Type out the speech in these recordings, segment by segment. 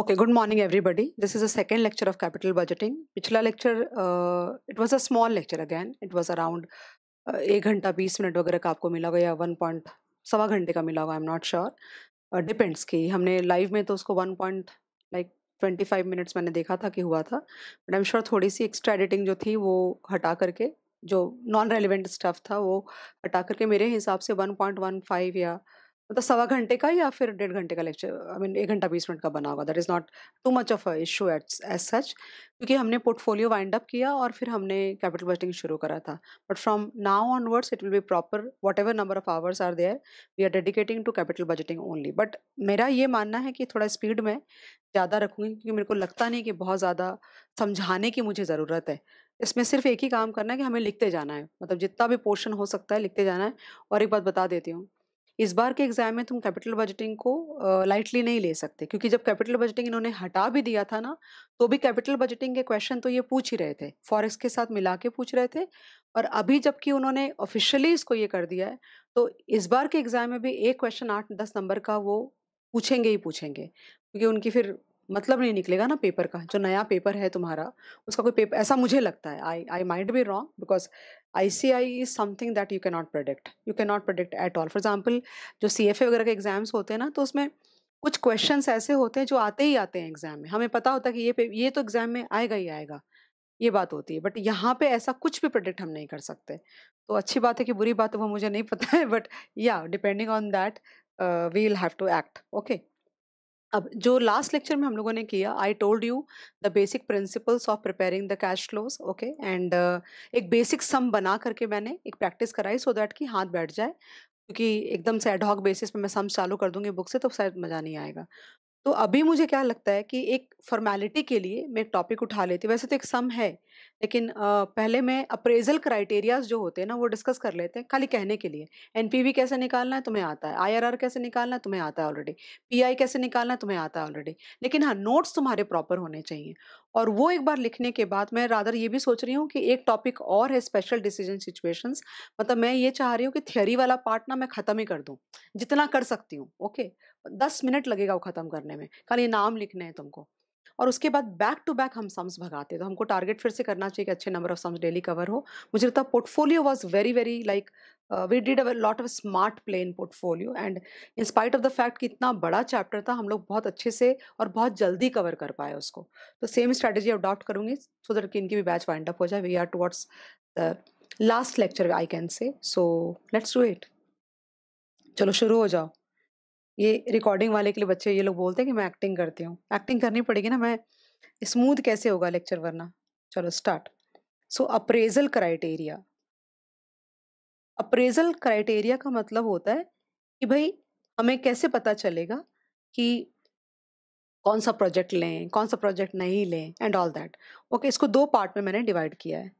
Okay good morning everybody this is a second lecture of capital budgeting पिछला lecture it was a small lecture again it was around एक घंटा बीस minute वगैरह का आपको मिला होगा या वन पॉइंट सवा घंटे का मिला होगा I am not sure depends की हमने लाइव में तो उसको one point like twenty five minutes मैंने देखा था कि हुआ था बट आई एम श्योर थोड़ी सी एक्स्ट्रा एडिटिंग जो थी वो हटा करके जो नॉन रेलिवेंट स्टफ था वो हटा करके मेरे हिसाब से वन पॉइंट वन फाइव या मतलब सवा घंटे का या फिर डेढ़ घंटे का लेक्चर आई मीन एक घंटा बीस मिनट का बना हुआ that is not too much of a issue at as such क्योंकि हमने पोर्टफोलियो वाइंड अप किया और फिर हमने कैपिटल बजटिंग शुरू करा था but from now onwards it will be proper whatever number of hours are there we are dedicating to capital budgeting only but मेरा ये मानना है कि थोड़ा स्पीड में ज़्यादा रखूँगी क्योंकि मेरे को लगता नहीं कि बहुत ज़्यादा समझाने की मुझे ज़रूरत है इसमें सिर्फ एक ही काम करना है कि हमें लिखते जाना है मतलब जितना भी पोर्शन हो सकता है लिखते जाना है और एक बात बता देती हूँ इस बार के एग्ज़ाम में तुम कैपिटल बजटिंग को लाइटली नहीं ले सकते क्योंकि जब कैपिटल बजटिंग इन्होंने हटा भी दिया था ना तो भी कैपिटल बजटिंग के क्वेश्चन तो ये पूछ ही रहे थे फॉरेक्स के साथ मिला के पूछ रहे थे और अभी जबकि उन्होंने ऑफिशियली इसको ये कर दिया है तो इस बार के एग्ज़ाम में भी एक क्वेश्चन आठ दस नंबर का वो पूछेंगे ही पूछेंगे क्योंकि उनकी फिर मतलब नहीं निकलेगा ना पेपर का जो नया पेपर है तुम्हारा उसका कोई पेपर ऐसा मुझे लगता है I I might be wrong because I see I is something that you can not predict you can not predict at all for example जो सी एफ ए वगैरह के एग्जाम्स होते हैं ना तो उसमें कुछ क्वेश्चंस ऐसे होते हैं जो आते ही आते हैं एग्जाम में हमें पता होता है कि ये ये तो एग्जाम में आएगा ही आएगा ये बात होती है बट यहाँ पे ऐसा कुछ भी प्रोडिक्ट हम नहीं कर सकते तो अच्छी बात है कि बुरी बात वो मुझे नहीं पता है बट या depending on that we will have to act okay अब जो लास्ट लेक्चर में हम लोगों ने किया I told you the basic principles of preparing the cash flows okay and एक बेसिक सम बना करके मैंने एक प्रैक्टिस कराई सो दैट कि हाथ बैठ जाए क्योंकि एकदम से एडहॉक बेसिस पे मैं सम चालू कर दूंगी बुक से तो शायद मज़ा नहीं आएगा तो अभी मुझे क्या लगता है कि एक फॉर्मेलिटी के लिए मैं एक टॉपिक उठा लेती वैसे तो एक सम है लेकिन आ, पहले मैं अप्रेजल क्राइटेरियाज जो होते हैं ना वो डिस्कस कर लेते हैं खाली कहने के लिए एन कैसे निकालना है तुम्हें आता है आईआरआर कैसे निकालना है तुम्हें आता है ऑलरेडी पीआई कैसे निकालना है तुम्हें आता है ऑलरेडी लेकिन हाँ नोट्स तुम्हारे प्रॉपर होने चाहिए और वो एक बार लिखने के बाद मैं रादर ये भी सोच रही हूँ कि एक टॉपिक और है स्पेशल डिसीजन सिचुएशंस मतलब मैं ये चाह रही हूँ कि थियोरी वाला पार्ट ना मैं ख़त्म ही कर दूँ जितना कर सकती हूँ ओके दस मिनट लगेगा वो ख़त्म करने में खाली नाम लिखने हैं तुमको और उसके बाद बैक टू बैक हम सम्स भगाते तो हमको टारगेट फिर से करना चाहिए कि अच्छे number of sums daily cover हो मुझे लगता है portfolio was very very like we did a lot of smart play in portfolio and in spite of the fact कि इतना बड़ा चैप्टर था हम लोग बहुत अच्छे से और बहुत जल्दी कवर कर पाए उसको तो सेम स्ट्रैटेजी अडॉप्ट करूंगी सो दैट कि इनकी भी बैच वाइंड अप हो जाए we are towards the last lecture I can say so let's do it चलो शुरू हो जाओ ये रिकॉर्डिंग वाले के लिए बच्चे ये लोग बोलते हैं कि मैं एक्टिंग करती हूँ एक्टिंग करनी पड़ेगी ना मैं स्मूथ कैसे होगा लेक्चर वरना चलो start so appraisal criteria appraisal criteria का मतलब होता है कि भाई हमें कैसे पता चलेगा कि कौन सा प्रोजेक्ट लें कौन सा प्रोजेक्ट नहीं लें एंड ऑल दैट ओके इसको दो पार्ट में मैंने डिवाइड किया है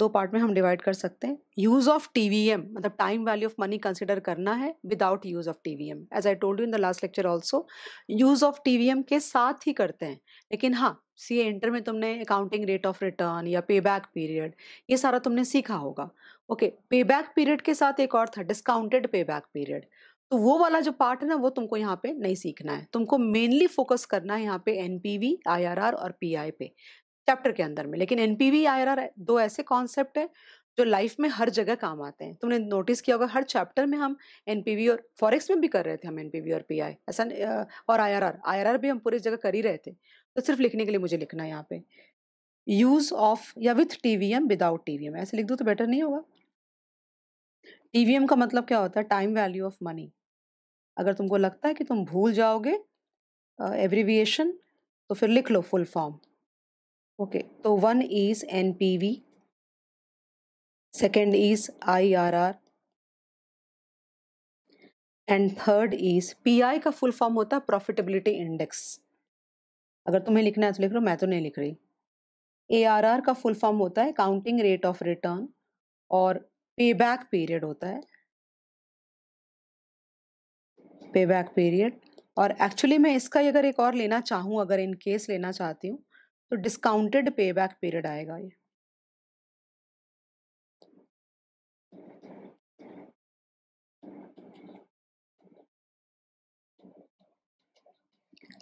दो पार्ट में हम डिवाइड कर सकते हैं use of T V M मतलब time value of money consider करना है without use of T V M as I told you in the last lecture also use of T V M के साथ ही करते हैं लेकिन हाँ सी ए इंटर में तुमने अकाउंटिंग रेट ऑफ रिटर्न या पे बैक पीरियड ये सारा तुमने सीखा होगा ओके पे बैक पीरियड के साथ एक और था डिस्काउंटेड पे बैक पीरियड तो वो वाला जो पार्ट है ना वो तुमको यहाँ पे नहीं सीखना है तुमको मेनली फोकस करना है यहाँ पे N P V I R R और पी आई पे चैप्टर के अंदर में लेकिन एनपीवी आर दो ऐसे कॉन्सेप्ट है जो लाइफ में हर जगह काम आते हैं तुमने नोटिस किया होगा हर चैप्टर में हम एनपीवी और फॉरेक्स में भी कर रहे थे हम एनपीवी और पीआई ऐसा और आईआरआर आईआरआर भी हम पूरी जगह कर ही रहे थे तो सिर्फ लिखने के लिए मुझे लिखना है यहाँ पे यूज ऑफ या विथ टीवीएम विदाउट टीवीएम ऐसे लिख दो तो बेटर नहीं होगा टीवीएम का मतलब क्या होता है टाइम वैल्यू ऑफ मनी अगर तुमको लगता है कि तुम भूल जाओगे एवरीविएशन तो फिर लिख लो फुल फॉर्म ओके तो one is N P V second is I R R and third is P I का फुल फॉर्म होता है प्रॉफिटेबिलिटी इंडेक्स अगर तुम्हें लिखना है तो लिख लो मैं तो नहीं लिख रही ए आर आर का फुल फॉर्म होता है काउंटिंग रेट ऑफ रिटर्न और पे बैक पीरियड होता है पे बैक पीरियड और एक्चुअली मैं इसका अगर एक और लेना चाहूँ अगर इन केस लेना चाहती हूँ तो डिस्काउंटेड पे बैक पीरियड आएगा ये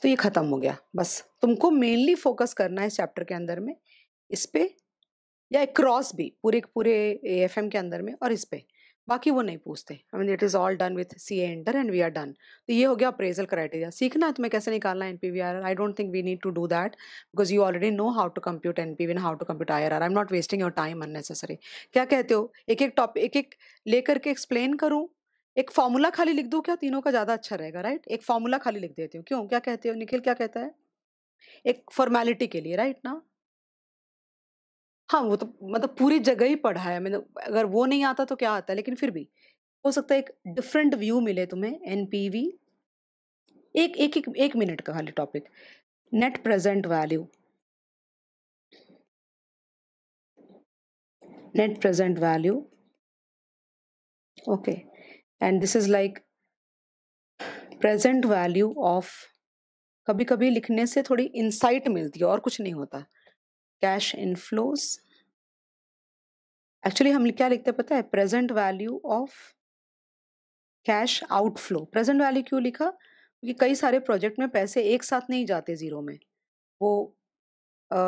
तो ये ख़त्म हो गया बस तुमको मेनली फोकस करना है इस चैप्टर के अंदर में इस पे या क्रॉस भी पूरे पूरे एफएम के अंदर में और इस पे बाकी वो नहीं पूछते I mean it is all done with C A inter and we are done तो ये हो गया अप्रेजल क्राइटेरिया सीखना है तुम्हें कैसे निकालना N P V R R I don't think we need to do that because you already know how to compute N P V and how to compute I R R I am not wasting your time unnecessary क्या कहते हो एक एक topic एक एक लेकर के explain करूँ एक फॉर्मूला खाली लिख दूँ क्या तीनों का ज़्यादा अच्छा रहेगा राइट एक फॉर्मूला खाली लिख देती हूँ क्यों क्या कहते हो निखिल क्या कहता है एक फॉर्मेलिटी के लिए राइट ना हाँ वो तो मतलब पूरी जगह ही पढ़ा है मैंने अगर वो नहीं आता तो क्या आता है लेकिन फिर भी हो सकता है एक डिफरेंट व्यू मिले तुम्हें एन एक एक एक, एक मिनट का खाली topic net present value net present value okay and this is like present value of कभी कभी लिखने से थोड़ी इंसाइट मिलती है और कुछ नहीं होता कैश इनफ्लोज एक्चुअली हम क्या लिखते पता है present value of cash outflow present value क्यों लिखा क्योंकि कई सारे प्रोजेक्ट में पैसे एक साथ नहीं जाते ज़ीरो में वो आ,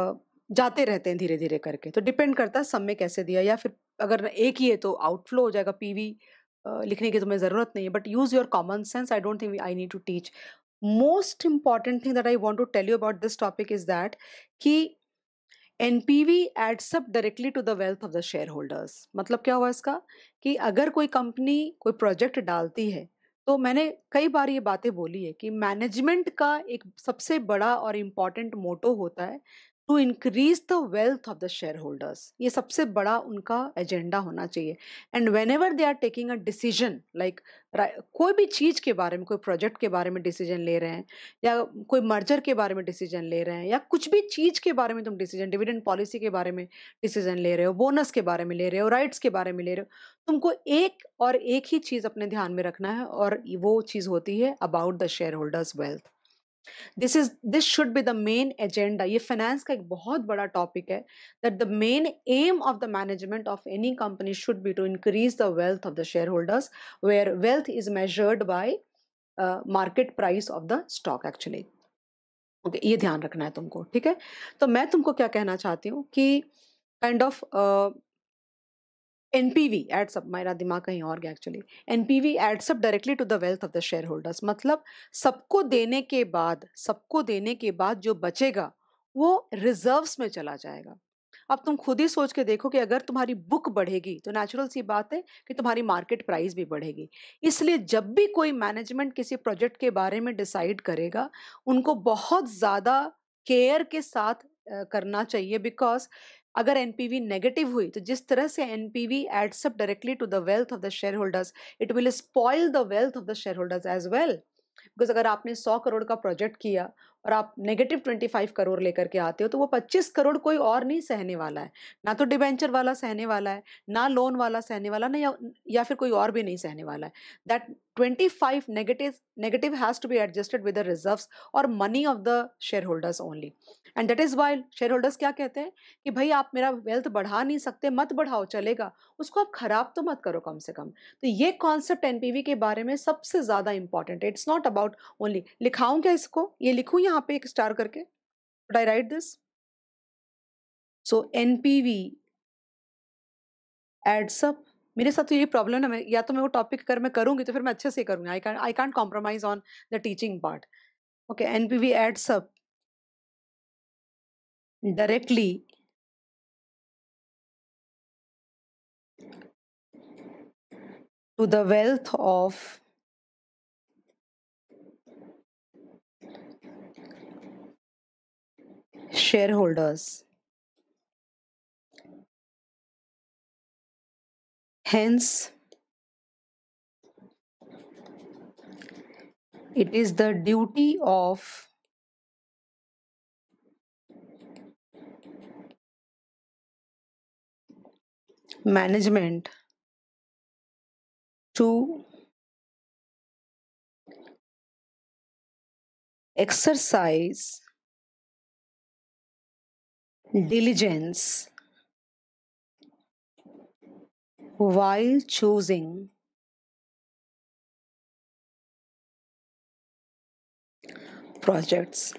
जाते रहते हैं धीरे धीरे करके तो डिपेंड करता है सब में कैसे दिया या फिर अगर एक ही है तो आउटफ्लो हो जाएगा पीवी लिखने की तुम्हें तो ज़रूरत नहीं है but use your common sense I don't think I need to teach most important thing that I want to tell you about this topic is that कि NPV adds up directly to the wealth of the shareholders मतलब क्या हुआ इसका कि अगर कोई company कोई project डालती है तो मैंने कई बार ये बातें बोली है कि मैनेजमेंट का एक सबसे बड़ा और इम्पॉर्टेंट मोटो होता है to increase the wealth of the shareholders ये सबसे बड़ा उनका एजेंडा होना चाहिए and whenever they are taking a decision like कोई भी चीज़ के बारे में कोई प्रोजेक्ट के बारे में डिसीजन ले रहे हैं या कोई मर्जर के बारे में डिसीजन ले रहे हैं या कुछ भी चीज़ के बारे में तुम डिसीजन डिविडेंड पॉलिसी के बारे में डिसीजन ले रहे हो बोनस के बारे में ले रहे हो राइट्स के बारे में ले रहे हो तुमको एक और एक ही चीज़ अपने ध्यान में रखना है और वो चीज़ होती है about the shareholders wealth this is this should be the main agenda ये फाइनेंस का एक बहुत बड़ा टॉपिक है that the main aim of the management of any company should be to increase the wealth of the shareholders where wealth is measured by market price of the stock actually okay ये ध्यान रखना है तुमको ठीक है तो मैं तुमको क्या कहना चाहती हूँ कि kind of uh, N P adds up मेरा दिमाग कहीं और गया actually N P adds up directly to the wealth of the shareholders मतलब सबको देने के बाद सबको देने के बाद जो बचेगा वो रिजर्व्स में चला जाएगा अब तुम खुद ही सोच के देखो कि अगर तुम्हारी बुक बढ़ेगी तो नेचुरल सी बात है कि तुम्हारी मार्केट प्राइस भी बढ़ेगी इसलिए जब भी कोई मैनेजमेंट किसी प्रोजेक्ट के बारे में डिसाइड करेगा उनको बहुत ज़्यादा केयर के साथ करना चाहिए बिकॉज अगर एनपीवी नेगेटिव हुई तो जिस तरह से NPV adds up directly to the wealth of the shareholders it will spoil the wealth of the shareholders as well because अगर आपने सौ करोड़ का प्रोजेक्ट किया और आप नेगेटिव ट्वेंटी फाइव करोड़ लेकर के आते हो तो वो पच्चीस करोड़ कोई और नहीं सहने वाला है ना तो डिबेंचर वाला सहने वाला है ना लोन वाला सहने वाला ना या, या फिर कोई और भी नहीं सहने वाला है that 25 negative negative has to be adjusted with the reserves or money of the shareholders only and that is why shareholders क्या कहते हैं कि भाई आप मेरा वेल्थ बढ़ा नहीं सकते मत बढ़ाओ चलेगा उसको आप ख़राब तो मत करो कम से कम तो ये कॉन्सेप्ट एन के बारे में सबसे ज़्यादा इंपॉर्टेंट है इट्स नॉट अबाउट ओनली लिखाऊँ क्या इसको ये लिखू यहाँ पे एक स्टार करके I write this so N P V adds up मेरे साथ तो यही प्रॉब्लम है मैं या तो मैं वो टॉपिक अगर मैं करूँगी तो फिर मैं अच्छे से करूँगी I I can't compromise on the teaching part okay N P V adds up directly to the wealth of shareholders Hence, it is the duty of management to exercise diligence while choosing projects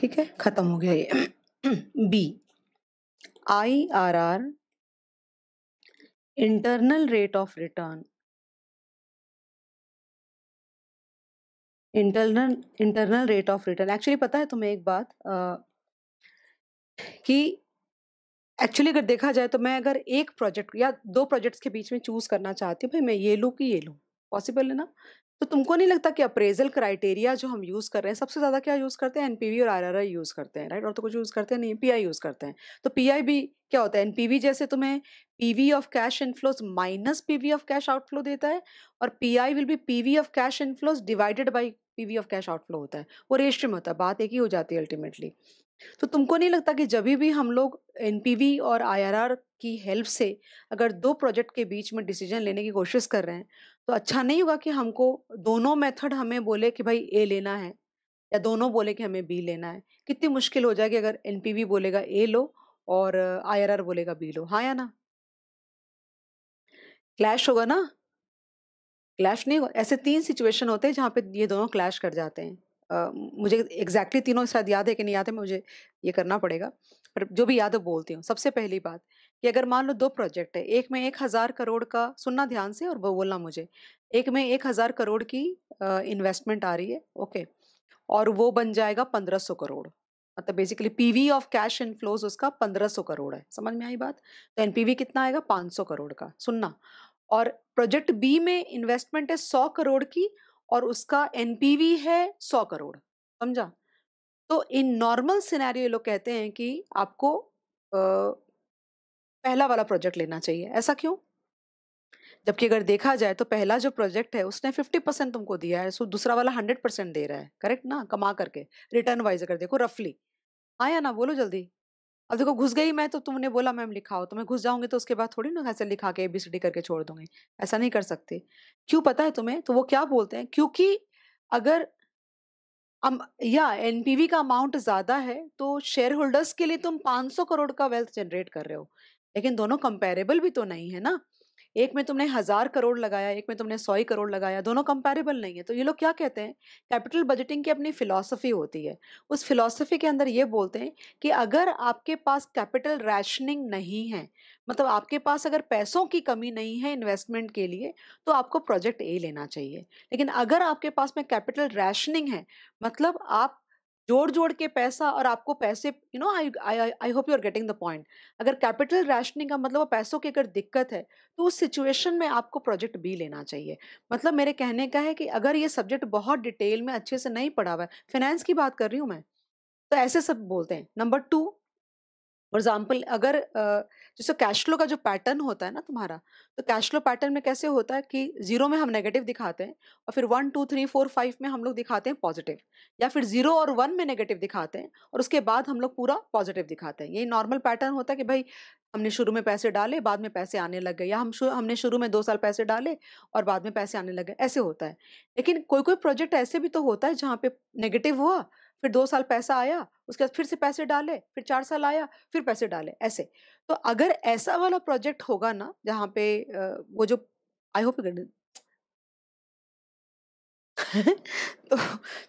ठीक है खत्म हो गया ये B I R R internal rate of return internal internal rate of return actually पता है तुम्हें एक बात आ, कि एक्चुअली अगर देखा जाए तो मैं अगर एक प्रोजेक्ट या दो प्रोजेक्ट्स के बीच में चूज़ करना चाहती हूँ भाई मैं ये लूँ कि ये लूँ पॉसिबल है ना तो तुमको नहीं लगता कि अप्रेजल क्राइटेरिया जो हम यूज़ कर रहे हैं सबसे ज़्यादा क्या यूज़ करते हैं एन और आई यूज़ करते हैं राइट और तो कुछ यूज़ करते हैं नहीं आई यूज़ करते हैं तो आई भी क्या होता है वी जैसे तुम्हें V of cash inflows minus V of cash outflow देता है और I will be V of cash inflows divided by V of cash outflow होता है वो रेशियो में होता है बात एक ही हो जाती है अल्टीमेटली तो तुमको नहीं लगता कि जब भी हम लोग एनपीवी और आई की हेल्प से अगर दो प्रोजेक्ट के बीच में डिसीजन लेने की कोशिश कर रहे हैं तो अच्छा नहीं होगा कि हमको दोनों मेथड हमें बोले कि भाई ए लेना है या दोनों बोले कि हमें बी लेना है कितनी मुश्किल हो जाएगी अगर एनपीवी बोलेगा ए लो और आई बोलेगा बी लो हाँ या ना क्लैश होगा ना क्लैश नहीं होगा ऐसे तीन सिचुएशन होते हैं जहाँ पे ये दोनों क्लैश कर जाते हैं मुझे एग्जैक्टली तीनों शायद याद है कि नहीं याद है मुझे ये करना पड़ेगा पर जो भी याद है बोलती हूँ सबसे पहली बात कि अगर मान लो दो प्रोजेक्ट है एक में एक हज़ार करोड़ का सुनना ध्यान से और वो बोलना मुझे एक में एक हज़ार करोड़ की इन्वेस्टमेंट आ रही है ओके और वो बन जाएगा पंद्रह सौ करोड़ मतलब basically PV of cash inflows उसका पंद्रह सौ करोड़ है समझ में आई बात तो एनपीवी कितना आएगा पाँच सौ करोड़ का सुनना और प्रोजेक्ट बी में इन्वेस्टमेंट है सौ करोड़ की और उसका एनपीवी है सौ करोड़ समझा तो इन नॉर्मल सिनेरियो लोग कहते हैं कि आपको आ, पहला वाला प्रोजेक्ट लेना चाहिए ऐसा क्यों जबकि अगर देखा जाए तो पहला जो प्रोजेक्ट है उसने फिफ्टी परसेंट तुमको दिया है सो दूसरा वाला हंड्रेड परसेंट दे रहा है करेक्ट ना कमा करके रिटर्न वाइज अगर देखो रफली हाँ या ना बोलो जल्दी अब देखो घुस गई मैं तो तुमने बोला मैम लिखाओ तो मैं घुस जाऊंगी तो उसके बाद थोड़ी ना ऐसे लिखा के एबीसीडी करके छोड़ दूंगी ऐसा नहीं कर सकते क्यों पता है तुम्हें तो वो क्या बोलते हैं क्योंकि अगर अम, या एन का अमाउंट ज्यादा है तो शेयर होल्डर्स के लिए तुम 500 करोड़ का वेल्थ जनरेट कर रहे हो लेकिन दोनों कंपेरेबल भी तो नहीं है ना एक में तुमने हज़ार करोड़ लगाया एक में तुमने सौ ही करोड़ लगाया दोनों कंपेरेबल नहीं है तो ये लोग क्या कहते हैं कैपिटल बजटिंग की अपनी फ़िलासफ़ी होती है उस फिलासफ़ी के अंदर ये बोलते हैं कि अगर आपके पास कैपिटल रैशनिंग नहीं है मतलब आपके पास अगर पैसों की कमी नहीं है इन्वेस्टमेंट के लिए तो आपको प्रोजेक्ट ए लेना चाहिए लेकिन अगर आपके पास में कैपिटल रैशनिंग है मतलब आप जोड़ जोड़ के पैसा और आपको पैसे you know I I hope you are getting the point अगर कैपिटल राशनिंग का मतलब वो पैसों की अगर दिक्कत है तो उस सिचुएशन में आपको प्रोजेक्ट बी लेना चाहिए मतलब मेरे कहने का है कि अगर ये सब्जेक्ट बहुत डिटेल में अच्छे से नहीं पढ़ा हुआ है फाइनेंस की बात कर रही हूँ मैं तो ऐसे सब बोलते हैं नंबर टू फॉर एग्जाम्पल अगर जैसे कैश फ्लो का जो पैटर्न होता है ना तुम्हारा तो कैश फ्लो पैटर्न में कैसे होता है कि जीरो में हम नेगेटिव दिखाते हैं और फिर one two three four five में हम लोग दिखाते हैं पॉजिटिव या फिर जीरो और वन में नेगेटिव दिखाते हैं और उसके बाद हम लोग पूरा पॉजिटिव दिखाते हैं यही नॉर्मल पैटर्न होता है कि भाई हमने शुरू में पैसे डाले बाद में पैसे आने लग गए या हम शुरू हमने शुरू में दो साल पैसे डाले और बाद में पैसे आने लग गए ऐसे होता है लेकिन कोई कोई प्रोजेक्ट ऐसे भी तो होता है जहाँ पे नेगेटिव हुआ फिर दो साल पैसा आया उसके बाद फिर से पैसे डाले फिर चार साल आया फिर पैसे डाले ऐसे तो अगर ऐसा वाला प्रोजेक्ट होगा ना जहाँ पे वो जो आई होप तो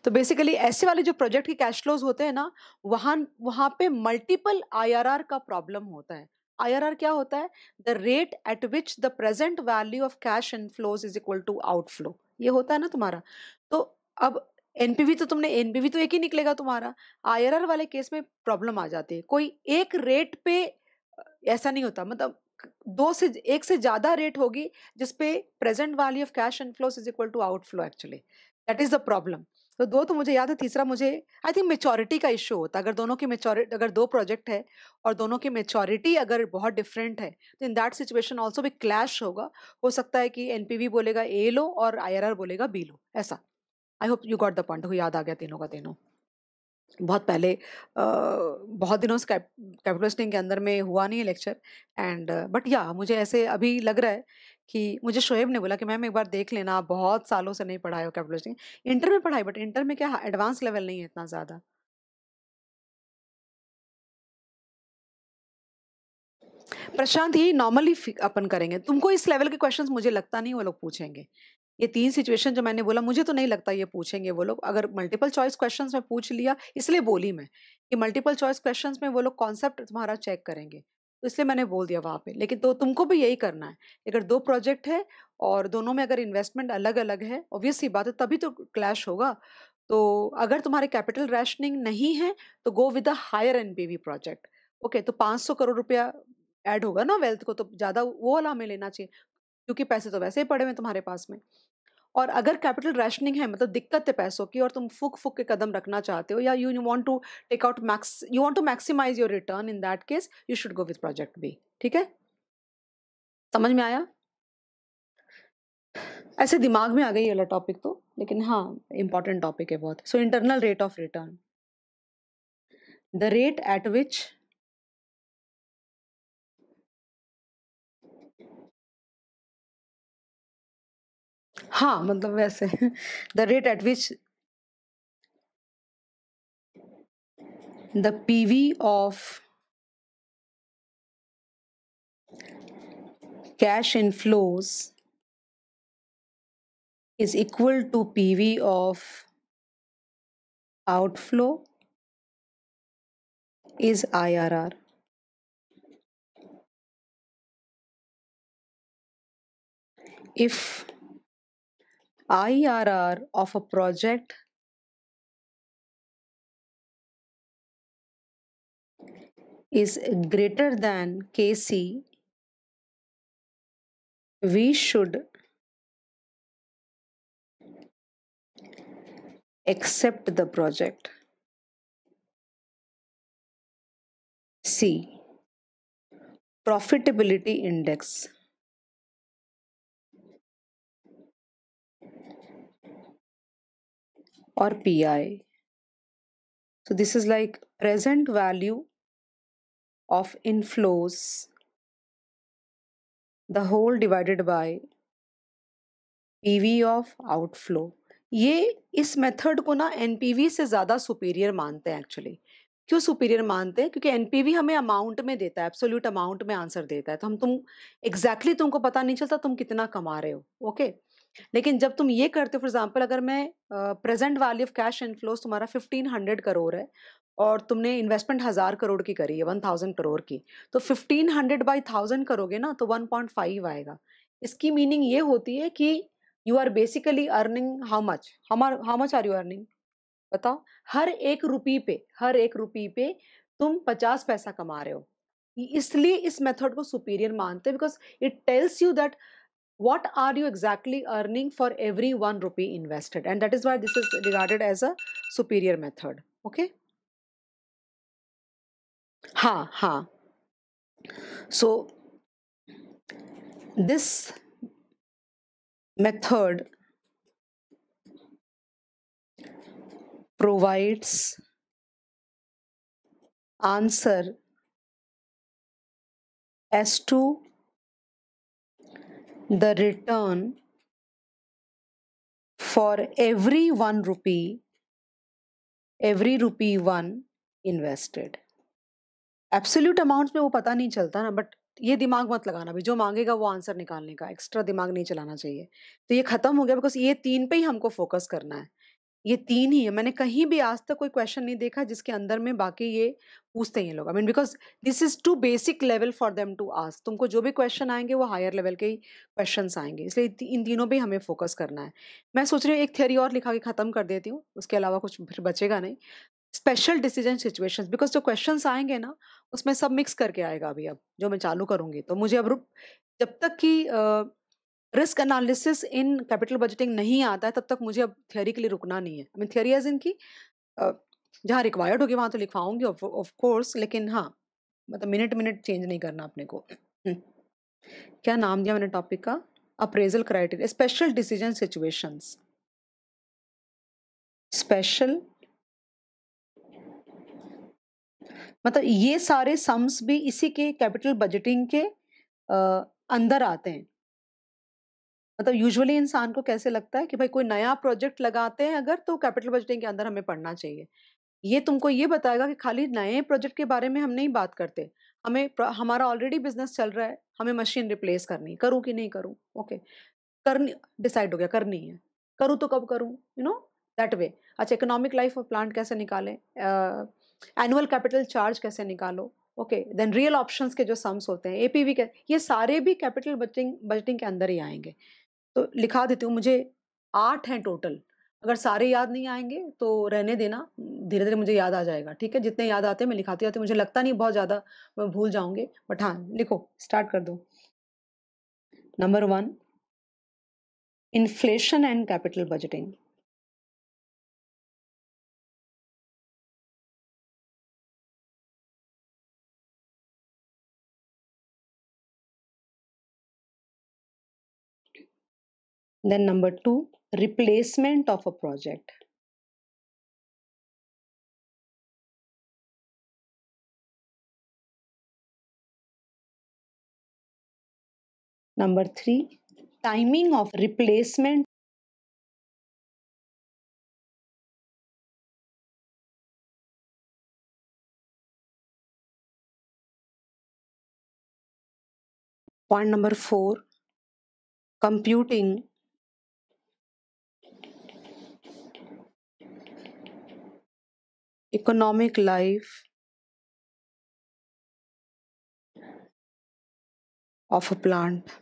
तो बेसिकली ऐसे वाले जो प्रोजेक्ट के कैश फ्लोज होते हैं ना वहाँ वहाँ पे मल्टीपल आईआरआर का प्रॉब्लम होता है आईआरआर क्या होता है the rate at which the present value of cash inflows is equal to outflow ये होता है ना तुम्हारा तो अब एनपीवी तो तुमने एनपीवी तो एक ही निकलेगा तुम्हारा आईआरआर वाले केस में प्रॉब्लम आ जाती है कोई एक रेट पे ऐसा नहीं होता मतलब दो से एक से ज़्यादा रेट होगी जिसपे present value of cash inflow is equal to outflow actually that is the problem तो दो तो मुझे याद है तीसरा मुझे आई थिंक मेचोरिटी का इश्यू होता है अगर दोनों की मेचोरिटी अगर दो प्रोजेक्ट है और दोनों की मेचोरिटी अगर बहुत डिफरेंट है तो इन दैट सिचुएशन ऑल्सो भी क्लैश होगा हो सकता है कि एनपीवी बोलेगा ए लो और आईआरआर बोलेगा बी लो ऐसा I hope you got the point हो याद आ गया तीनों का तीनों बहुत पहले बहुत दिनों से कैपिटलिस्टिंग के अंदर में हुआ नहीं है लेक्चर एंड बट या मुझे ऐसे अभी लग रहा है कि मुझे शोएब ने बोला कि मैम एक बार देख लेना आप बहुत सालों से नहीं पढ़ाए हो कैपिटलिस्टिंग इंटर में पढ़ाई बट इंटर में क्या हाँ, एडवांस लेवल नहीं है इतना ज़्यादा प्रशांत ही नॉर्मली अपन करेंगे तुमको इस लेवल के क्वेश्चंस मुझे लगता नहीं वो लोग पूछेंगे ये तीन सिचुएशन जो मैंने बोला मुझे तो नहीं लगता ये पूछेंगे वो लोग अगर मल्टीपल चॉइस क्वेश्चन में पूछ लिया इसलिए बोली मैं कि मल्टीपल चॉइस क्वेश्चन में वो लोग कॉन्सेप्ट तुम्हारा चेक करेंगे तो इसलिए मैंने बोल दिया वहाँ पे लेकिन तो तुमको भी यही करना है अगर दो प्रोजेक्ट है और दोनों में अगर इन्वेस्टमेंट अलग अलग है ऑब्वियसली बात है तभी तो क्लैश होगा तो अगर तुम्हारे कैपिटल रैशनिंग नहीं है तो go with the higher N project okay तो 500 करोड़ रुपया ऐड होगा ना वेल्थ को तो ज़्यादा वो वाला हमें लेना चाहिए क्योंकि पैसे तो वैसे ही पड़े हुए तुम्हारे पास में और अगर कैपिटल रैशनिंग है मतलब दिक्कत है पैसों की और तुम फुक फुक के कदम रखना चाहते हो या you want to take out max you want to maximise your return in that case you should go with project B ठीक है समझ में आया ऐसे दिमाग में आ गई वाला टॉपिक तो लेकिन हाँ इंपॉर्टेंट टॉपिक है बहुत so internal rate of return the rate at which हाँ मतलब वैसे the rate at which the P V of cash inflows is equal to P V of outflow is I R R if IRR of a project is greater than KC, we should accept the project. C. Profitability Index I PI. This is like present value of of the whole divided by P V of outflow ये इस method को ना NPV से ज़्यादा superior मानते हैं actually क्यों superior मानते हैं क्योंकि एनपीवी हमें अमाउंट में देता है एब्सोल्यूट अमाउंट में आंसर देता है तो हम तुम एग्जैक्टली exactly तुमको पता नहीं चलता तुम कितना कमा रहे हो ओके okay? लेकिन जब तुम ये करते हो फॉर एग्जाम्पल अगर मैं present value of cash inflows तुम्हारा फिफ्टीन हंड्रेड करोड़ है और तुमने इन्वेस्टमेंट हज़ार करोड़ की करी है वन थाउजेंड करोड़ की तो फिफ्टीन हंड्रेड बाई थाउजेंड करोगे ना तो वन पॉइंट फाइव आएगा इसकी मीनिंग ये होती है कि you are basically earning how much हमार how much are you earning बताओ हर एक रुपये पे हर एक रुपये पे तुम पचास पैसा कमा रहे हो इसलिए इस मेथड को सुपीरियर मानते हैं because it tells you that what are you exactly earning for every one rupee invested and that is why this is regarded as a superior method okay ha ha so this method provides answer as to the return for every one rupee, every rupee one invested. Absolute amount में वो पता नहीं चलता ना but ये दिमाग मत लगाना भी जो मांगेगा वो आंसर निकालने का एक्स्ट्रा दिमाग नहीं चलाना चाहिए तो ये खत्म हो गया बिकॉज ये तीन पे ही हमको फोकस करना है ये तीन ही है मैंने कहीं भी आज तक कोई क्वेश्चन नहीं देखा जिसके अंदर में बाकी ये पूछते हैं लोग I mean because this is too basic level for them too आज तुमको जो भी क्वेश्चन आएंगे वो हायर लेवल के ही क्वेश्चन आएंगे इसलिए इन तीनों पर हमें फोकस करना है मैं सोच रही हूँ एक थेरी और लिखा के ख़त्म कर देती हूँ उसके अलावा कुछ फिर बचेगा नहीं स्पेशल डिसीजन सिचुएशन बिकॉज जो क्वेश्चन आएंगे ना उसमें सब मिक्स करके आएगा अभी अब जो मैं चालू करूँगी तो मुझे अब जब तक कि risk analysis in capital budgeting नहीं आता है तब तक मुझे अब थियोरी के लिए रुकना नहीं है मैं मीन थियोरी एज इनकी जहाँ रिक्वायर्ड होगी वहाँ तो लिखवाऊंगी ऑफ कोर्स लेकिन हाँ मतलब मिनट मिनट चेंज नहीं करना अपने को हम्म। क्या नाम दिया मैंने टॉपिक का appraisal criteria special decision situations special मतलब ये सारे सम्स भी इसी के कैपिटल बजटिंग के आ, अंदर आते हैं मतलब यूजुअली इंसान को कैसे लगता है कि भाई कोई नया प्रोजेक्ट लगाते हैं अगर तो कैपिटल बजटिंग के अंदर हमें पढ़ना चाहिए ये तुमको ये बताएगा कि खाली नए प्रोजेक्ट के बारे में हम नहीं बात करते हमें हमारा ऑलरेडी बिजनेस चल रहा है हमें मशीन रिप्लेस करनी करूँ कि नहीं करूँ ओके करनी डिसाइड हो गया करनी है करूँ तो कब करूँ यू नो दैट वे अच्छा इकोनॉमिक लाइफ ऑफ प्लांट कैसे निकालें एनुअल कैपिटल चार्ज कैसे निकालो ओके देन रियल ऑप्शंस के जो सम्स होते हैं एपीवी के ये सारे भी कैपिटल बजटिंग बजटिंग के अंदर ही आएंगे तो लिखा देती हूँ मुझे आठ हैं टोटल अगर सारे याद नहीं आएंगे तो रहने देना धीरे धीरे मुझे याद आ जाएगा ठीक है जितने याद आते हैं मैं लिखाती आती मुझे लगता नहीं बहुत ज़्यादा मैं भूल जाऊँगी बट हाँ लिखो स्टार्ट कर दो number one inflation and capital budgeting Then number two, replacement of a project. Number three, timing of replacement. Point number four, computing economic life of a plant.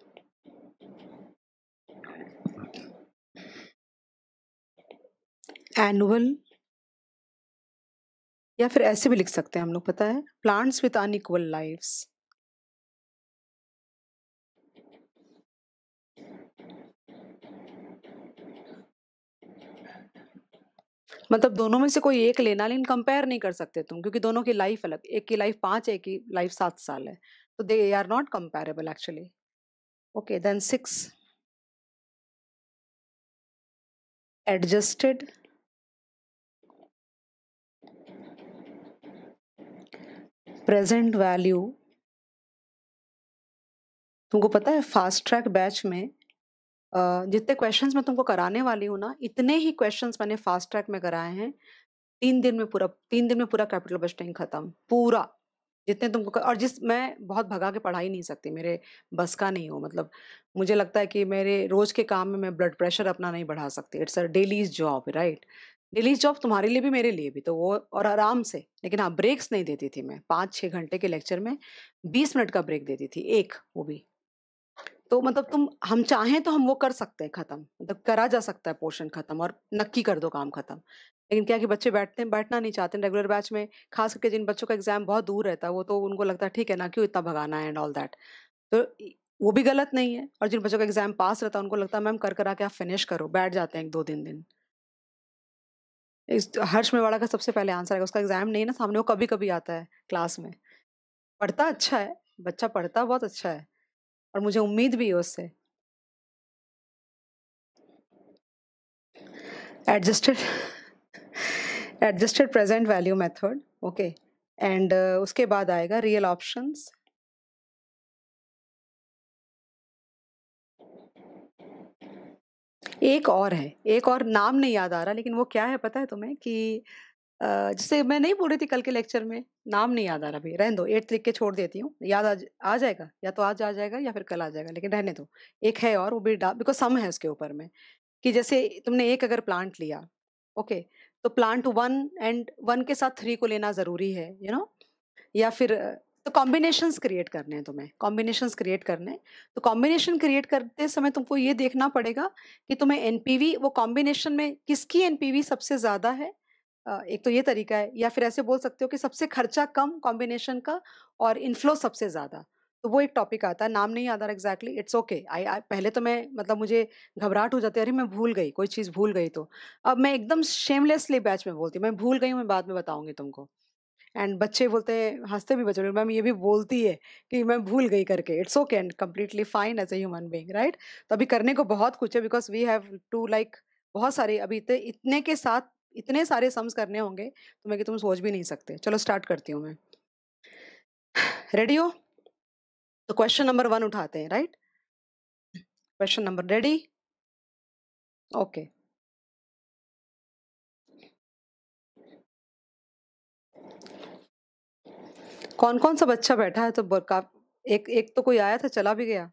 Annual या फिर ऐसे भी लिख सकते हैं हम लोग पता है प्लांट्स विथ अनइक्वल लाइफ्स मतलब दोनों में से कोई एक लेना लेकिन कंपेयर नहीं कर सकते तुम क्योंकि दोनों की लाइफ अलग एक की लाइफ पाँच एक की लाइफ सात साल है तो they are not comparable actually okay then six adjusted present value तुमको पता है फास्ट ट्रैक बैच में जितने क्वेश्चंस मैं तुमको कराने वाली हूँ ना, इतने ही क्वेश्चंस मैंने फास्ट ट्रैक में कराए हैं। तीन दिन में पूरा तीन दिन में पूरा कैपिटल बजटिंग खत्म, पूरा। जितने तुमको कर, और जिस मैं बहुत भगा के पढ़ा ही नहीं सकती, मेरे बस का नहीं हो मतलब मुझे लगता है कि मेरे रोज़ के काम में मैं ब्लड प्रेशर अपना नहीं बढ़ा सकती। It's a daily job right? Daily job तुम्हारे लिए भी, मेरे लिए भी, तो वो और आराम से। लेकिन हाँ, ब्रेक्स नहीं देती थी मैं, पाँच छः घंटे के लेक्चर में बीस मिनट का ब्रेक देती थी, एक वो भी। तो मतलब तुम हम चाहें तो हम वो कर सकते हैं खत्म मतलब करा जा सकता है पोर्शन खत्म और नक्की कर दो काम खत्म लेकिन क्या कि बच्चे बैठते हैं बैठना नहीं चाहते रेगुलर बैच में खास करके जिन बच्चों का एग्जाम बहुत दूर रहता है वो तो उनको लगता है ठीक है ना क्यों इतना भगाना है एंड ऑल दैट तो वो भी गलत नहीं है और जिन बच्चों का एग्जाम पास रहता है उनको लगता है मैम कर करा के आप फिनिश करो बैठ जाते हैं एक दो तीन दिन इस तो हर्ष मेवाड़ा का सबसे पहले आंसर है उसका एग्जाम नहीं ना सामने वो कभी कभी आता है क्लास में पढ़ता अच्छा है बच्चा पढ़ता बहुत अच्छा है और मुझे उम्मीद भी है उससे adjusted adjusted present value method okay and उसके बाद आएगा रियल ऑप्शंस एक और है एक और नाम नहीं याद आ रहा लेकिन वो क्या है पता है तुम्हें कि जैसे मैं नहीं बोल रही थी कल के लेक्चर में नाम नहीं याद आ रहा भाई रहने दो एट लिख के छोड़ देती हूँ याद आ, आ जाएगा या तो आज आ जाएगा या फिर कल आ जाएगा लेकिन रहने दो एक है और वो भी बिकॉज सम है उसके ऊपर में कि जैसे तुमने एक अगर प्लांट लिया ओके तो प्लांट वन एंड वन के साथ थ्री को लेना ज़रूरी है यू you नो know? या फिर तो कॉम्बिनेशंस क्रिएट करने हैं तुम्हें कॉम्बिनेशंस क्रिएट करने तो कॉम्बिनेशन क्रिएट करते समय तुमको ये देखना पड़ेगा कि तुम्हें एन वो कॉम्बिनेशन में किसकी एन सबसे ज़्यादा है एक तो ये तरीका है या फिर ऐसे बोल सकते हो कि सबसे खर्चा कम कॉम्बिनेशन का और इनफ्लो सबसे ज़्यादा तो वो एक टॉपिक आता है नाम नहीं आता रहा एग्जैक्टली इट्स ओके आई पहले तो मैं मतलब मुझे घबराहट हो जाती है अरे मैं भूल गई कोई चीज़ भूल गई तो अब मैं एकदम शेमलेसली बैच में बोलती मैं भूल गई मैं बाद में बताऊँगी तुमको एंड बच्चे बोलते हैं हंसते भी बच्चे मैम ये भी बोलती है कि मैं भूल गई करके it's okay and completely fine as a human being right तो अभी करने को बहुत कुछ है because we have to like बहुत सारे अभी तो इतने के साथ इतने सारे सम्स करने होंगे तो मैं कि तुम सोच भी नहीं सकते चलो स्टार्ट करती हूँ मैं रेडी हो तो क्वेश्चन नंबर वन उठाते हैं right question number ready okay कौन कौन सा बच्चा बैठा है तो एक एक तो कोई आया था चला भी गया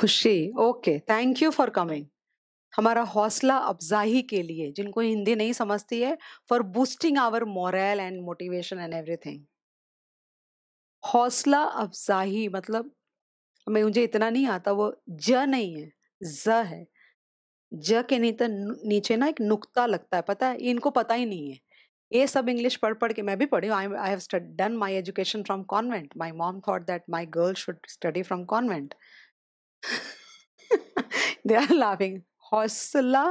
खुशी okay thank you for coming हमारा हौसला अफजाही के लिए जिनको हिंदी नहीं समझती है for boosting our morale and motivation and everything हौसला अफजाही मतलब मैं मुझे इतना नहीं आता वो ज नहीं है ज है ज के नीचे नीचे ना एक नुक्ता लगता है पता है इनको पता ही नहीं है ये सब इंग्लिश पढ़ पढ़ के मैं भी पढ़ी हूँ I have done my education from convent my mom thought that my girl should study from convent they are laughing हौसला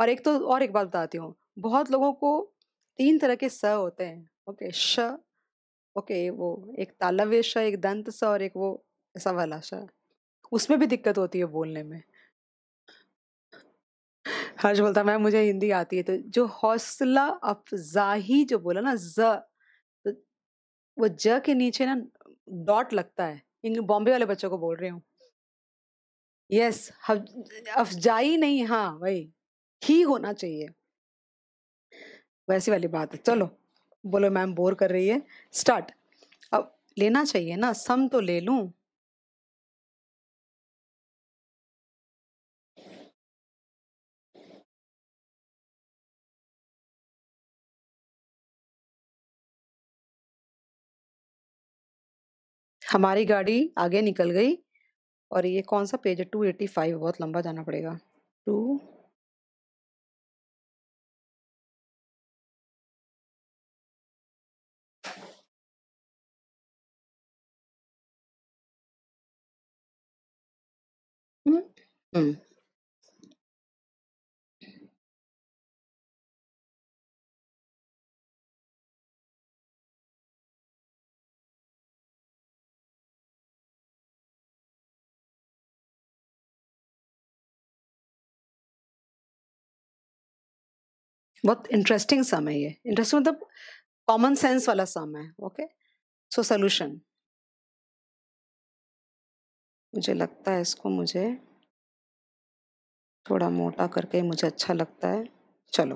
और एक तो और एक बात बताती हूँ बहुत लोगों को तीन तरह के स होते हैं ओके श ओके वो एक तालव्य श एक दंत स और एक वो ऐसा वाला श उसमें भी दिक्कत होती है बोलने में हर्ष बोलता मैम मुझे हिंदी आती है तो जो हौसला अफजाही जो बोला ना ज तो वो ज के नीचे ना डॉट लगता है इन बॉम्बे वाले बच्चों को बोल रही हूँ यस अफजाई नहीं हाँ वही ही होना चाहिए वैसी वाली बात है चलो बोलो मैम बोर कर रही है स्टार्ट अब लेना चाहिए ना सम तो ले लूं हमारी गाड़ी आगे निकल गई और ये कौन सा पेज है टू एटी फाइव बहुत लंबा जाना पड़ेगा टू हम्म, हम्म। बहुत इंटरेस्टिंग सम है ये इंटरेस्टिंग मतलब कॉमन सेंस वाला सम है ओके सो सोल्यूशन मुझे लगता है इसको मुझे थोड़ा मोटा करके मुझे अच्छा लगता है चलो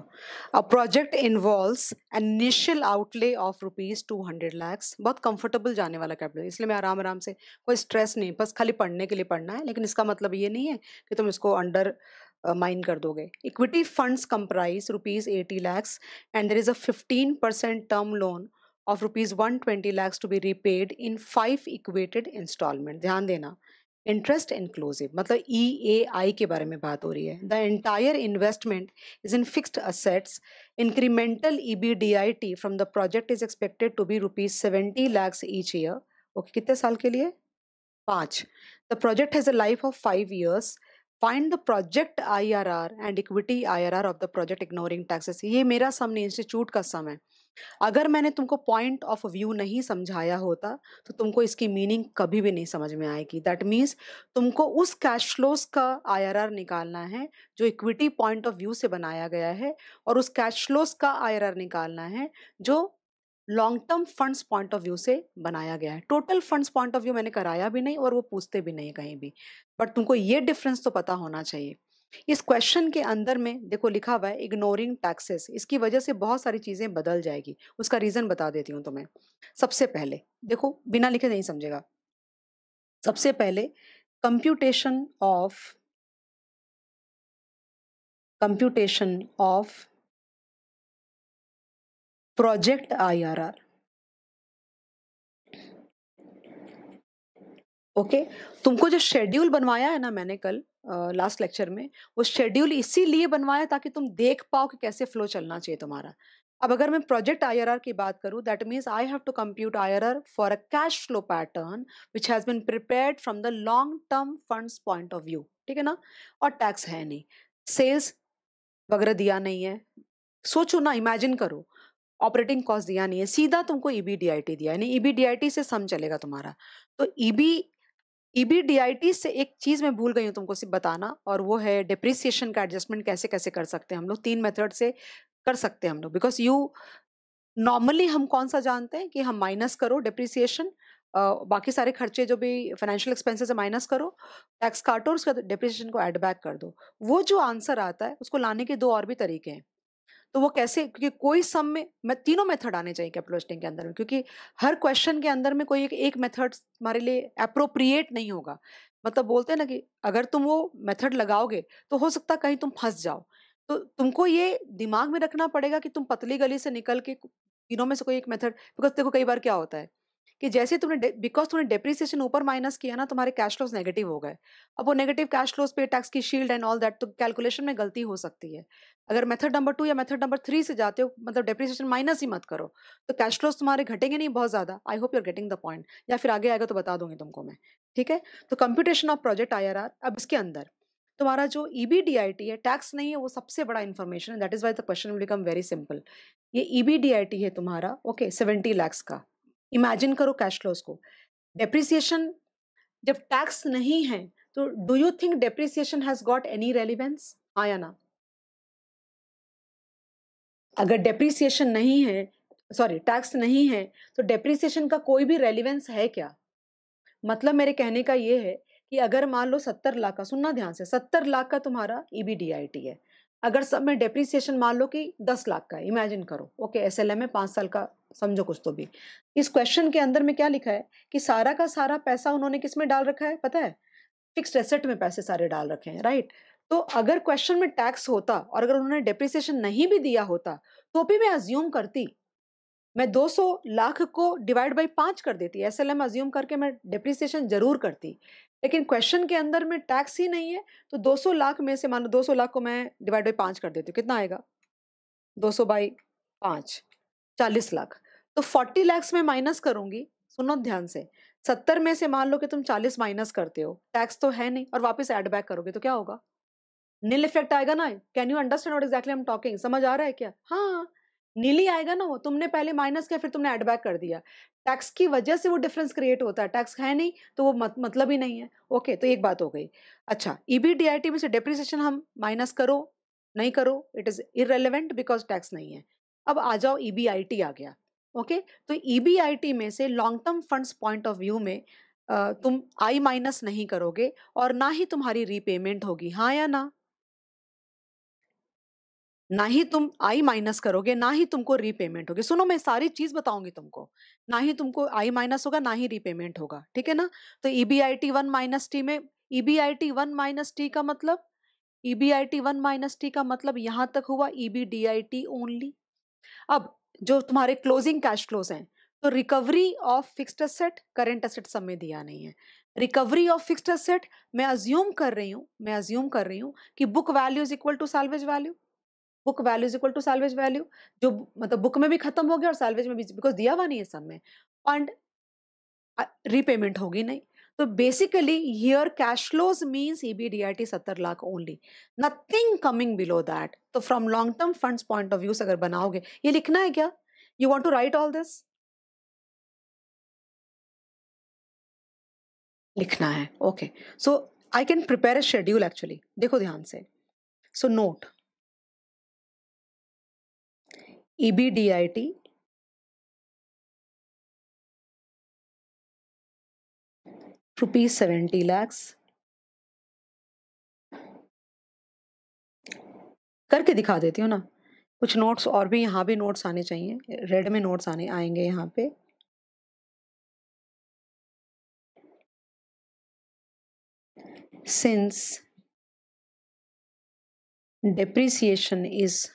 a project involve initial outlay of rupees two hundred lakhs बहुत कंफर्टेबल जाने वाला कैपिटल इसलिए मैं आराम आराम से कोई स्ट्रेस नहीं बस खाली पढ़ने के लिए पढ़ना है लेकिन इसका मतलब ये नहीं है कि तुम इसको अंडर माइन कर दोगे equity funds comprise rupees eighty lakhs and there is a fifteen percent term loan of rupees one twenty lakhs to be repaid in five equated instalment ध्यान देना इंटरेस्ट इंक्लूसिव मतलब ई ए आई के बारे में बात हो रही है the entire investment is in fixed assets incremental E B D I T from the project is expected to be rupees seventy lakhs each year okay कितने साल के लिए पाँच the project has a life of five years find the project I R R and equity I R R of the project ignoring taxes ये मेरा सम नहीं institute का सम है अगर मैंने तुमको पॉइंट ऑफ व्यू नहीं समझाया होता तो तुमको इसकी मीनिंग कभी भी नहीं समझ में आएगी दैट मीन्स तुमको उस कैश फ्लोज का आई आर आर निकालना है जो इक्विटी पॉइंट ऑफ व्यू से बनाया गया है और उस कैश फ्लोज का आई आर आर निकालना है जो long term funds point of view से बनाया गया है total funds point of view मैंने कराया भी नहीं और वो पूछते भी नहीं कहीं भी बट तुमको ये डिफरेंस तो पता होना चाहिए इस क्वेश्चन के अंदर में देखो लिखा हुआ है इग्नोरिंग टैक्सेस इसकी वजह से बहुत सारी चीज़ें बदल जाएगी उसका रीज़न बता देती हूँ तुम्हें सबसे पहले देखो बिना लिखे नहीं समझेगा सबसे पहले computation of computation of project IRR okay तुमको जो शेड्यूल बनवाया है ना मैंने कल लास्ट uh, लेक्चर में वो शेड्यूल इसीलिए बनवाया ताकि तुम देख पाओ कि कैसे फ्लो चलना चाहिए तुम्हारा अब अगर मैं प्रोजेक्ट आईआरआर की बात करूं that means I have to compute IRR for a cash flow pattern which has been prepared from the long term funds point of view ठीक है ना और टैक्स है नहीं सेल्स वगैरह दिया नहीं है सोचो ना इमेजिन करो ऑपरेटिंग कॉस्ट दिया नहीं है सीधा तुमको ईबीडीआईटी e दिया यानी ईबीडीआईटी e से सम चलेगा तुम्हारा तो ईबी e ईबीडीआईटी से एक चीज़ मैं भूल गई हूँ तुमको सिर्फ बताना और वो है डिप्रिसिएशन का एडजस्टमेंट कैसे कैसे कर सकते हैं हम लोग तीन मेथड से कर सकते हैं हम लोग बिकॉज यू नॉर्मली हम कौन सा जानते हैं कि हम माइनस करो डिप्रिसिएशन Uh, बाकी सारे खर्चे जो भी फाइनेंशियल एक्सपेंसेस माइनस करो टैक्स काटो उसका डिप्रिसिएशन को ऐड बैक कर दो वो जो आंसर आता है उसको लाने के दो और भी तरीके हैं तो वो कैसे क्योंकि कोई सम में मैं तीनों मेथड आने चाहिए कैपिटल वेस्टिंग के अंदर में क्योंकि हर क्वेश्चन के अंदर में कोई एक एक मेथड हमारे लिए अप्रोप्रिएट नहीं होगा मतलब बोलते हैं ना कि अगर तुम वो मेथड लगाओगे तो हो सकता कहीं तुम फंस जाओ तो तुमको ये दिमाग में रखना पड़ेगा कि तुम पतली गली से निकल के तीनों में से कोई एक मेथड बिकॉज देखो कई बार क्या होता है कि जैसे तुमने बिकॉज तुमने डेप्रिसिएशन ऊपर माइनस किया ना तुम्हारे कैश फ्लोज नेगेटिव हो गए अब वो नेगेटिव कैश फ्लोज पे टैक्स की शील्ड एंड ऑल दैट तो कैलकुलेशन में गलती हो सकती है अगर मेथड नंबर टू या मेथड नंबर थ्री से जाते हो मतलब डेप्रिसिएशन माइनस ही मत करो तो कैश फ्लोज तुम्हारे घटेंगे नहीं बहुत ज़्यादा I hope you're getting the point या फिर आगे आएगा तो बता दूंगी तुमको मैं ठीक है तो कंप्यूटेशन ऑफ प्रोजेक्ट आई अब इसके अंदर तुम्हारा जो E B D I T है टैक्स नहीं है वो सबसे बड़ा इन्फॉर्मेशन है that is why the question will become very simple ये E B D I T है तुम्हारा ओके सेवेंटी लैक्स का इमेजिन करो कैश फ्लोज को डेप्रिसिएशन जब टैक्स नहीं है तो do you think depreciation has got any relevance हाँ या ना अगर डेप्रिसिएशन नहीं है सॉरी टैक्स नहीं है तो डेप्रिसिएशन का कोई भी रेलिवेंस है क्या मतलब मेरे कहने का ये है कि अगर मान लो सत्तर लाख का सुनना ध्यान से सत्तर लाख का तुम्हारा E B D I T है अगर सब में डेप्रिसिएशन मान लो कि दस लाख का इमेजिन करो ओके एस एल एम में पाँच साल का समझो कुछ तो भी इस क्वेश्चन के अंदर में क्या लिखा है कि सारा का सारा पैसा उन्होंने किस में डाल रखा है पता है फिक्स एसेट में पैसे सारे डाल रखे हैं राइट तो अगर क्वेश्चन में टैक्स होता और अगर उन्होंने डिप्रिसिएशन नहीं भी दिया होता तो भी मैं अज्यूम करती मैं 200 लाख को डिवाइड बाई पाँच कर देती एस एल एम अज्यूम करके मैं डिप्रिसिएशन जरूर करती लेकिन क्वेश्चन के अंदर में टैक्स ही नहीं है तो 200 लाख में से मानो 200 लाख को मैं डिवाइड बाई पाँच कर देती हूँ कितना आएगा 200 सौ बाई पाँच चालीस लाख तो फोर्टी लैक्स में माइनस करूंगी सुनो ध्यान से सत्तर में से मान लो कि तुम चालीस माइनस करते हो टैक्स तो है नहीं और वापस एड बैक करोगे तो क्या होगा नील इफेक्ट आएगा ना can you understand what exactly am talking समझ आ रहा है क्या हाँ नीली आएगा ना वो तुमने पहले माइनस किया फिर तुमने एड बैक कर दिया टैक्स की वजह से वो डिफरेंस क्रिएट होता है टैक्स है नहीं तो वो मत, मतलब ही नहीं है ओके तो एक बात हो गई अच्छा E B D I T में से डिप्रिसिएशन हम माइनस करो नहीं करो it is irrelevant because tax नहीं है अब आ जाओ ई e आ गया ओके तो ई e में से long term funds point of view में तुम आई माइनस नहीं करोगे और ना ही तुम्हारी रीपेमेंट होगी हाँ या ना ना ही तुम आई माइनस करोगे ना ही तुमको रीपेमेंट होगी सुनो मैं सारी चीज बताऊंगी तुमको ना ही तुमको आई माइनस होगा ना ही रीपेमेंट होगा ठीक है ना तो E B I T one minus T में E B I T one minus T का मतलब E B I T one minus T का मतलब यहां तक हुआ E B D I T only अब जो तुम्हारे क्लोजिंग कैश फ्लोज हैं तो recovery of fixed asset current asset सब में दिया नहीं है रिकवरी ऑफ फिक्स्ड असेट मैं अज्यूम कर रही हूँ मैं अज्यूम कर रही हूँ कि book value is equal to salvage value book value is equal to salvage value जो मतलब बुक में भी खत्म हो गया और सैलवेज में भी बिकॉज दिया हुआ नहीं है सब में फंड रिपेमेंट होगी नहीं So basically here cash flows means EBDIT 70 lakh only. Nothing coming below that. So from long term funds point of view से अगर बनाओगे ये लिखना है क्या You want to write all this? लिखना है okay so I can prepare a schedule actually देखो ध्यान से so note EBDIT rupees 70 lakhs करके दिखा देती हूँ ना कुछ नोट्स और भी यहाँ भी नोट्स आने चाहिए रेड में नोट्स आने आएंगे यहाँ पे since depreciation is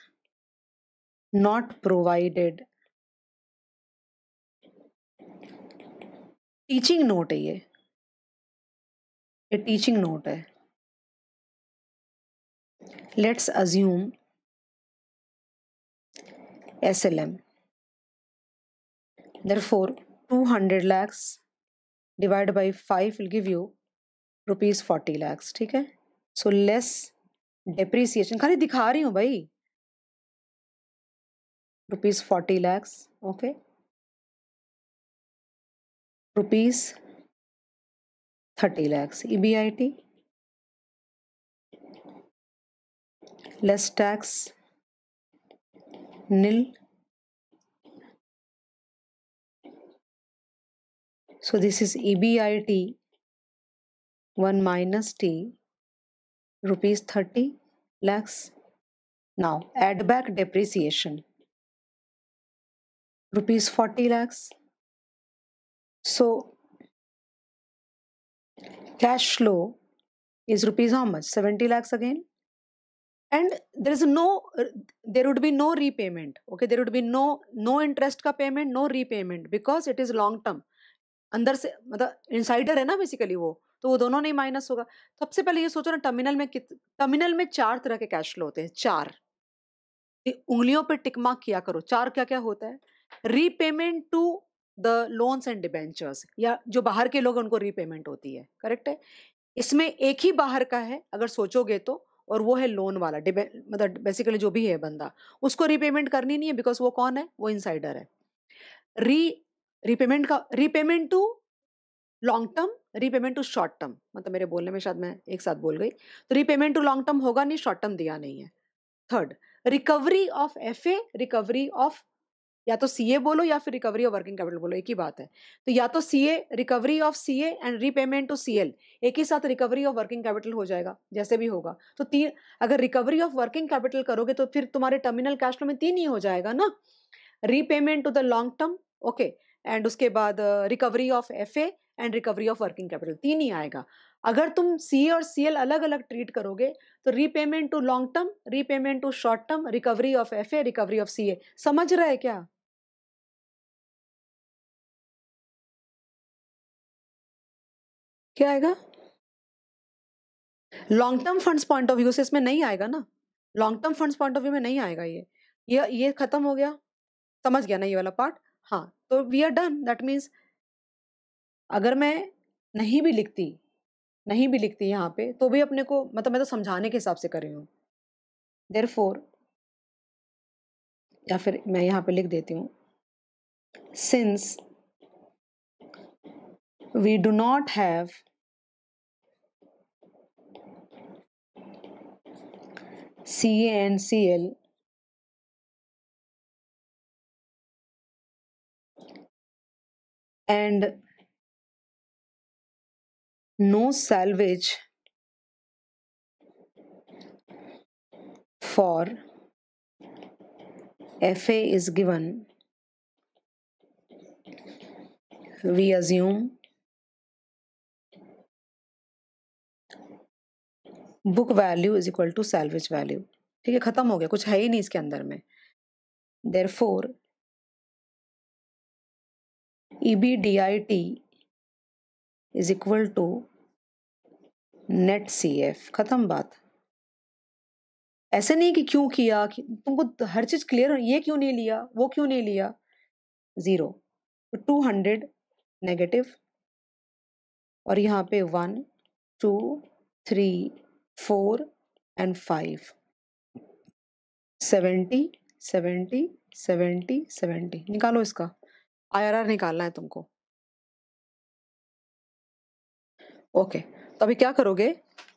not provided teaching note है ये ये टीचिंग नोट है let's assume S L M for two hundred lakhs divide by five will give you rupees forty lakhs ठीक है सो लेस डिप्रिसिएशन खाली दिखा रही हूँ भाई rupees forty lakhs okay rupees 30 lakhs EBIT less tax nil so this is EBIT 1 minus T rupees 30 lakhs now add back depreciation rupees 40 lakhs so cash flow is rupees how much 70 lakhs again and there is no there would be no repayment okay there would be no no interest ka payment no repayment because it is long term अंदर से मतलब insider है ना basically वो तो वो दोनों नहीं माइनस होगा सबसे पहले ये सोचो ना टर्मिनल में टर्मिनल में चार तरह के कैश फ्लो होते हैं चार उंगलियों पे टिकमा किया करो चार क्या क्या होता है repayment to the loans and debentures या जो बाहर के लोग उनको रीपेमेंट होती है करेक्ट है इसमें एक ही बाहर का है अगर सोचोगे तो और वो है लोन वाला मतलब बेसिकली जो भी है बंदा उसको रीपेमेंट करनी नहीं है बिकॉज वो कौन है वो इनसाइडर है री रीपेमेंट का repayment to long term repayment to short term मतलब मेरे बोलने में शायद मैं एक साथ बोल गई तो रीपेमेंट टू लॉन्ग टर्म होगा नहीं शॉर्ट टर्म दिया नहीं है third recovery of F A recovery of या तो सीए बोलो या फिर रिकवरी ऑफ वर्किंग कैपिटल बोलो एक ही बात है तो या तो CA recovery of CA and repayment to CL एक ही साथ रिकवरी ऑफ वर्किंग कैपिटल हो जाएगा जैसे भी होगा तो तीन अगर रिकवरी ऑफ वर्किंग कैपिटल करोगे तो फिर तुम्हारे टर्मिनल कैश फ्लो में तीन ही हो जाएगा ना repayment to the long term okay and उसके बाद recovery of F and recovery of working capital तीन ही आएगा अगर तुम सी और सी अलग अलग ट्रीट करोगे तो repayment to long term repayment to short term recovery of F recovery of C समझ रहे क्या क्या आएगा long term funds point of view से इसमें नहीं आएगा ना long term funds point of view में नहीं आएगा ये ये ये खत्म हो गया समझ गया ना ये वाला पार्ट हाँ तो we are done that means अगर मैं नहीं भी लिखती नहीं भी लिखती यहाँ पे तो भी अपने को मतलब मैं तो समझाने के हिसाब से कर रही हूँ देर फोर या फिर मैं यहाँ पे लिख देती हूँ since we do not have CL and no salvage for FA is given. We assume book value is equal to salvage value ठीक है खत्म हो गया कुछ है ही नहीं इसके अंदर में there four E B D I T is equal to net C F खत्म बात ऐसे नहीं कि क्यों किया कि तुमको हर चीज़ क्लियर ये क्यों नहीं लिया वो क्यों नहीं लिया ज़ीरो टू हंड्रेड नेगेटिव और यहाँ पे one two three four and five seventy seventy seventy seventy निकालो इसका आईआरआर निकालना है तुमको ओके तो अभी क्या करोगे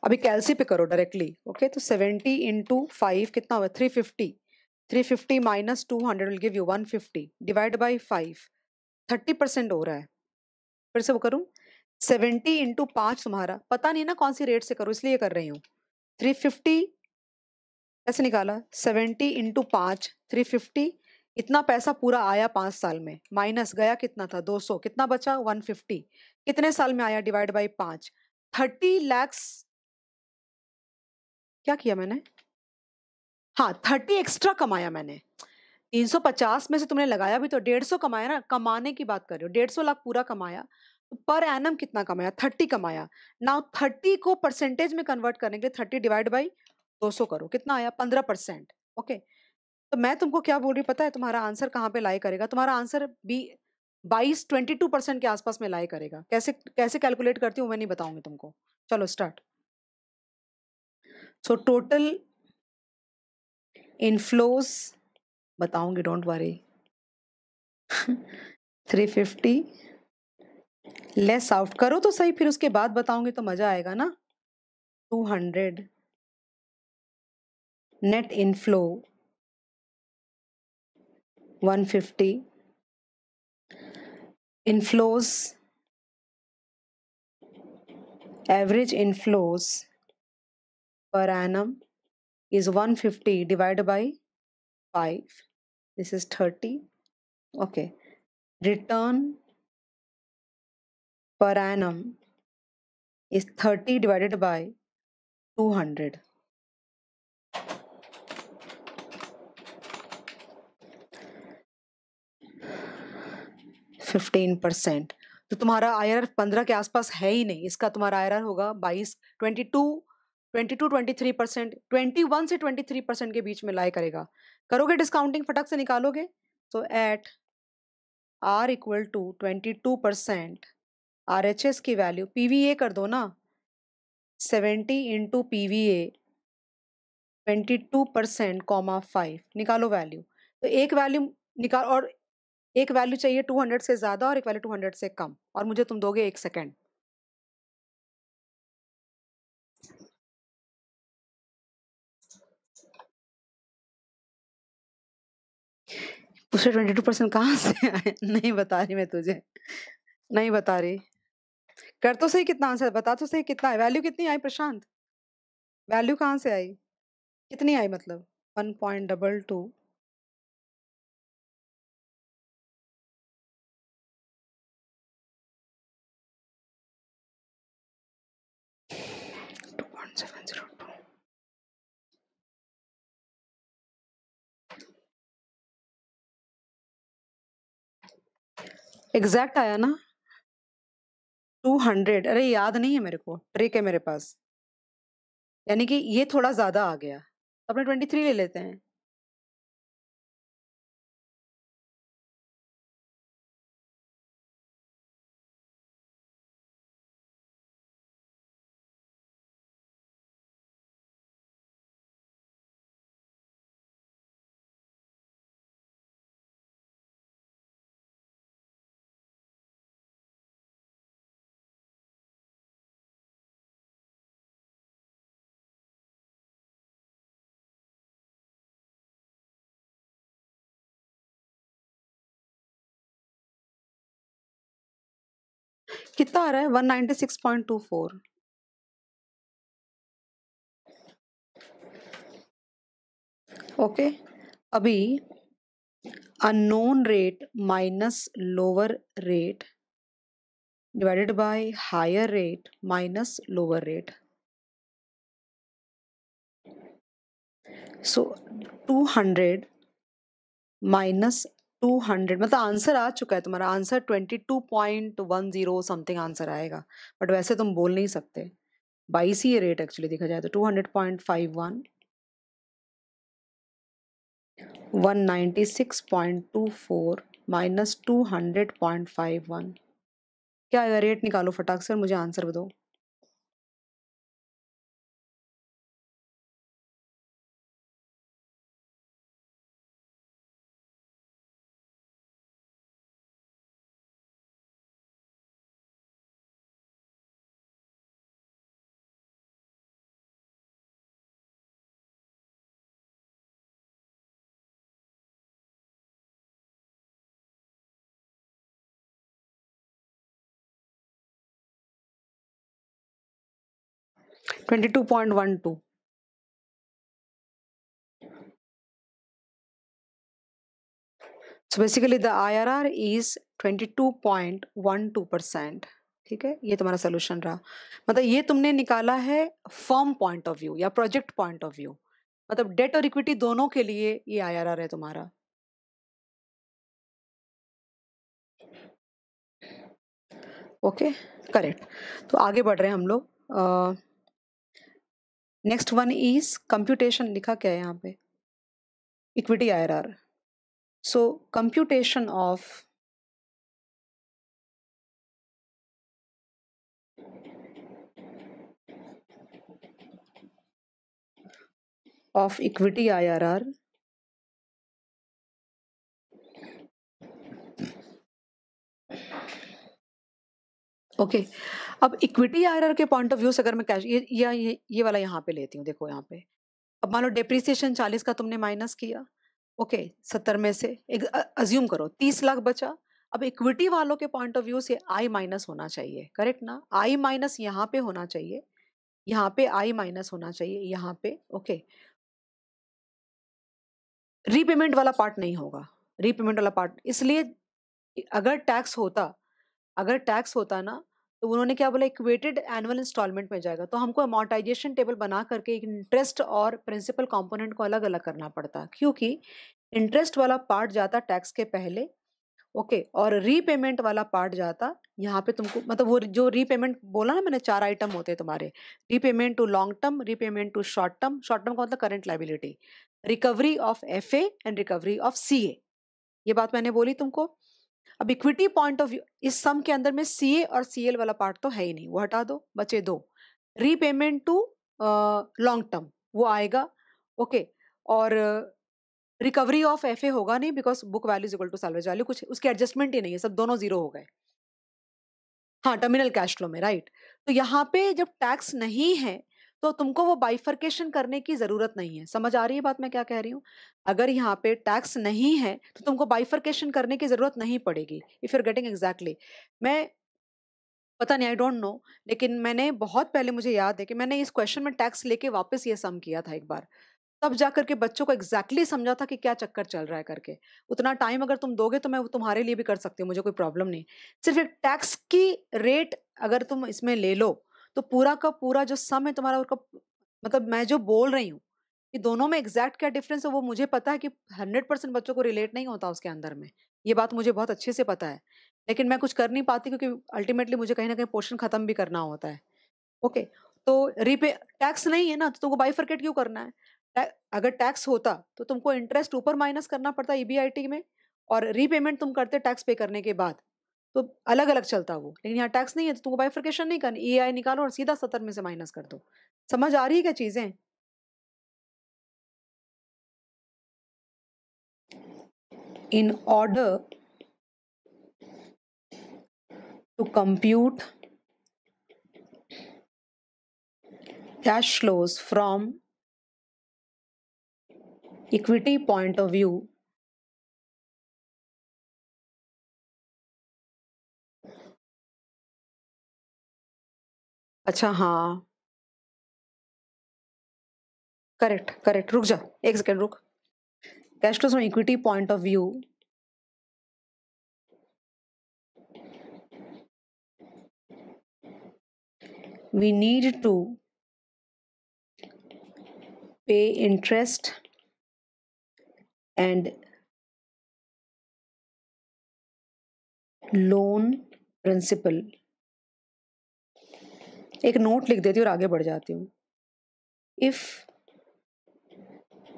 अभी कैलसी पे करो डायरेक्टली ओके तो सेवेंटी इंटू फाइव कितना हुआ three fifty three fifty minus two hundred will give you one fifty divide by five thirty percent हो रहा है फिर से वो करूँ सेवेंटी इंटू पाँच तुम्हारा पता नहीं ना कौन सी रेट से करो इसलिए कर रही हूँ थ्री फिफ्टी कैसे निकाला सेवेंटी इंटू पाँच थ्री फिफ्टी इतना पैसा पूरा आया पाँच साल में माइनस गया कितना था दो सौ कितना बचा वन फिफ्टी कितने साल में आया डिवाइड बाई पाँच थर्टी लैक्स क्या किया मैंने हाँ थर्टी एक्स्ट्रा कमाया मैंने तीन सौ पचास में से तुमने लगाया भी तो डेढ़ सौ कमाया ना कमाने की बात कर रहे हो डेढ़ सौ लाख पूरा कमाया पर एनम कितना कमाया थर्टी कमाया नाउ थर्टी को परसेंटेज में कन्वर्ट करने के लिए थर्टी डिवाइड बाई दो सौ करो कितना आया पंद्रह परसेंट ओके तो मैं तुमको क्या बोल रही पता है तुम्हारा आंसर कहाँ पे लाई करेगा तुम्हारा आंसर बी बाईस ट्वेंटी टू परसेंट के आसपास में लाई करेगा कैसे कैसे कैलकुलेट करती हूँ मैं नहीं बताऊंगी तुमको चलो स्टार्ट सो टोटल इनफ्लोज बताऊंगी don't worry three fifty less out करो तो सही फिर उसके बाद बताओगे तो मजा आएगा ना two hundred net inflow one fifty inflows average inflows annum is one fifty divide by five this is thirty okay return annum is thirty divided by two hundred fifteen percent तो तुम्हारा आई पंद्रह के आसपास है ही नहीं इसका तुम्हारा आई होगा बाईस twenty two twenty two twenty three percent twenty one से ट्वेंटी थ्री परसेंट के बीच में लाई करेगा करोगे डिस्काउंटिंग फटक से निकालोगे तो at R equal to twenty two percent R H S की वैल्यू पी वी ए कर दो ना seventy into P V A twenty two percent comma five निकालो वैल्यू तो एक वैल्यू निकाल और एक वैल्यू चाहिए टू हंड्रेड से ज़्यादा और एक वैल्यू टू हंड्रेड से कम और मुझे तुम दोगे एक सेकेंड ट्वेंटी टू परसेंट कहाँ से आए नहीं बता रही मैं तुझे नहीं बता रही कर तो सही कितना आंसर बता तो सही कितना है वैल्यू कितनी आई प्रशांत वैल्यू कहाँ से आई कितनी आई मतलब one point double two exact आया ना टू हंड्रेड अरे याद नहीं है मेरे को ट्रिक है मेरे पास यानी कि ये थोड़ा ज़्यादा आ गया तो अपने ट्वेंटी थ्री ले लेते हैं कितना आ रहा है one ninety six point two four okay अभी unknown rate minus lower rate divided by higher rate minus lower rate so two hundred minus two hundred मतलब आंसर आ चुका है तुम्हारा answer twenty two point one zero something answer आएगा but वैसे तुम बोल नहीं सकते बाईस ही रेट एक्चुअली देखा जाए तो two hundred point five one one ninety six point two four minus two hundred point five one क्या आएगा रेट निकालो फटाक से और मुझे आंसर बताओ twenty two point one two so basically the IRR is 22.12 percent ठीक है ये तुम्हारा सोल्यूशन रहा मतलब ये तुमने निकाला है फॉर्म पॉइंट ऑफ व्यू या प्रोजेक्ट पॉइंट ऑफ व्यू मतलब डेट और इक्विटी दोनों के लिए ये आईआरआर है तुम्हारा ओके करेक्ट तो आगे बढ़ रहे हैं हम लोग नेक्स्ट वन इज कंप्यूटेशन लिखा क्या है यहाँ पे equity R so computation of I R R okay okay. अब इक्विटी आर के पॉइंट ऑफ व्यू से अगर मैं कैश ये या ये, ये वाला यहाँ पे लेती हूँ देखो यहाँ पे अब मान लो डेप्रिसिएशन चालीस का तुमने माइनस किया ओके okay, सत्तर में से एक अज्यूम करो तीस लाख बचा अब इक्विटी वालों के पॉइंट ऑफ व्यू से आई माइनस होना चाहिए करेक्ट ना आई माइनस यहाँ पे होना चाहिए यहाँ पे आई माइनस होना चाहिए यहाँ पे ओके okay. रीपेमेंट वाला पार्ट नहीं होगा रीपेमेंट वाला पार्ट इसलिए अगर टैक्स होता अगर टैक्स होता ना तो उन्होंने क्या बोला इक्वेटेड एनुअल इंस्टॉलमेंट में जाएगा तो हमको अमोटाइजेशन टेबल बना करके एक इंटरेस्ट और प्रिंसिपल कंपोनेंट को अलग अलग करना पड़ता क्योंकि इंटरेस्ट वाला पार्ट जाता टैक्स के पहले ओके और रीपेमेंट वाला पार्ट जाता यहाँ पे तुमको मतलब वो जो रीपेमेंट बोला ना मैंने चार आइटम होते तुम्हारे repayment to long term repayment to short term short term का मतलब current liability recovery of F and recovery of C ये बात मैंने बोली तुमको अब इक्विटी पॉइंट ऑफ व्यू इस सम के अंदर में सी और सी वाला पार्ट तो है ही नहीं वो हटा दो बचे दो रीपेमेंट टू लॉन्ग टर्म वो आएगा ओके okay. और रिकवरी ऑफ एफ ए होगा नहीं because book values equal to salvage value कुछ उसके एडजस्टमेंट ही नहीं है सब दोनों जीरो हो गए हाँ टर्मिनल कैश फ्लो में राइट right? तो यहाँ पे जब टैक्स नहीं है तो तुमको वो बाइफर्केशन करने की ज़रूरत नहीं है समझ आ रही है बात मैं क्या कह रही हूँ अगर यहाँ पे टैक्स नहीं है तो तुमको बाइफर्केशन करने की ज़रूरत नहीं पड़ेगी इफ़ यूर गेटिंग एग्जैक्टली मैं पता नहीं आई डोंट नो लेकिन मैंने बहुत पहले मुझे याद है कि मैंने इस क्वेश्चन में टैक्स लेके वापस ये सम किया था एक बार तब जा करके बच्चों को एग्जैक्टली exactly समझा था कि क्या चक्कर चल रहा है करके उतना टाइम अगर तुम दोगे तो मैं तुम्हारे लिए भी कर सकती हूँ मुझे कोई प्रॉब्लम नहीं सिर्फ एक टैक्स की रेट अगर तुम इसमें ले लो तो पूरा का पूरा जो सम है तुम्हारा उसका मतलब मैं जो बोल रही हूँ कि दोनों में एग्जैक्ट क्या डिफरेंस है वो मुझे पता है कि हंड्रेड परसेंट बच्चों को रिलेट नहीं होता उसके अंदर में ये बात मुझे बहुत अच्छे से पता है लेकिन मैं कुछ कर नहीं पाती क्योंकि अल्टीमेटली मुझे कहीं ना कहीं पोर्शन खत्म भी करना होता है ओके तो रिपे टैक्स नहीं है ना तो तुमको फर्केट क्यों करना है अगर टैक्स होता तो तुमको इंटरेस्ट ऊपर माइनस करना पड़ता ई e में और रीपेमेंट तुम करते टैक्स पे करने के बाद तो अलग अलग चलता वो लेकिन यहाँ टैक्स नहीं है तो तुमको बाइफर्केशन नहीं करनी ई आई निकालो और सीधा सत्तर में से माइनस कर दो समझ आ रही है क्या चीज़ें in order to compute cash flows from equity point of view अच्छा हाँ करेक्ट करेक्ट रुक जा एक सेकेंड रुक cash flows from equity point of view we need to pay interest and loan principal एक नोट लिख देती हूँ और आगे बढ़ जाती हूँ if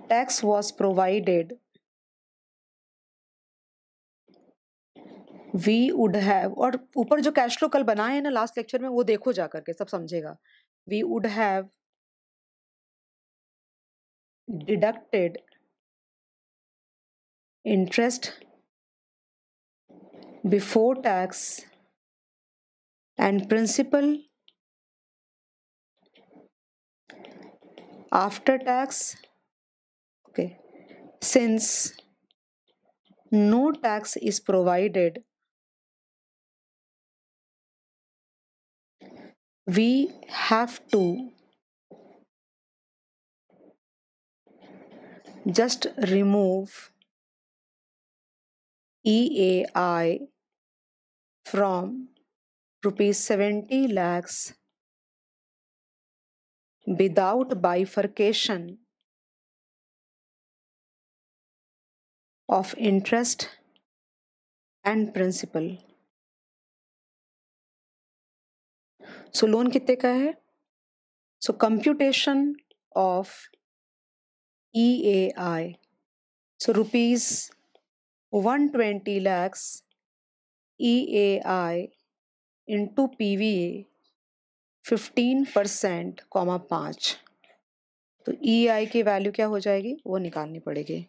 tax was provided we would have और ऊपर जो कैश फ्लो कल बनाए हैं ना लास्ट लेक्चर में वो देखो जा करके सब समझेगा we would have deducted interest before tax and principal after tax okay since no tax is provided we have to just remove EAI from rupees 70 lakhs without bifurcation of interest and principal. So so, loan कितने का है so computation of E A I so rupees one twenty lakhs E A I into P V A fifteen percent comma पाँच तो ई e आई की value क्या हो जाएगी वो निकालनी पड़ेगी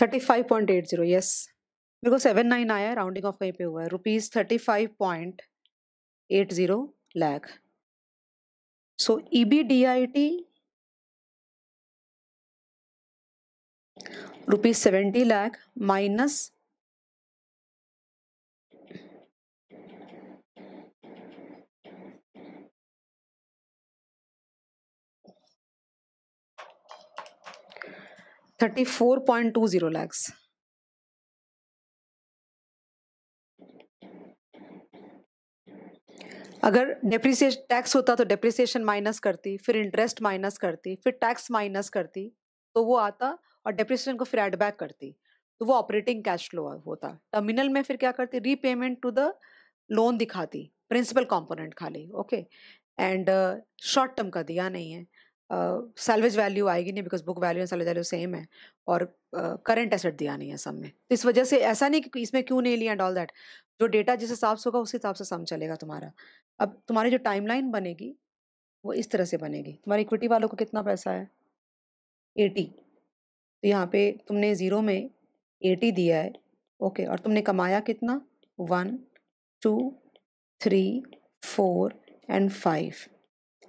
thirty five point eight zero yes मेरे को सेवन नाइन आया राउंडिंग ऑफ कहीं पे हुआ है rupees thirty five point eight zero lakhs so E B D I T rupees seventy lakhs minus thirty four point two zero lakhs अगर डेप्रिसिएशन टैक्स होता तो डेप्रिसिएशन माइनस करती फिर इंटरेस्ट माइनस करती फिर टैक्स माइनस करती तो वो आता और डेप्रिसिएशन को फिर एडबैक करती तो वो ऑपरेटिंग कैश फ्लो होता टर्मिनल में फिर क्या करती रीपेमेंट टू द लोन दिखाती प्रिंसिपल कंपोनेंट खाली ओके एंड शॉर्ट टर्म का दिया नहीं है सेल्वेज वैल्यू आएगी नहीं because book value salvage value same है और करंट एसेट दिया नहीं है सब में तो इस वजह से ऐसा नहीं कि इसमें क्यों नहीं लिया एंड ऑल दैट जो डेटा जिस हिसाब से होगा उस हिसाब से सम चलेगा तुम्हारा अब तुम्हारी जो टाइम बनेगी वो इस तरह से बनेगी तुम्हारी इक्विटी वालों को कितना पैसा है एटी तो यहाँ पे तुमने ज़ीरो में एटी दिया है ओके और तुमने कमाया कितना one two three four and five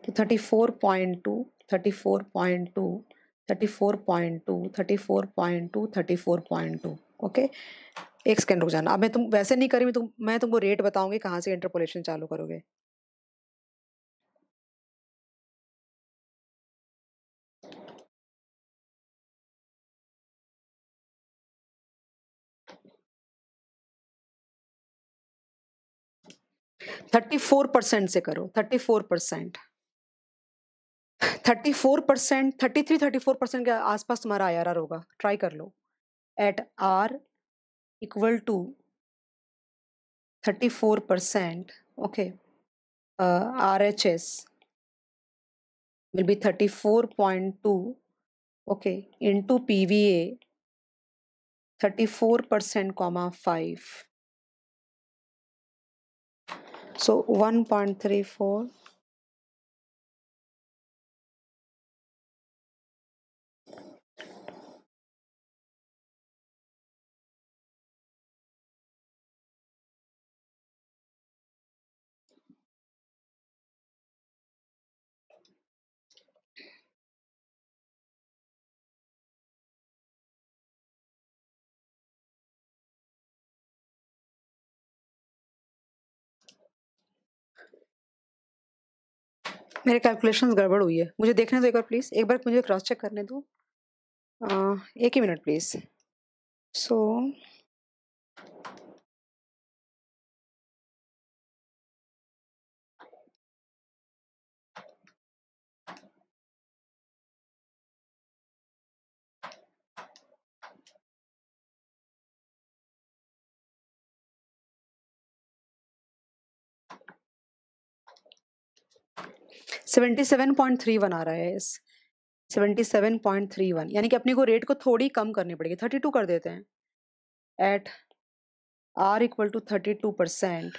तो thirty four point two thirty four point two thirty four point two thirty four point two thirty four point two okay एक सेकेंड रुक जाना अब मैं तुम वैसे नहीं करी मैं तुम मैं तुमको रेट बताऊंगी कहाँ से इंटरपोलेशन चालू करोगे थर्टी फोर परसेंट से करो thirty four percent thirty four percent thirty three thirty four percent के आसपास तुम्हारा आई आर आर होगा ट्राई कर लो at R equal to thirty four percent okay R H S will be thirty four point two okay into P V A thirty four percent comma five so one point three four मेरे calculation गड़बड़ हुई है मुझे देखने दो एक बार please एक बार मुझे क्रॉस चेक करने दो आ, एक ही minute please so so, seventy seven point three one आ रहा है इस seventy seven point three one यानी कि अपने को रेट को थोड़ी कम करनी पड़ेगी थर्टी टू कर देते हैं at R equal to thirty two percent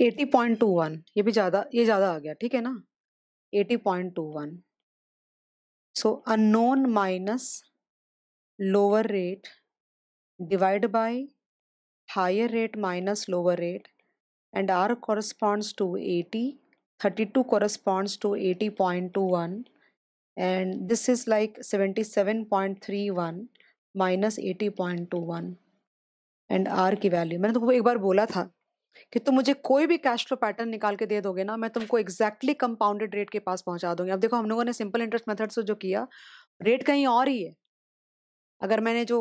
eighty point two one ये भी ज़्यादा ये ज़्यादा आ गया ठीक है ना eighty point two one so unknown minus lower rate divide by higher rate minus lower rate and R corresponds to eighty thirty two corresponds to eighty point two one and this is like seventy seven point three one minus eighty point two one and R की value मैंने तो एक बार बोला था कि तुम मुझे कोई भी कैश फ्लो पैटर्न निकाल के दे दोगे ना मैं तुमको एग्जैक्टली कंपाउंडेड रेट के पास पहुंचा दूंगी अब देखो हम लोगों ने सिंपल इंटरेस्ट मेथड से जो किया रेट कहीं और ही है अगर मैंने जो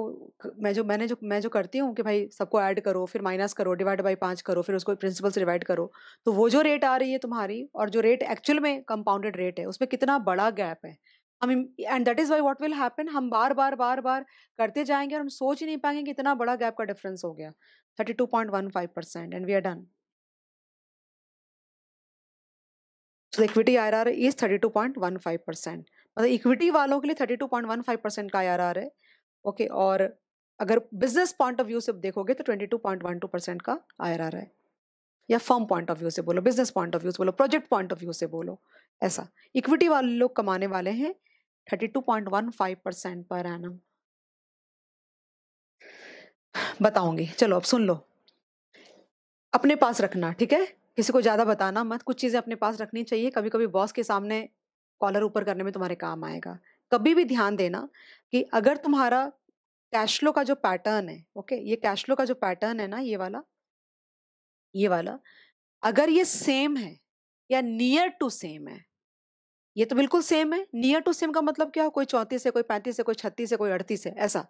मैं जो मैंने जो मैं जो करती हूँ कि भाई सबको ऐड करो फिर माइनस करो डिवाइड बाई पाँच करो फिर उसको प्रिंसिपल से डिवाइड करो तो वो जो रेट आ रही है तुम्हारी और जो रेट एक्चुअल में कंपाउंडेड रेट है उसमें कितना बड़ा गैप है हम and that is why what will happen हम बार बार बार बार करते जाएंगे और हम सोच ही नहीं पाएंगे कि इतना बड़ा गैप का डिफरेंस हो गया thirty two point one five percent and we are done equity I R is thirty two point one five percent मतलब इक्विटी वालों के लिए thirty two point one five percent का आई आर आर है okay okay, और अगर business point of view से देखोगे तो twenty two point one two percent का आई आर आर है या फर्म पॉइंट ऑफ व्यू से बोलो बिजनेस पॉइंट ऑफ व्यू से बोलो प्रोजेक्ट पॉइंट ऑफ व्यू से बोलो ऐसा इक्विटी वाले लोग कमाने वाले हैं 32.15 परसेंट पर एनम बताऊंगी चलो अब सुन लो अपने पास रखना ठीक है किसी को ज़्यादा बताना मत कुछ चीज़ें अपने पास रखनी चाहिए कभी कभी बॉस के सामने कॉलर ऊपर करने में तुम्हारे काम आएगा कभी भी ध्यान देना कि अगर तुम्हारा कैश फ्लो का जो पैटर्न है ओके ये कैश फ्लो का जो पैटर्न है ना ये वाला ये वाला अगर ये सेम है या नियर टू सेम है ये तो बिल्कुल सेम है नियर टू सेम का मतलब क्या हो कोई चौंतीस है कोई पैंतीस है कोई छत्तीस है कोई अड़तीस है ऐसा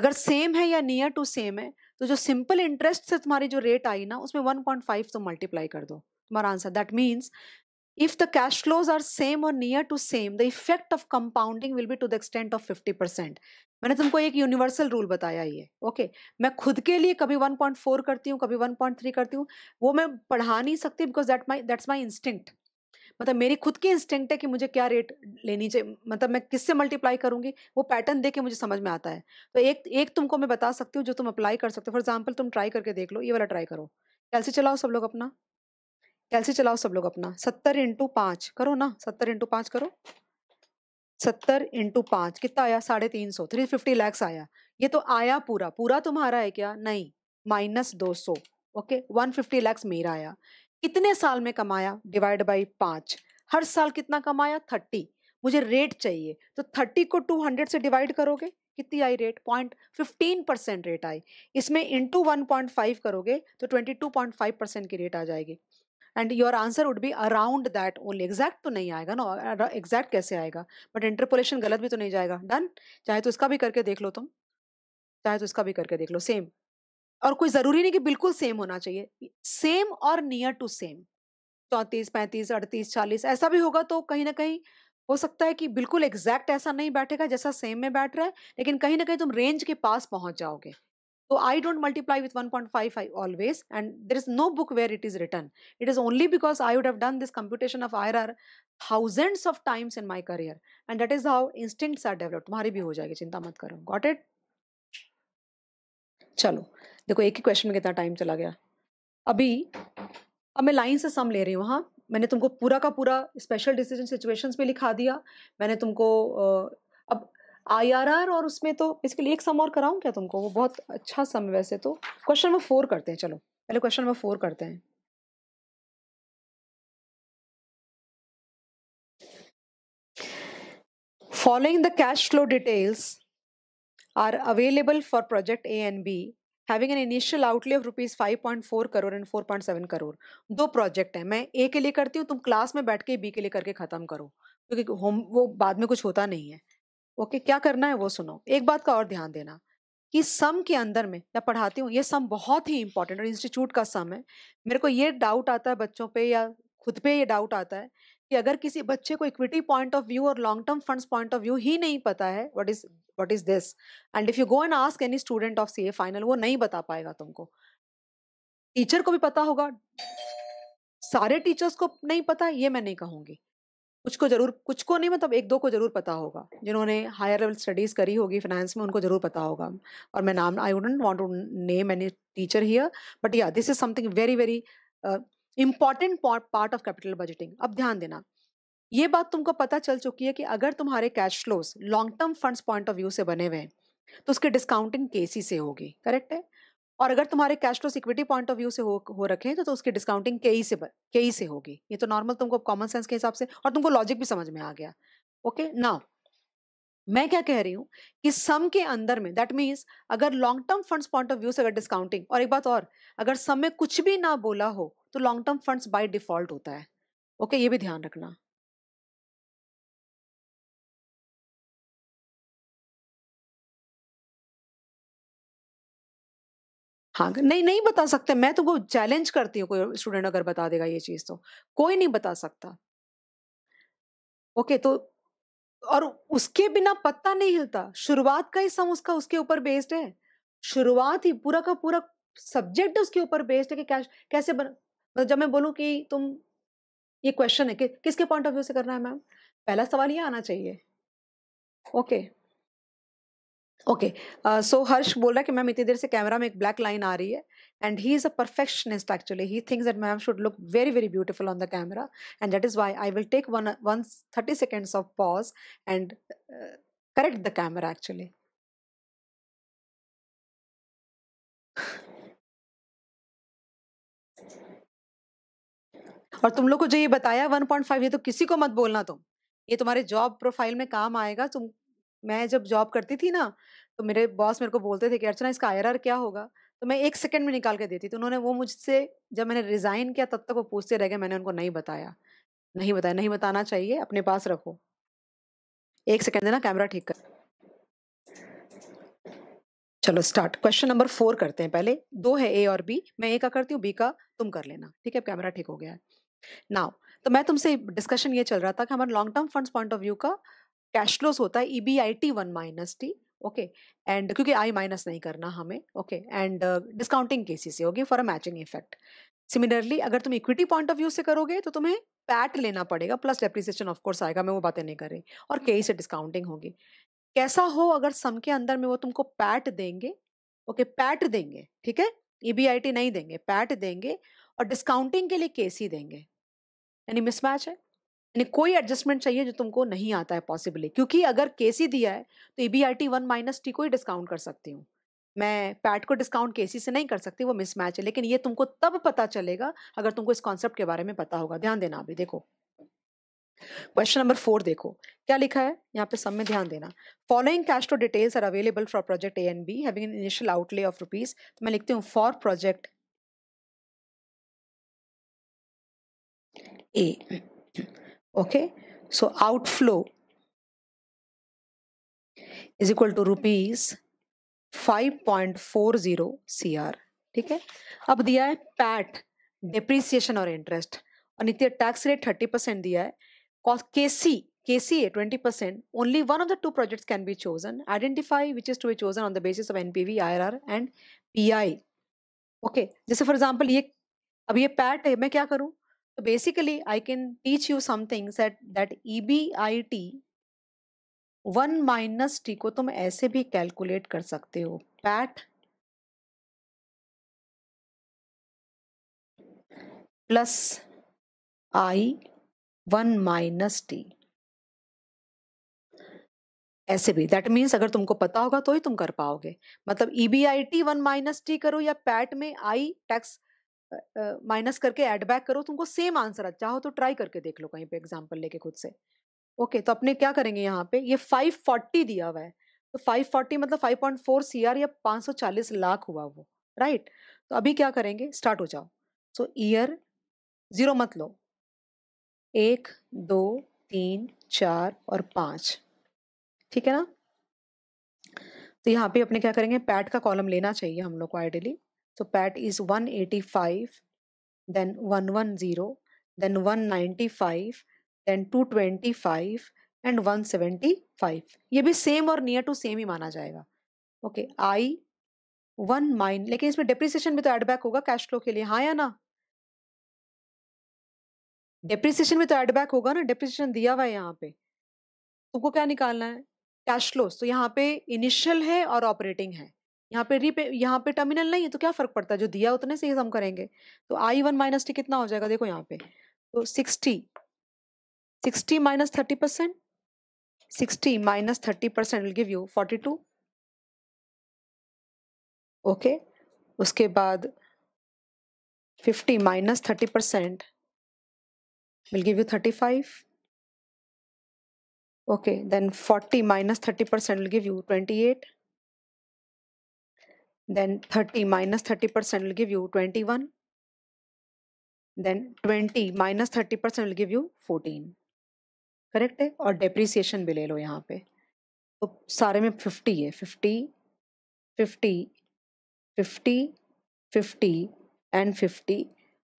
अगर सेम है या नियर टू सेम है तो जो सिंपल इंटरेस्ट से तुम्हारी जो रेट आई ना उसमें वन पॉइंट फाइव तो मल्टीप्लाई कर दो तुम्हारा answer that means if the cash flows are same or near to same the effect of compounding will be to the extent of fifty percent मैंने तुमको एक यूनिवर्सल रूल बताया ये okay मैं खुद के लिए कभी 1.4 करती हूँ कभी 1.3 करती हूँ वो मैं पढ़ा नहीं सकती because that my that's my instinct मतलब मेरी खुद की इंस्टिंक्ट है कि मुझे क्या रेट लेनी चाहिए मतलब मैं किससे मल्टीप्लाई करूंगी वो पैटर्न देख के मुझे समझ में आता है तो एक एक तुमको मैं बता सकती हूँ जो तुम अप्लाई कर सकते हो फॉर एग्जाम्पल तुम ट्राई करके देख लो ये वाला ट्राई करो कैसे चलाओ सब लोग अपना कैसे चलाओ सब लोग अपना सत्तर इंटू पाँच करो ना सत्तर इंटू पाँच करो सत्तर इंटू पाँच कितना आया साढ़े तीन सौ थ्री फिफ्टी लैक्स आया ये तो आया पूरा पूरा तुम्हारा है क्या नहीं माइनस दो सौ ओके वन फिफ्टी लैक्स मेरा आया कितने साल में कमाया डिवाइड बाई पाँच हर साल कितना कमाया थर्टी मुझे रेट चाहिए तो थर्टी को टू हंड्रेड से डिवाइड करोगे कितनी आई rate point fifteen percent rate आई इसमें इंटू वन पॉइंट फाइव करोगे तो twenty two point five percent की रेट आ जाएगी and your answer would be around that only exact तो नहीं आएगा ना एग्जैक्ट कैसे आएगा बट इंटरपोलेशन गलत भी तो नहीं जाएगा डन चाहे तो इसका भी करके देख लो तुम चाहे तो इसका भी करके देख लो सेम और कोई ज़रूरी नहीं कि बिल्कुल सेम होना चाहिए same or near to same चौंतीस पैंतीस अड़तीस चालीस ऐसा भी होगा तो कहीं ना कहीं हो सकता है कि बिल्कुल एग्जैक्ट ऐसा नहीं बैठेगा जैसा सेम में बैठ रहा है लेकिन कहीं ना कहीं तुम रेंज के पास पहुंच जाओगे तो I don't multiply with one point five I always and there is no book where it is return it is only because I would have done this computation of IRR thousands of times in my career and that is how instincts are develop तुम्हारी भी हो जाएगी चिंता मत करो got it चलो देखो एक ही क्वेश्चन में कितना टाइम चला गया अभी अब मैं लाइन से सम ले रही हूँ हाँ मैंने तुमको पूरा का पूरा स्पेशल डिसीजन सिचुएशंस में लिखा दिया मैंने तुमको अब आईआरआर और उसमें तो बेसिकली एक सम और कराऊँ क्या तुमको वो बहुत अच्छा सम वैसे तो क्वेश्चन नंबर फोर करते हैं चलो पहले क्वेश्चन नंबर फोर करते हैं following the cash flow details are available for project A and B having an initial outlay of rupees five point four crore and four point seven crore दो project है मैं ए के लिए करती हूँ तुम क्लास में बैठ के बी के लिए करके ख़त्म करो क्योंकि तो होम वो बाद में कुछ होता नहीं है ओके okay, क्या करना है वो सुनो एक बात का और ध्यान देना कि सम के अंदर में मैं पढ़ाती हूँ ये सम बहुत ही इंपॉर्टेंट और इंस्टीट्यूट का सम है मेरे को ये डाउट आता है बच्चों पे या खुद पे ये डाउट आता है कि अगर किसी बच्चे को इक्विटी पॉइंट ऑफ व्यू और long term funds point of view ही नहीं पता है what is what is this and if you go and ask any student of C A final वो नहीं बता पाएगा तुमको टीचर को भी पता होगा सारे टीचर्स को नहीं पता ये मैं नहीं कहूँगी कुछ को जरूर कुछ को नहीं मतलब एक दो को जरूर पता होगा जिन्होंने हायर लेवल स्टडीज़ करी होगी फाइनेंस में उनको जरूर पता होगा और मैं नाम I wouldn't want to name any teacher here but या this is something very very important part of capital budgeting अब ध्यान देना ये बात तुमको पता चल चुकी है कि अगर तुम्हारे cash flows long term funds point of view से बने हुए हैं तो उसकी डिस्काउंटिंग केसी से होगी करेक्ट है और अगर तुम्हारे cash flows equity point of view से हो हो रखे हैं तो, तो उसकी डिस्काउंटिंग के ही से के ही से होगी ये तो नॉर्मल तुमको कॉमन सेंस के हिसाब से और तुमको लॉजिक भी समझ में आ गया ओके okay? ना मैं क्या कह रही हूँ कि सम के अंदर में दैट मीन्स अगर long term funds point of view से अगर डिस्काउंटिंग और एक बात और अगर सम में कुछ भी ना बोला हो तो long term funds by default होता है ओके okay? ये भी ध्यान रखना हाँ नहीं नहीं बता सकते मैं तो वो चैलेंज करती हूँ कोई स्टूडेंट अगर बता देगा ये चीज़ तो कोई नहीं बता सकता ओके तो और उसके बिना पत्ता नहीं हिलता शुरुआत का ही सम उसका उसके ऊपर बेस्ड है शुरुआत ही पूरा का पूरा सब्जेक्ट उसके ऊपर बेस्ड है कि क्या कैसे बन मतलब जब मैं बोलूँ कि तुम ये क्वेश्चन है कि किसके पॉइंट ऑफ व्यू से करना है मैम पहला सवाल ये आना चाहिए okay okay. Okay so Harsh बोल रहा है कि मैम इतनी देर से कैमरा में एक ब्लैक लाइन आ रही है and he is a perfectionist actually he thinks that ma'am should look very very beautiful on the camera and that is why I will take one one thirty seconds of pause and correct the camera actually और तुम लोग को जो ये बताया one point five ये तो किसी को मत बोलना तुम ये तुम्हारे जॉब प्रोफाइल में काम आएगा तुम मैं जब जॉब करती थी ना तो मेरे बॉस मेरे को बोलते थे कि अर्चना इसका आई क्या होगा तो मैं एक सेकंड में निकाल के देती तो उन्होंने वो मुझसे जब मैंने रिज़ाइन किया तब तक वो पूछते रह गए मैंने उनको नहीं बताया नहीं बताया नहीं बताना चाहिए अपने पास रखो एक सेकंड देना कैमरा ठीक कर चलो स्टार्ट क्वेश्चन नंबर फोर करते हैं पहले दो है ए और बी मैं ए का करती हूँ बी का तुम कर लेना ठीक है कैमरा ठीक हो गया है नाउ तो मैं तुमसे डिस्कशन ये चल रहा था कि हमारे long term funds point of view का कैश फ्लोस होता है E B I T one minus T okay and क्योंकि आई माइनस नहीं करना हमें ओके एंड डिस्काउंटिंग केसेस से होगी for a matching effect similarly अगर तुम इक्विटी पॉइंट ऑफ व्यू से करोगे तो तुम्हें पैट लेना पड़ेगा प्लस डेप्रिसिएशन ऑफ कोर्स आएगा मैं वो बातें नहीं कर रही और के से डिस्काउंटिंग होगी कैसा हो अगर सम के अंदर में वो तुमको पैट देंगे ओके okay, पैट देंगे ठीक है ई बी आई टी नहीं देंगे पैट देंगे और डिस्काउंटिंग के लिए केस ही देंगे यानी मिसमैच है यानी कोई एडजस्टमेंट चाहिए जो तुमको नहीं आता है पॉसिबली क्योंकि अगर के सी दिया है तो E B R T one minus T को ही डिस्काउंट कर सकती हूँ मैं पैट को डिस्काउंट के सी से नहीं कर सकती वो मिसमैच है लेकिन ये तुमको तब पता चलेगा अगर तुमको इस कॉन्सेप्ट के बारे में पता होगा ध्यान देना अभी देखो क्वेश्चन नंबर फोर देखो क्या लिखा है यहाँ पे सब में ध्यान देना following cash two details are available for project A and B having initial outlay of rupees तो मैं लिखती हूँ for project A okay so outflow is equal to rupees 5.40 cr ठीक है अब दिया है पैट डिप्रिसिएशन और इंटरेस्ट और नित्य टैक्स रेट थर्टी परसेंट दिया है के सी के सी है twenty percent only one of the two projects can be chosen identify which is to be chosen on the basis of NPV IRR and PI okay जैसे for example ये अब ये पैट है मैं क्या करूं So basically, I can teach you something that that EBIT one minus T को तुम ऐसे भी कैलकुलेट कर सकते हो PAT plus I one minus T ऐसे भी दैट मीन्स अगर तुमको पता होगा तो ही तुम कर पाओगे मतलब E B I T one minus T करो या पैट में आई टैक्स माइनस करके एड बैक करो तुमको सेम आंसर चाहो तो ट्राई करके देख लो कहीं पे एग्जाम्पल लेके खुद से ओके okay, तो अपने क्या करेंगे यहाँ पे ये 540 दिया हुआ है तो 540 मतलब 5.4 आर या 540 लाख हुआ वो राइट तो अभी क्या करेंगे स्टार्ट हो जाओ सो ईयर जीरो मत लो एक दो तीन चार और पाँच ठीक है ना तो यहाँ पे अपने क्या करेंगे पैट का कॉलम लेना चाहिए हम लोग को ideally So PAT is 185, then 110, then 195, then 225 and 175 ये भी same or near to same ही माना जाएगा ओके आई वन माइन लेकिन इसमें डिप्रिसिएशन भी तो एडबैक होगा कैश फ्लो के लिए हाँ या ना डिप्रिसिएशन भी तो एडबैक होगा ना डिप्रिसिएशन दिया हुआ है यहाँ पे तुमको क्या निकालना है कैश फ्लोस तो यहाँ पे इनिशियल है और ऑपरेटिंग है यहाँ पे रीपे यहाँ पे टर्मिनल नहीं है तो क्या फ़र्क पड़ता है जो दिया उतने से ही हम करेंगे तो आई वन माइनस टी कितना हो जाएगा देखो यहाँ पे तो sixty sixty minus thirty percent sixty minus thirty percent will give you forty two okay उसके बाद fifty minus thirty percent will give you thirty five okay then forty minus thirty percent will give you twenty eight Then 30 minus 30% will give you 21. Then 20 minus 30% will give you 14. Correct है और depreciation भी ले लो यहाँ पे तो सारे में fifty है fifty fifty fifty fifty and fifty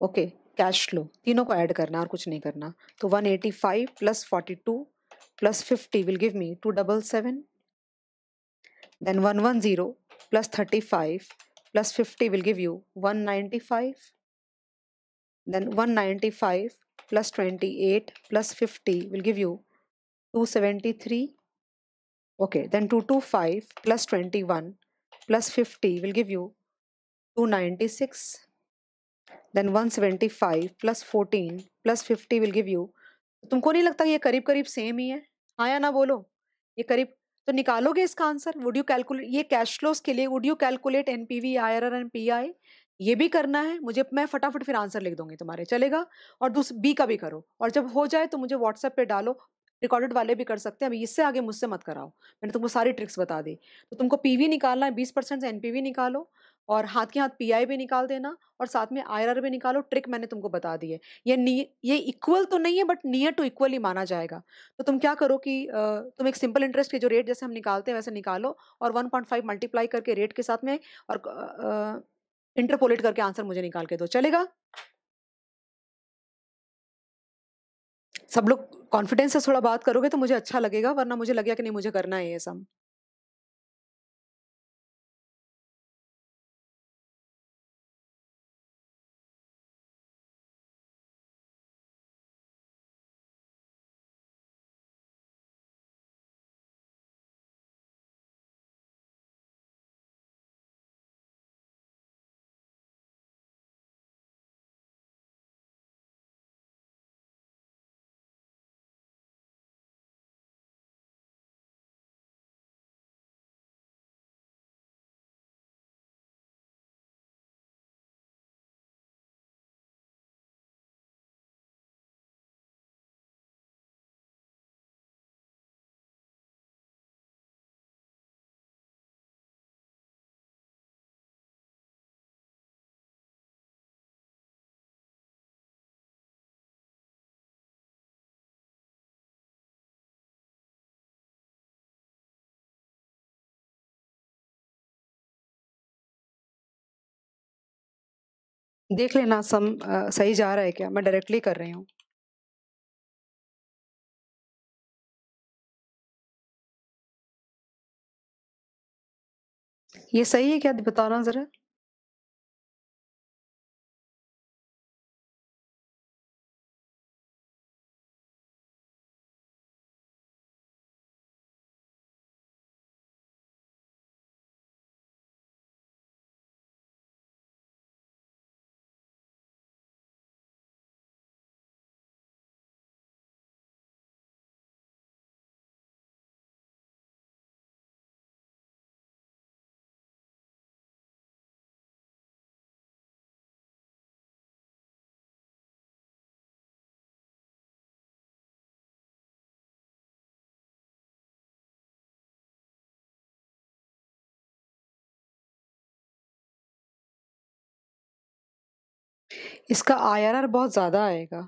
okay cash flow तीनों को ऐड करना और कुछ नहीं करना तो one eighty five plus forty two plus fifty will give me two double seven then one one zero plus 35 plus 50 will give you 195 then 195 plus 28 plus 50 will give you 273 okay then 225 plus 21 plus 50 will give you 296 then 175 plus 14 plus 50 will give you तुमको नहीं लगता कि ये करीब करीब same ही है हाँ या ना बोलो ये करीब तो निकालोगे इसका आंसर वुड यू कैलकुलेट ये कैश फ्लोस के लिए would you calculate N P V I R R and P I ये भी करना है मुझे मैं फटाफट फिर आंसर लिख दूंगी तुम्हारे चलेगा और दूसरे बी का भी करो और जब हो जाए तो मुझे व्हाट्सएप पे डालो रिकॉर्डेड वाले भी कर सकते हैं अभी इससे आगे मुझसे मत कराओ मैंने तुमको सारी ट्रिक्स बता दी तो तुमको पीवी निकालना है बीस परसेंट से एनपीवी निकालो और हाथ के हाथ पीआई भी निकाल देना और साथ में आईआरआर भी निकालो ट्रिक मैंने तुमको बता दी है ये ये इक्वल तो नहीं है बट नियर टू इक्वल ही माना जाएगा तो तुम क्या करो कि तुम एक सिंपल इंटरेस्ट के जो रेट जैसे हम निकालते हैं वैसे निकालो और 1.5 मल्टीप्लाई करके रेट के साथ में और इंटरपोलेट करके आंसर मुझे निकाल के दो चलेगा सब लोग कॉन्फिडेंस से थोड़ा बात करोगे तो मुझे अच्छा लगेगा वरना मुझे लगेगा कि नहीं मुझे करना है ये सब देख लेना सम आ, सही जा रहा है क्या मैं डायरेक्टली कर रही हूँ ये सही है क्या बताना ज़रा इसका आई आर आर बहुत ज़्यादा आएगा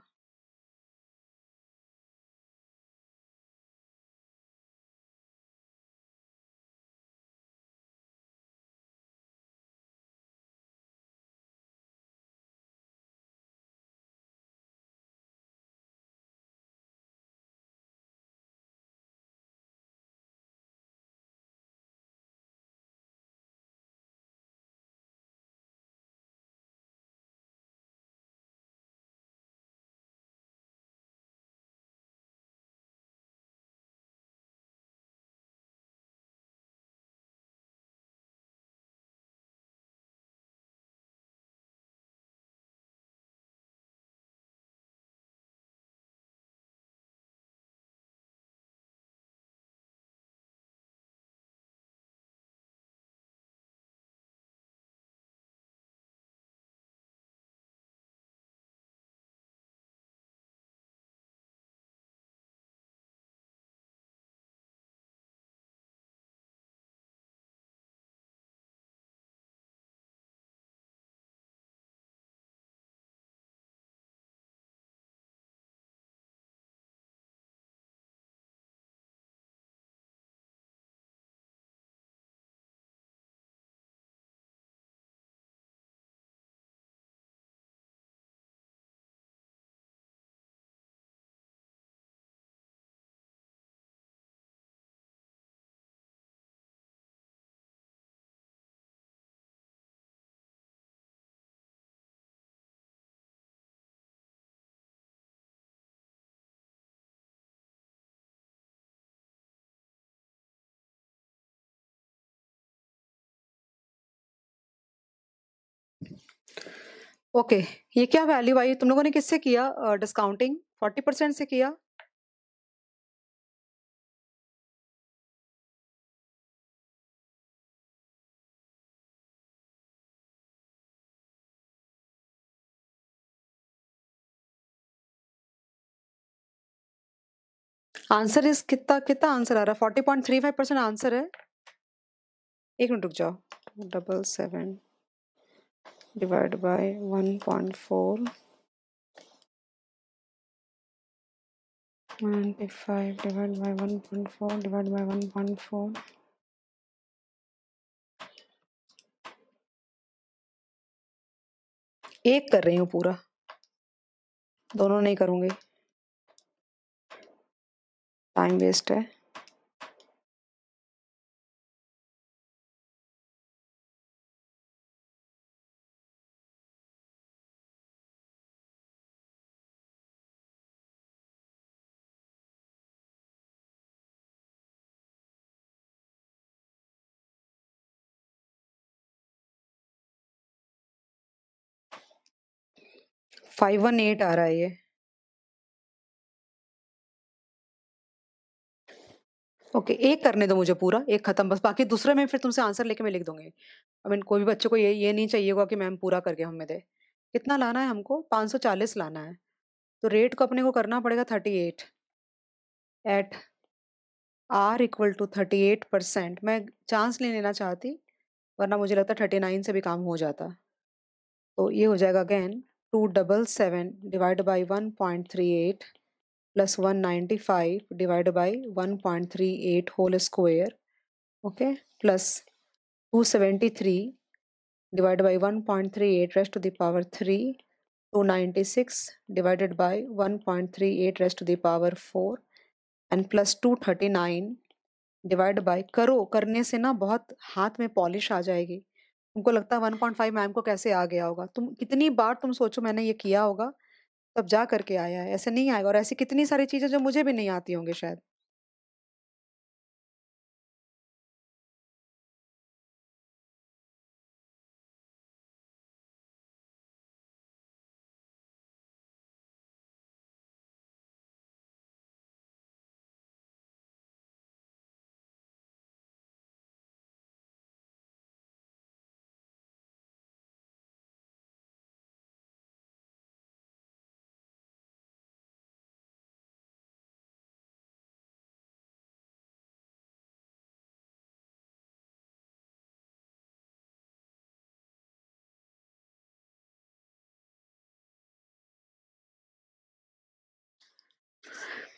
ओके okay, ये क्या वैल्यू आई तुम लोगों ने किससे किया डिस्काउंटिंग फोर्टी परसेंट से किया आंसर इस कितना कितना आंसर आ रहा है forty point three five percent answer है एक मिनट रुक जाओ double seven divided by 1.4 95 divided by 1.4 divided by 1.4 एक कर रही हूँ पूरा दोनों नहीं करूँगी टाइम वेस्ट है फाइव वन एट आ रहा है ये ओके okay, एक करने दो मुझे पूरा एक खत्म बस बाकी दूसरे में फिर तुमसे आंसर लेके मैं लिख दूंगी आई मीन कोई भी बच्चे को ये ये नहीं चाहिए होगा कि मैम पूरा करके हमें दे कितना लाना है हमको 540 लाना है तो रेट को अपने को करना पड़ेगा 38 eight eight R equal to 38 percent मैं चांस नहीं लेना चाहती वरना मुझे लगता नाइन से भी काम हो जाता तो ये हो जाएगा again two double seven divide by one point three eight plus one ninety five divide by one point three eight whole square okay plus two seventy three divide by one point three eight raised to the power three two ninety six divided by one point three eight raised to the power four and plus two thirty nine divide by करो करने से ना बहुत हाथ में polish आ जाएगी उनको लगता है वन पॉइंट फाइव मैम को कैसे आ गया होगा तुम कितनी बार तुम सोचो मैंने ये किया होगा तब जा करके आया है ऐसे नहीं आएगा और ऐसी कितनी सारी चीज़ें जो मुझे भी नहीं आती होंगी शायद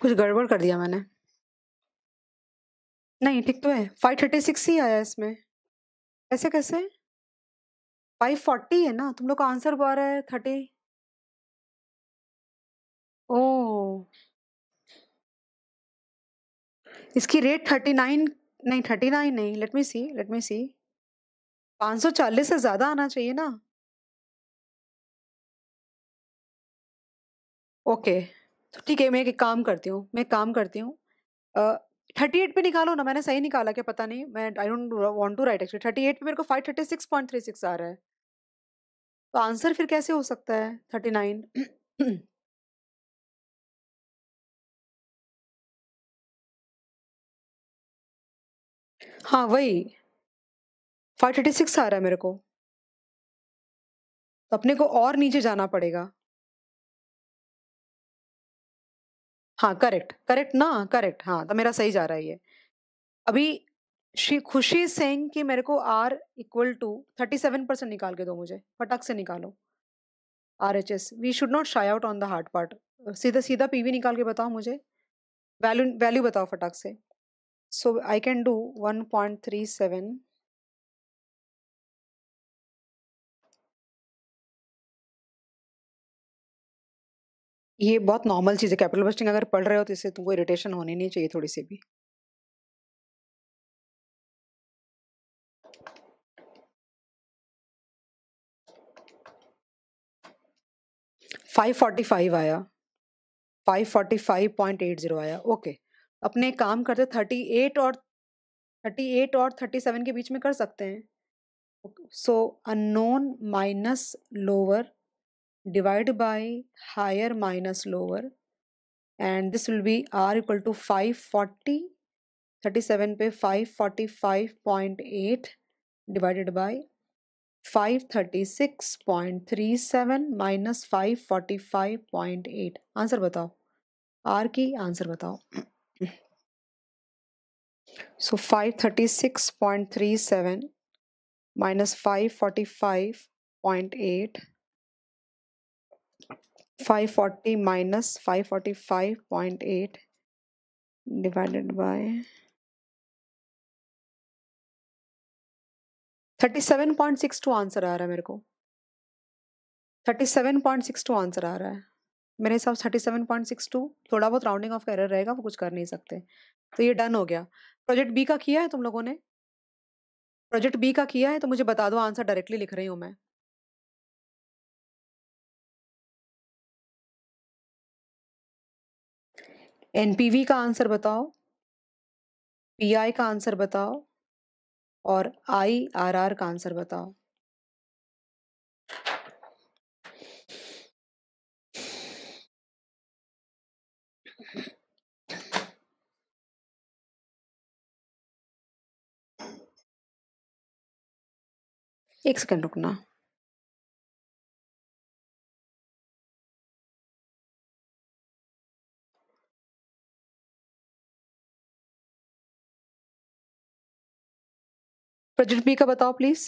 कुछ गड़बड़ कर दिया मैंने नहीं ठीक तो है फाइव थर्टी सिक्स ही आया इसमें ऐसे कैसे फाइव फोर्टी है ना तुम लोग का आंसर आ रहा है थर्टी ओ इसकी रेट थर्टी नाइन नहीं थर्टी नाइन नहीं let me see let me see पाँच सौ चालीस से ज़्यादा आना चाहिए ना ओके okay. तो ठीक है मैं एक काम करती हूँ मैं काम करती हूँ थर्टी एट पर निकालो ना मैंने सही निकाला क्या पता नहीं मैं I don't want to write actually thirty eight पर मेरे को five thirty six point three six आ रहा है तो आंसर फिर कैसे हो सकता है थर्टी नाइन हाँ वही फाइव थर्टी सिक्स आ रहा है मेरे को तो अपने को और नीचे जाना पड़ेगा हाँ करेक्ट करेक्ट ना करेक्ट हाँ तो मेरा सही जा रहा है ये अभी श्री खुशी सिंह कि मेरे को R equal to thirty seven percent निकाल के दो मुझे फटक से निकालो R H S V should not shy out on the hard part सीधा सीधा पी वी निकाल के बताओ मुझे वैल्यू वैल्यू बताओ फटाक से so I can do one point three seven ये बहुत नॉर्मल चीज़ है कैपिटल बस्टिंग अगर पढ़ रहे हो तो इससे तुमको इरिटेशन होनी नहीं चाहिए थोड़ी सी भी फाइव फोर्टी फाइव आया five forty five point eight zero आया ओके अपने काम करते थर्टी एट और थर्टी एट और थर्टी सेवन के बीच में कर सकते हैं so unknown minus lower divide by higher minus lower and this will be r equal to 540 37 pe 545.8 divided by 536.37 minus 545.8 answer batao r ki answer batao so 536.37 minus 545.8 by minus 545.8 divided by 37.62 answer आ रहा है मेरे को 37.62 answer आ रहा है मेरे हिसाब से 37.62 थोड़ा बहुत राउंडिंग ऑफ एरर रहेगा वो कुछ कर नहीं सकते तो ये डन हो गया प्रोजेक्ट बी का किया है तुम लोगों ने प्रोजेक्ट बी का किया है तो मुझे बता दो आंसर डायरेक्टली लिख रही हूँ मैं एनपीवी का आंसर बताओ पीआई का आंसर बताओ और आईआरआर का आंसर बताओ एक सेकंड रुकना प्रोजेक्ट बी का बताओ please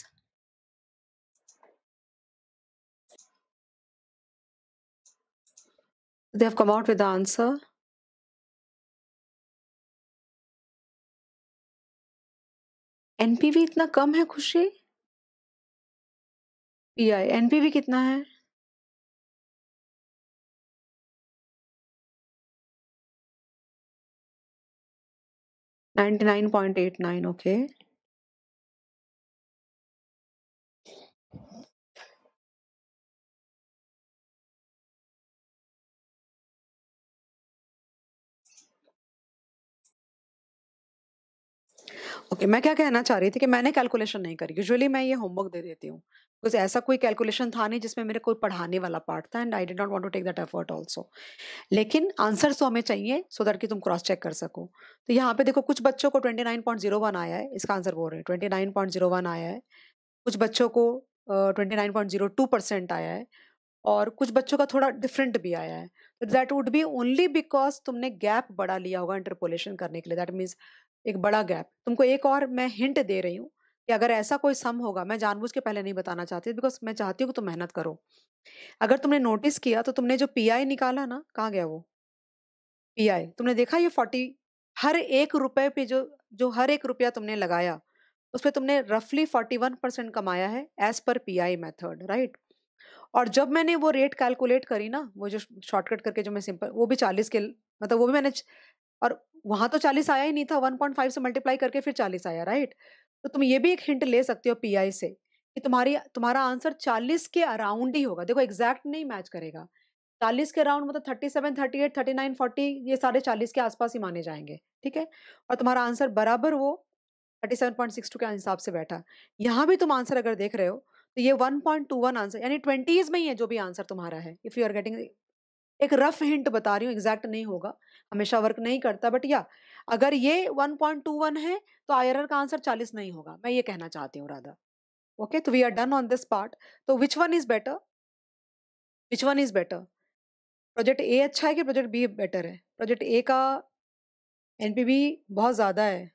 they have come out with answer NPV इतना कम है खुशी पीआई एनपीवी कितना है ninety nine point eight nine okay okay okay, मैं क्या कहना चाह रही थी कि मैंने कैलकुलेशन नहीं करी यूजुअली मैं ये होमवर्क दे देती हूँ बिकॉज ऐसा कोई कैलकुलेशन था नहीं जिसमें मेरे कोई पढ़ाने वाला पार्ट था and I did not want to take that effort also लेकिन आंसर तो हमें चाहिए सो दैट कि तुम क्रॉस चेक कर सको तो यहाँ पे देखो कुछ बच्चों को वन आया है इसका आंसर बोल रहे हैं वन आया है कुछ बच्चों को twenty nine point zero two percent आया है और कुछ बच्चों का थोड़ा डिफरेंट भी आया है that would be only because तुमने गैप बड़ा लिया होगा इंटरपोलेशन करने के लिए दैट मीन्स एक बड़ा गैप तुमको एक और मैं हिंट दे रही हूँ कि अगर ऐसा कोई सम होगा मैं जानबूझ के पहले नहीं बताना चाहती बिकॉज मैं चाहती हूँ कि तुम मेहनत करो अगर तुमने नोटिस किया तो तुमने जो पीआई निकाला ना कहाँ गया वो पीआई तुमने देखा ये फोर्टी हर एक रुपए पे जो जो हर एक रुपया तुमने लगाया उस पर तुमने रफली फोर्टी वन परसेंट कमाया है as per P I method right और जब मैंने वो रेट कैलकुलेट करी ना वो जो शॉर्टकट करके जो मैं सिंपल वो भी चालीस के मतलब वो भी मैंने और वहां तो चालीस आया ही नहीं था वन पॉइंट फाइव से मल्टीप्लाई करके फिर चालीस आया राइट तो तुम ये भी एक हिंट ले सकते हो पीआई से कि तुम्हारी तुम्हारा आंसर चालीस के अराउंड ही होगा देखो एग्जैक्ट नहीं मैच करेगा चालीस के अराउंड मतलब thirty seven thirty eight thirty nine forty ये साढ़े चालीस के आसपास ही माने जाएंगे ठीक है और तुम्हारा आंसर बराबर वो thirty seven point six two के हिसाब से बैठा यहाँ भी तुम आंसर अगर देख रहे हो तो ये one point two one answer यानी ट्वेंटीज़ में ही है जो भी आंसर तुम्हारा है इफ़ यू आर गेटिंग एक रफ हिंट बता रही हूँ एग्जैक्ट नहीं होगा हमेशा वर्क नहीं करता बट या अगर ये 1.21 है तो आर का आंसर 40 नहीं होगा मैं ये कहना चाहती हूँ राधा ओके तो we are done on this part तो which one is better which one is better project A अच्छा है कि प्रोजेक्ट बी बेटर है प्रोजेक्ट ए का एन बहुत ज़्यादा है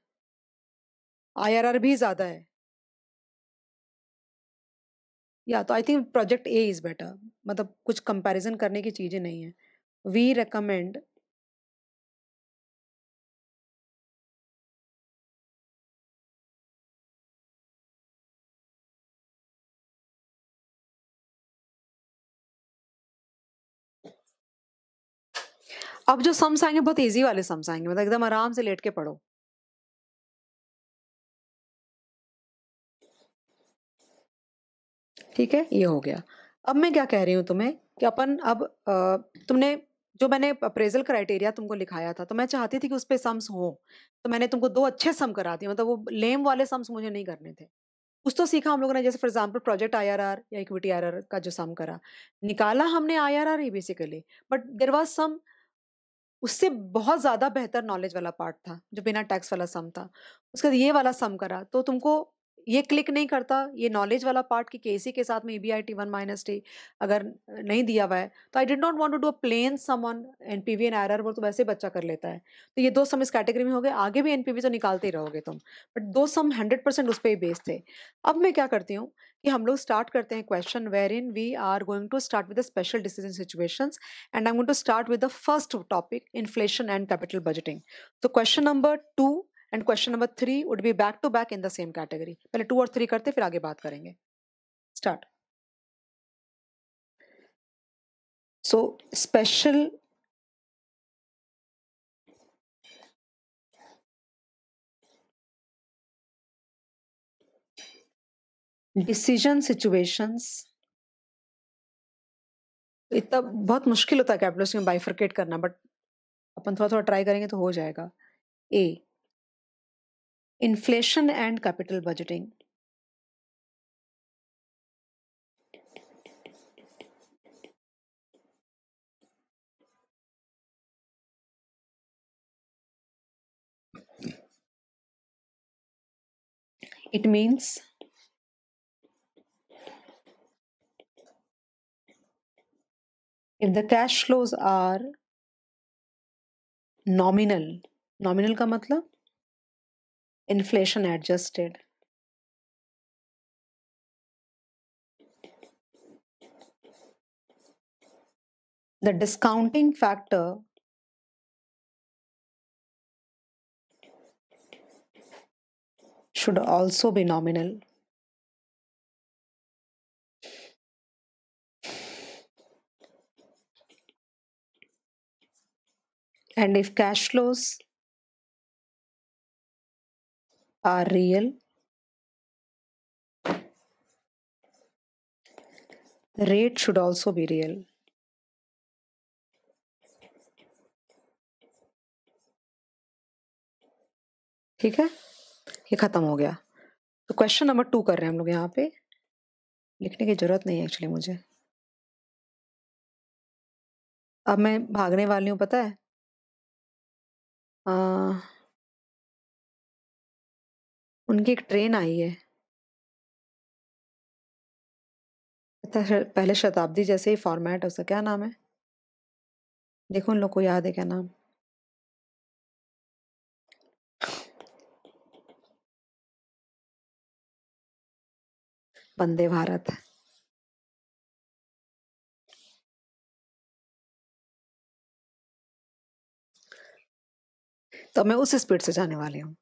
आई भी ज़्यादा है या तो I think project A is better मतलब कुछ कंपैरिजन करने की चीज़ें नहीं है वी रिकमेंड अब जो सम्स आएंगे बहुत इजी वाले सम्स आएंगे मतलब एकदम आराम से लेट के पढ़ो ठीक है ये हो गया अब मैं क्या कह रही हूँ तुम्हें कि अपन अब तुमने जो मैंने अप्रेजल क्राइटेरिया तुमको लिखाया था तो मैं चाहती थी कि उस पर सम्स हो तो मैंने तुमको दो अच्छे सम करा दिए मतलब वो लेम वाले सम्स मुझे नहीं करने थे कुछ तो सीखा हम लोगों ने जैसे फॉर एग्जाम्पल प्रोजेक्ट आई या इक्विटी आईआरआर का जो सम करा निकाला हमने I R basically but there was some उससे बहुत ज़्यादा बेहतर नॉलेज वाला पार्ट था जो बिना टैक्स वाला सम था उसके बाद ये वाला सम करा तो तुमको ये क्लिक नहीं करता ये नॉलेज वाला पार्ट कि के के साथ में E B I T one minus T अगर नहीं दिया हुआ है तो I did not want to do a plain समन N P V N R वो तो वैसे बच्चा कर लेता है तो ये दो सम इस कैटेगरी में हो गए आगे भी एन पी वी तो निकालते ही रहोगे तुम बट दो सम हंड्रेड परसेंट उस पर ही बेस्ड थे अब मैं क्या करती हूँ कि हम लोग स्टार्ट करते हैं question where in we are going to start with special decision situation and I going to start with the first topic inflation and capital budgeting तो question number two and question number three would be back to back in the same category पहले two और three करते फिर आगे बात करेंगे start so special decision situations इतना बहुत मुश्किल होता है कैपिटल में बाइफर्केट करना बट अपन थोड़ा थोड़ा ट्राई करेंगे तो हो जाएगा ए inflation and capital budgeting. It means if the cash flows are nominal, nominal का मतलब inflation adjusted. The discounting factor should also be nominal. And if cash flows are real. The rate should also be real. ठीक है ये खत्म हो गया तो question number to कर रहे हैं हम लोग यहाँ पे लिखने की जरूरत नहीं है एक्चुअली मुझे अब मैं भागने वाली हूँ पता है आ, उनकी एक ट्रेन आई है पहले शताब्दी जैसे ही फॉर्मेट है उसका क्या नाम है देखो उन लोग को याद है क्या नाम वंदे भारत तो मैं उस स्पीड से जाने वाली हूँ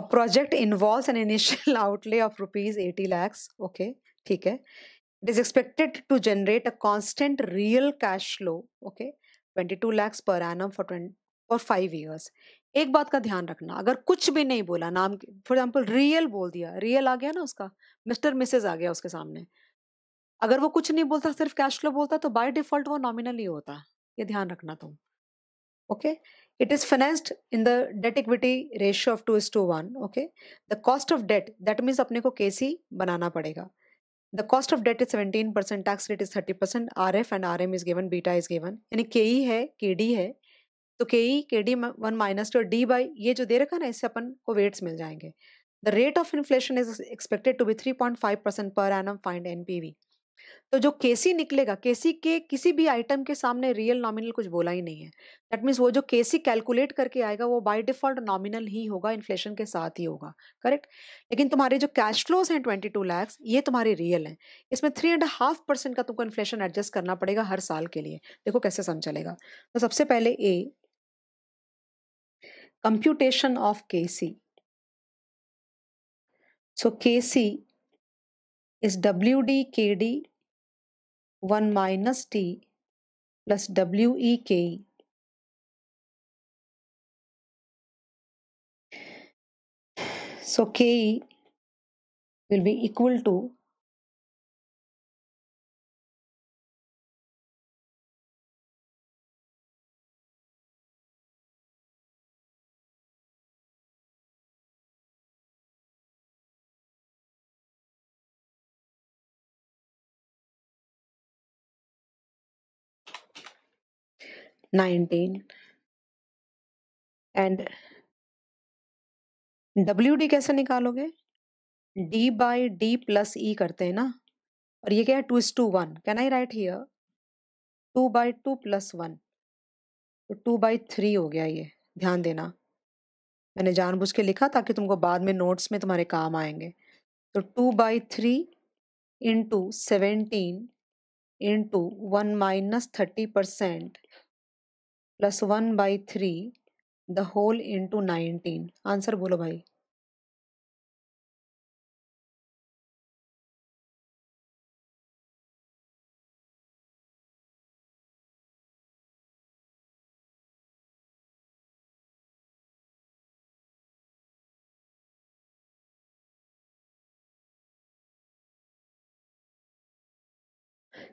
a project involve an initial outlay of rupees eighty lakhs okay ठीक है it is expected to generate a constant real cash flow okay twenty two lakhs per annum for twenty for five years एक बात का ध्यान रखना अगर कुछ भी नहीं बोला नाम फॉर एग्जाम्पल रियल बोल दिया रियल आ गया ना उसका मिस्टर मिसेज आ गया उसके सामने अगर वो कुछ नहीं बोलता सिर्फ कैश फ्लो बोलता तो बाई डिफॉल्ट वो नॉमिनल ही होता है ये ध्यान रखना तुम तो. okay it is financed in the debt equity ratio of 2 is to 1 okay the cost of debt that means apne ko KC banana padega the cost of debt is 17% tax rate is 30% RF and RM is given beta is given yani KE hai KD hai तो के E K D one minus two D by ये जो दे रखा ना इससे अपन को weights मिल जाएंगे the rate of inflation is expected to be three point five percent पर and find N P V तो जो केसी निकलेगा केसी के किसी भी आइटम के सामने रियल नॉमिनल कुछ बोला ही नहीं है दैट मीन्स वो जो केसी कैलकुलेट करके आएगा वो बाय डिफॉल्ट नॉमिनल ही होगा इन्फ्लेशन के साथ ही होगा करेक्ट लेकिन तुम्हारे जो कैश फ्लोज हैं ट्वेंटी टू लैक्स ये तुम्हारे रियल हैं इसमें थ्री एंड हाफ परसेंट का तुमको इन्फ्लेशन एडजस्ट करना पड़ेगा हर साल के लिए देखो कैसे समझ चलेगा तो सबसे पहले ए कंप्यूटेशन ऑफ के C so K C is W D K D 1 minus t plus wek so ke will be equal to 19 and W D कैसे निकालोगे D by D plus E करते हैं ना और ये क्या है two is two one can I write here two by two plus one तो टू बाई थ्री हो गया ये ध्यान देना मैंने जानबूझ के लिखा ताकि तुमको बाद में नोट्स में तुम्हारे काम आएंगे तो two by three into seventeen into one minus thirty percent plus one by three the whole into nineteen answer बोलो भाई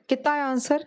कितना है answer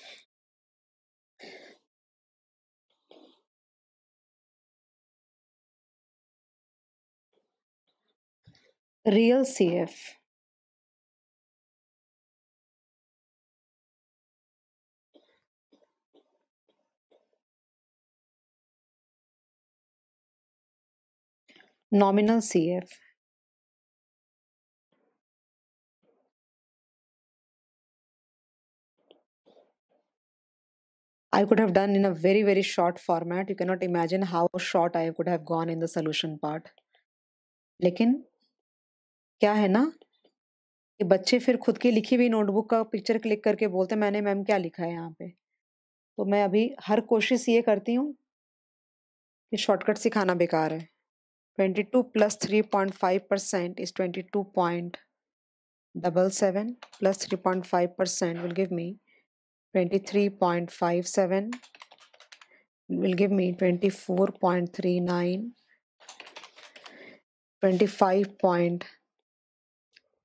real CF. Nominal CF. I could have done in a very, very short format. You cannot imagine how short I could have gone in the solution part. Lekin क्या है ना कि बच्चे फिर खुद की लिखी हुई नोटबुक का पिक्चर क्लिक करके बोलते मैंने मैम क्या लिखा है यहाँ पे तो मैं अभी हर कोशिश ये करती हूँ कि शॉर्टकट सिखाना बेकार है twenty two plus three point five percent is twenty two point double seven plus three point five percent will give me twenty three point five seven will give me twenty four point three nine twenty five point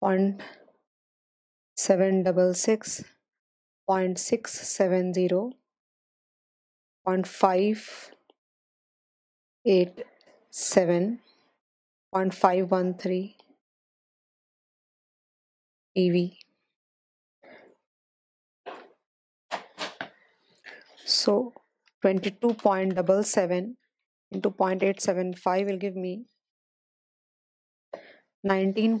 point seven double six point six seven zero point five eight seven point five one three ev. So 22.77 into 0.875 will give me 19.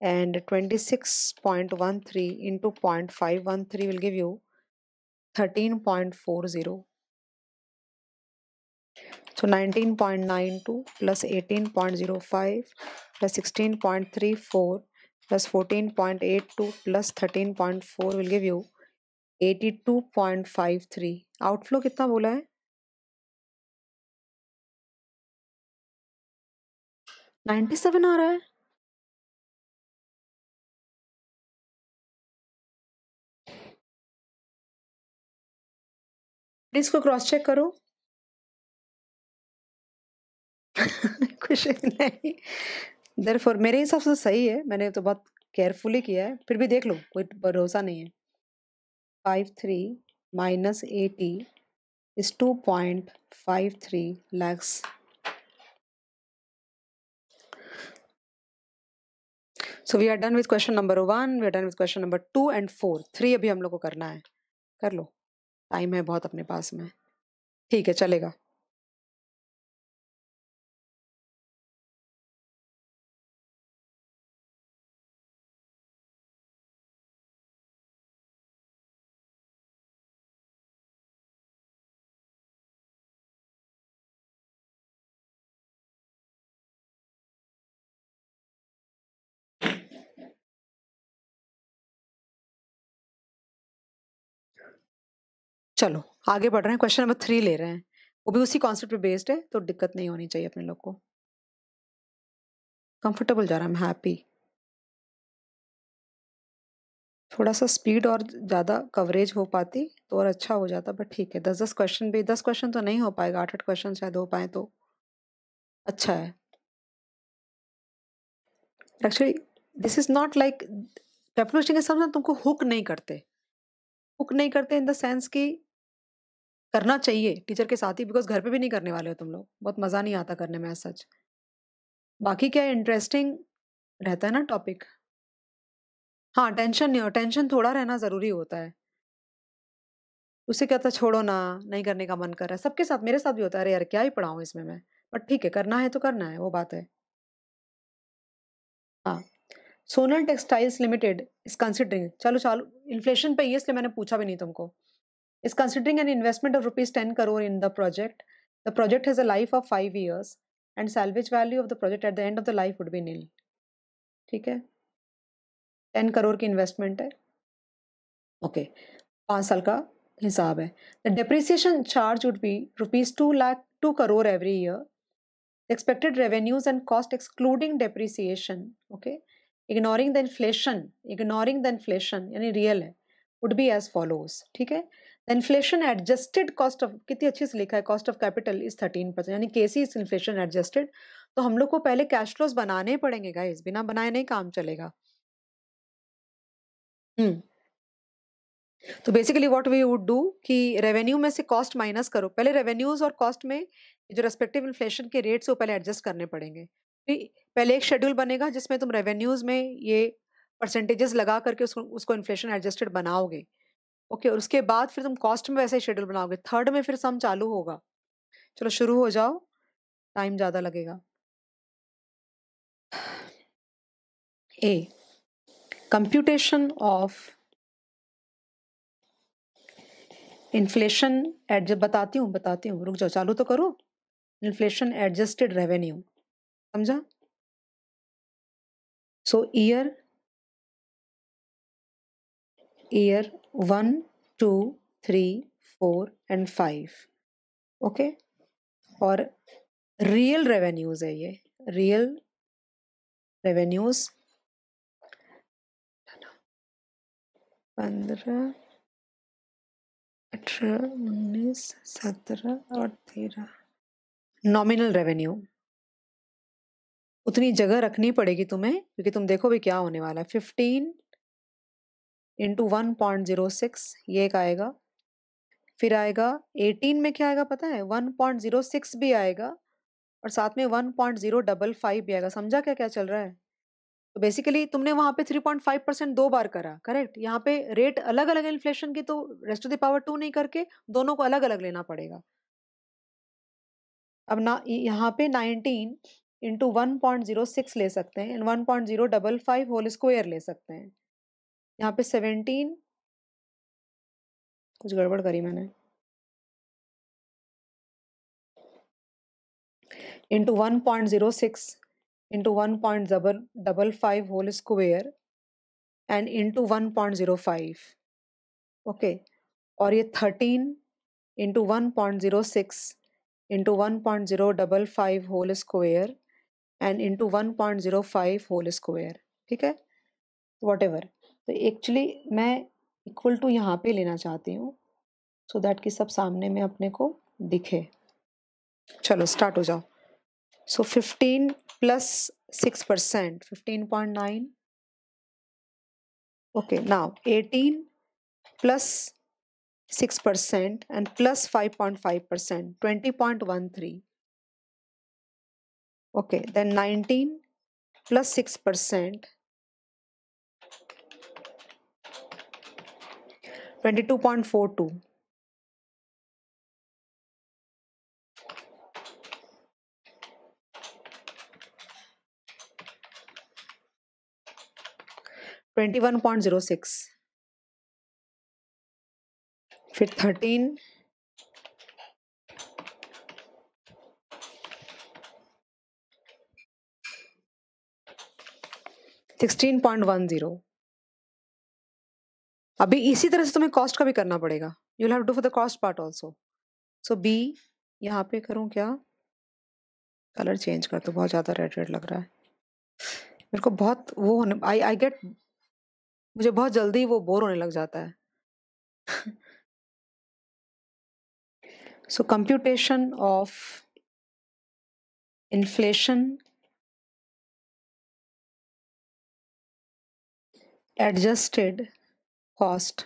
and 26.13 into 0.513 will give you 13.40 so 19.92 plus 18.05 plus 16.34 plus 14.82 plus 13.4 will give you 82.53 outflow कितना बोला है 97 aa raha hai इसको cross check करो कुछ नहीं for मेरे हिसाब से तो सही है मैंने तो बहुत केयरफुली किया है फिर भी देख लो कोई भरोसा नहीं है five three minus eighty is two point five three lakhs so we are done with question number one we are done with question number two and four three अभी हम लोग को करना है कर लो टाइम है बहुत अपने पास में ठीक है चलेगा चलो आगे बढ़ रहे हैं क्वेश्चन नंबर थ्री ले रहे हैं वो भी उसी कॉन्सेप्ट पे बेस्ड है तो दिक्कत नहीं होनी चाहिए अपने लोग को कंफर्टेबल जा रहा है हैप्पी थोड़ा सा स्पीड और ज़्यादा कवरेज हो पाती तो और अच्छा हो जाता बट ठीक है दस दस क्वेश्चन भी दस क्वेश्चन तो नहीं हो पाएगा आठ आठ क्वेश्चन शायद हो पाए तो अच्छा है actually this is not like डेप्रोचिंग के समझ तुमको हुक नहीं करते हुक नहीं करते इन द सेंस कि करना चाहिए टीचर के साथ ही बिकॉज घर पे भी नहीं करने वाले हो तुम लोग बहुत मज़ा नहीं आता करने में सच बाकी क्या इंटरेस्टिंग रहता है ना टॉपिक हाँ टेंशन नहीं हो टेंशन थोड़ा रहना ज़रूरी होता है उसे क्या था छोड़ो ना नहीं करने का मन कर रहा है सबके साथ मेरे साथ भी होता है अरे यार क्या ही पढ़ाऊँ इसमें मैं बट ठीक है करना है तो करना है वो बात है हाँ Sonal textiles limited is considering चलो चालू इन्फ्लेशन पे ही इसलिए मैंने पूछा भी नहीं तुमको is considering an investment of rupees 10 crore in the project. The project has a life of 5 years and salvage value of the project at the end of the life would be nil. ठीक है ten investment. की investment है okay पाँच साल का हिसाब है the depreciation charge would be rupees two lakh two crore every year expected revenues and cost excluding depreciation okay ignoring the inflation ignoring the inflation यानी real है would be as follows ठीक है इन्फ्लेशन एडजस्टेड कॉस्ट ऑफ कितनी अच्छी से लिखा है cost of capital is thirteen percent यानी केसी इज इन्फ्लेशन एडजस्टेड तो हम लोग को पहले कैश फ्लोज बनाने पड़ेंगे गाइस बिना बनाए नहीं काम चलेगा हम्म तो basically what we would do कि रेवेन्यू में से कॉस्ट माइनस करो पहले रेवेन्यूज और कॉस्ट में जो रेस्पेक्टिव इन्फ्लेशन के रेट्स वो पहले एडजस्ट करने पड़ेंगे पहले एक शेड्यूल बनेगा जिसमें तुम रेवेन्यूज में ये परसेंटेजेस लगा करके उसको उसको इन्फ्लेशन एडजस्टेड बनाओगे ओके और उसके बाद फिर तुम कॉस्ट में वैसे ही शेड्यूल बनाओगे थर्ड में फिर सम चालू होगा चलो शुरू हो जाओ टाइम ज़्यादा लगेगा ए कंप्यूटेशन ऑफ इन्फ्लेशन एडज बताती हूँ बताती हूँ रुक जाओ चालू तो करो इन्फ्लेशन एडजस्टेड रेवेन्यू समझा so year year 1, 2, 3, 4 and 5. Okay और रियल रेवेन्यूज है ये रियल रेवेन्यूज पंद्रह अठारह उन्नीस सत्रह और तेरह नॉमिनल रेवेन्यू उतनी जगह रखनी पड़ेगी तुम्हें क्योंकि तुम देखो भी क्या होने वाला है fifteen into one point zero six ये एक आएगा फिर आएगा एटीन में क्या आएगा पता है वन पॉइंट जीरो सिक्स भी आएगा और साथ में one point zero double five भी आएगा समझा क्या क्या चल रहा है तो बेसिकली तुमने वहाँ पे थ्री पॉइंट फाइव परसेंट दो बार करा करेक्ट यहाँ पे रेट अलग अलग इन्फ्लेशन की तो rest of the power two नहीं करके दोनों को अलग अलग लेना पड़ेगा अब ना यहाँ पे nineteen into one point zero six ले सकते हैं and one point zero double five whole square ले सकते हैं यहाँ पे सेवेंटीन कुछ गड़बड़ करी मैंने into one point zero six into one point double double five whole square and into one point zero five okay और ये thirteen into one point zero six into one point zero double five whole square and into one point zero five whole square ठीक है whatever तो actually मैं equal to यहाँ पे लेना चाहती हूँ सो so दैट कि सब सामने में अपने को दिखे चलो स्टार्ट हो जाओ so fifteen plus six percent fifteen point nine okay ना eighteen plus six percent and plus five point five percent twenty point one three okay then nineteen plus six percent 22.42 21.06 फिर 13 16.10 अभी इसी तरह से तुम्हें कॉस्ट का भी करना पड़ेगा you have do for the cost part also so be यहाँ पे करूँ क्या कलर चेंज कर दो तो बहुत ज़्यादा रेड रेड लग रहा है मेरे को बहुत वो होने आई आई गेट मुझे बहुत जल्दी वो बोर होने लग जाता है so computation of inflation adjusted cost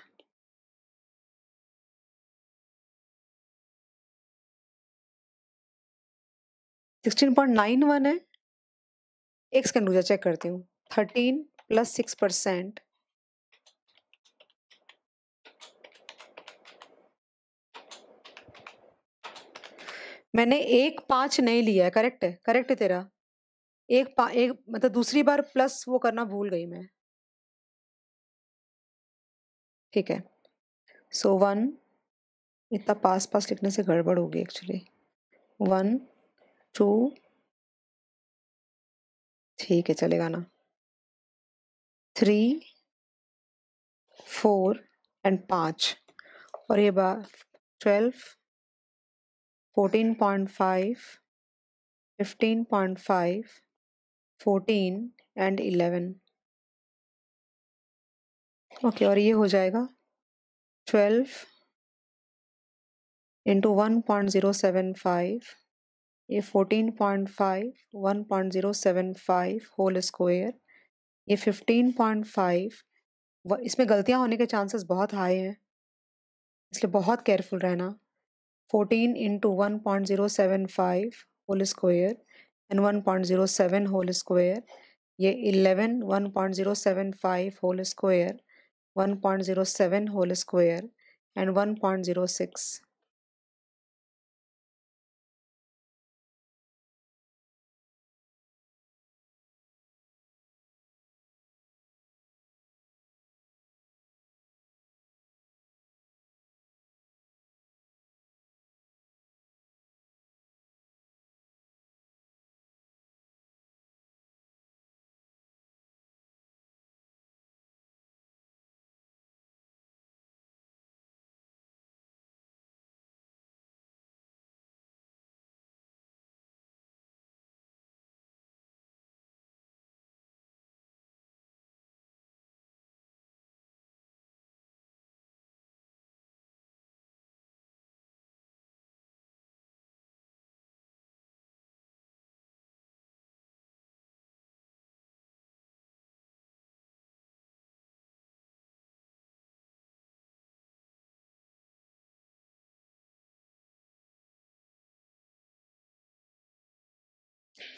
sixteen point nine one है एक सेकेंड अंगूजा चेक करती हूँ थर्टीन प्लस सिक्स परसेंट मैंने एक पाँच नहीं लिया है करेक्ट है करेक्ट है तेरा एक पा एक मतलब दूसरी बार प्लस वो करना भूल गई मैं ठीक है सो वन इतना पास पास लिखने से गड़बड़ होगी एक्चुअली वन टू ठीक है चलेगा ना थ्री फोर एंड पाँच और ये बात twelve fourteen point five fifteen point five fourteen and eleven okay और ये हो जाएगा twelve into one point zero seven five ये fourteen point five one point zero seven five whole square ये फिफ्टीन पॉइंट फाइव इसमें गलतियाँ होने के चांसेस बहुत हाई हैं इसलिए बहुत केयरफुल रहना fourteen into one point zero seven five whole square and one point zero seven whole square ये eleven one point zero seven five whole square 1.07 whole square and 1.06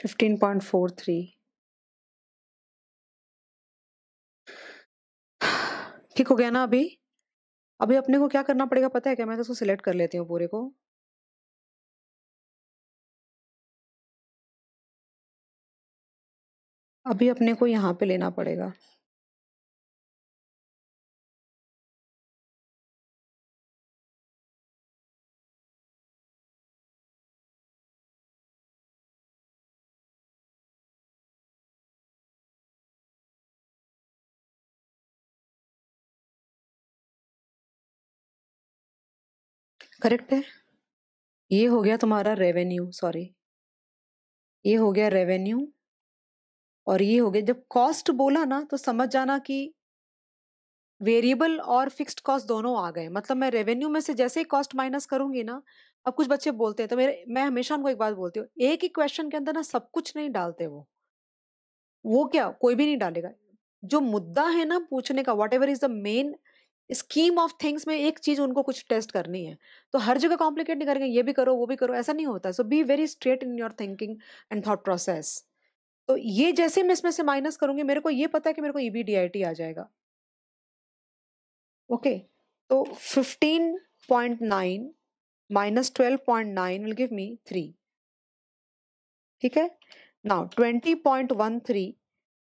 15.43 ठीक हो गया ना अभी अभी अपने को क्या करना पड़ेगा पता है क्या मैं तो सिलेक्ट कर लेती हूँ पूरे को अभी अपने को यहाँ पे लेना पड़ेगा करेक्ट है ये हो गया तुम्हारा रेवेन्यू सॉरी ये हो गया रेवेन्यू और ये हो गया जब कॉस्ट बोला ना तो समझ जाना कि वेरिएबल और फिक्स्ड कॉस्ट दोनों आ गए मतलब मैं रेवेन्यू में से जैसे ही कॉस्ट माइनस करूंगी ना अब कुछ बच्चे बोलते हैं तो मेरे मैं हमेशा उनको एक बात बोलती हूँ एक ही क्वेश्चन के अंदर ना सब कुछ नहीं डालते वो वो क्या कोई भी नहीं डालेगा जो मुद्दा है ना पूछने का whatever is the main scheme of things में एक चीज उनको कुछ टेस्ट करनी है तो हर जगह कॉम्प्लिकेट नहीं करेंगे ये भी करो वो भी करो ऐसा नहीं होता so be very straight in your thinking and thought process तो ये जैसे मैं इसमें से माइनस करूंगी मेरे को ये पता है कि मेरे को ई e आ जाएगा ओके okay, तो fifteen point nine minus twelve point nine will give me three ठीक है now twenty point one three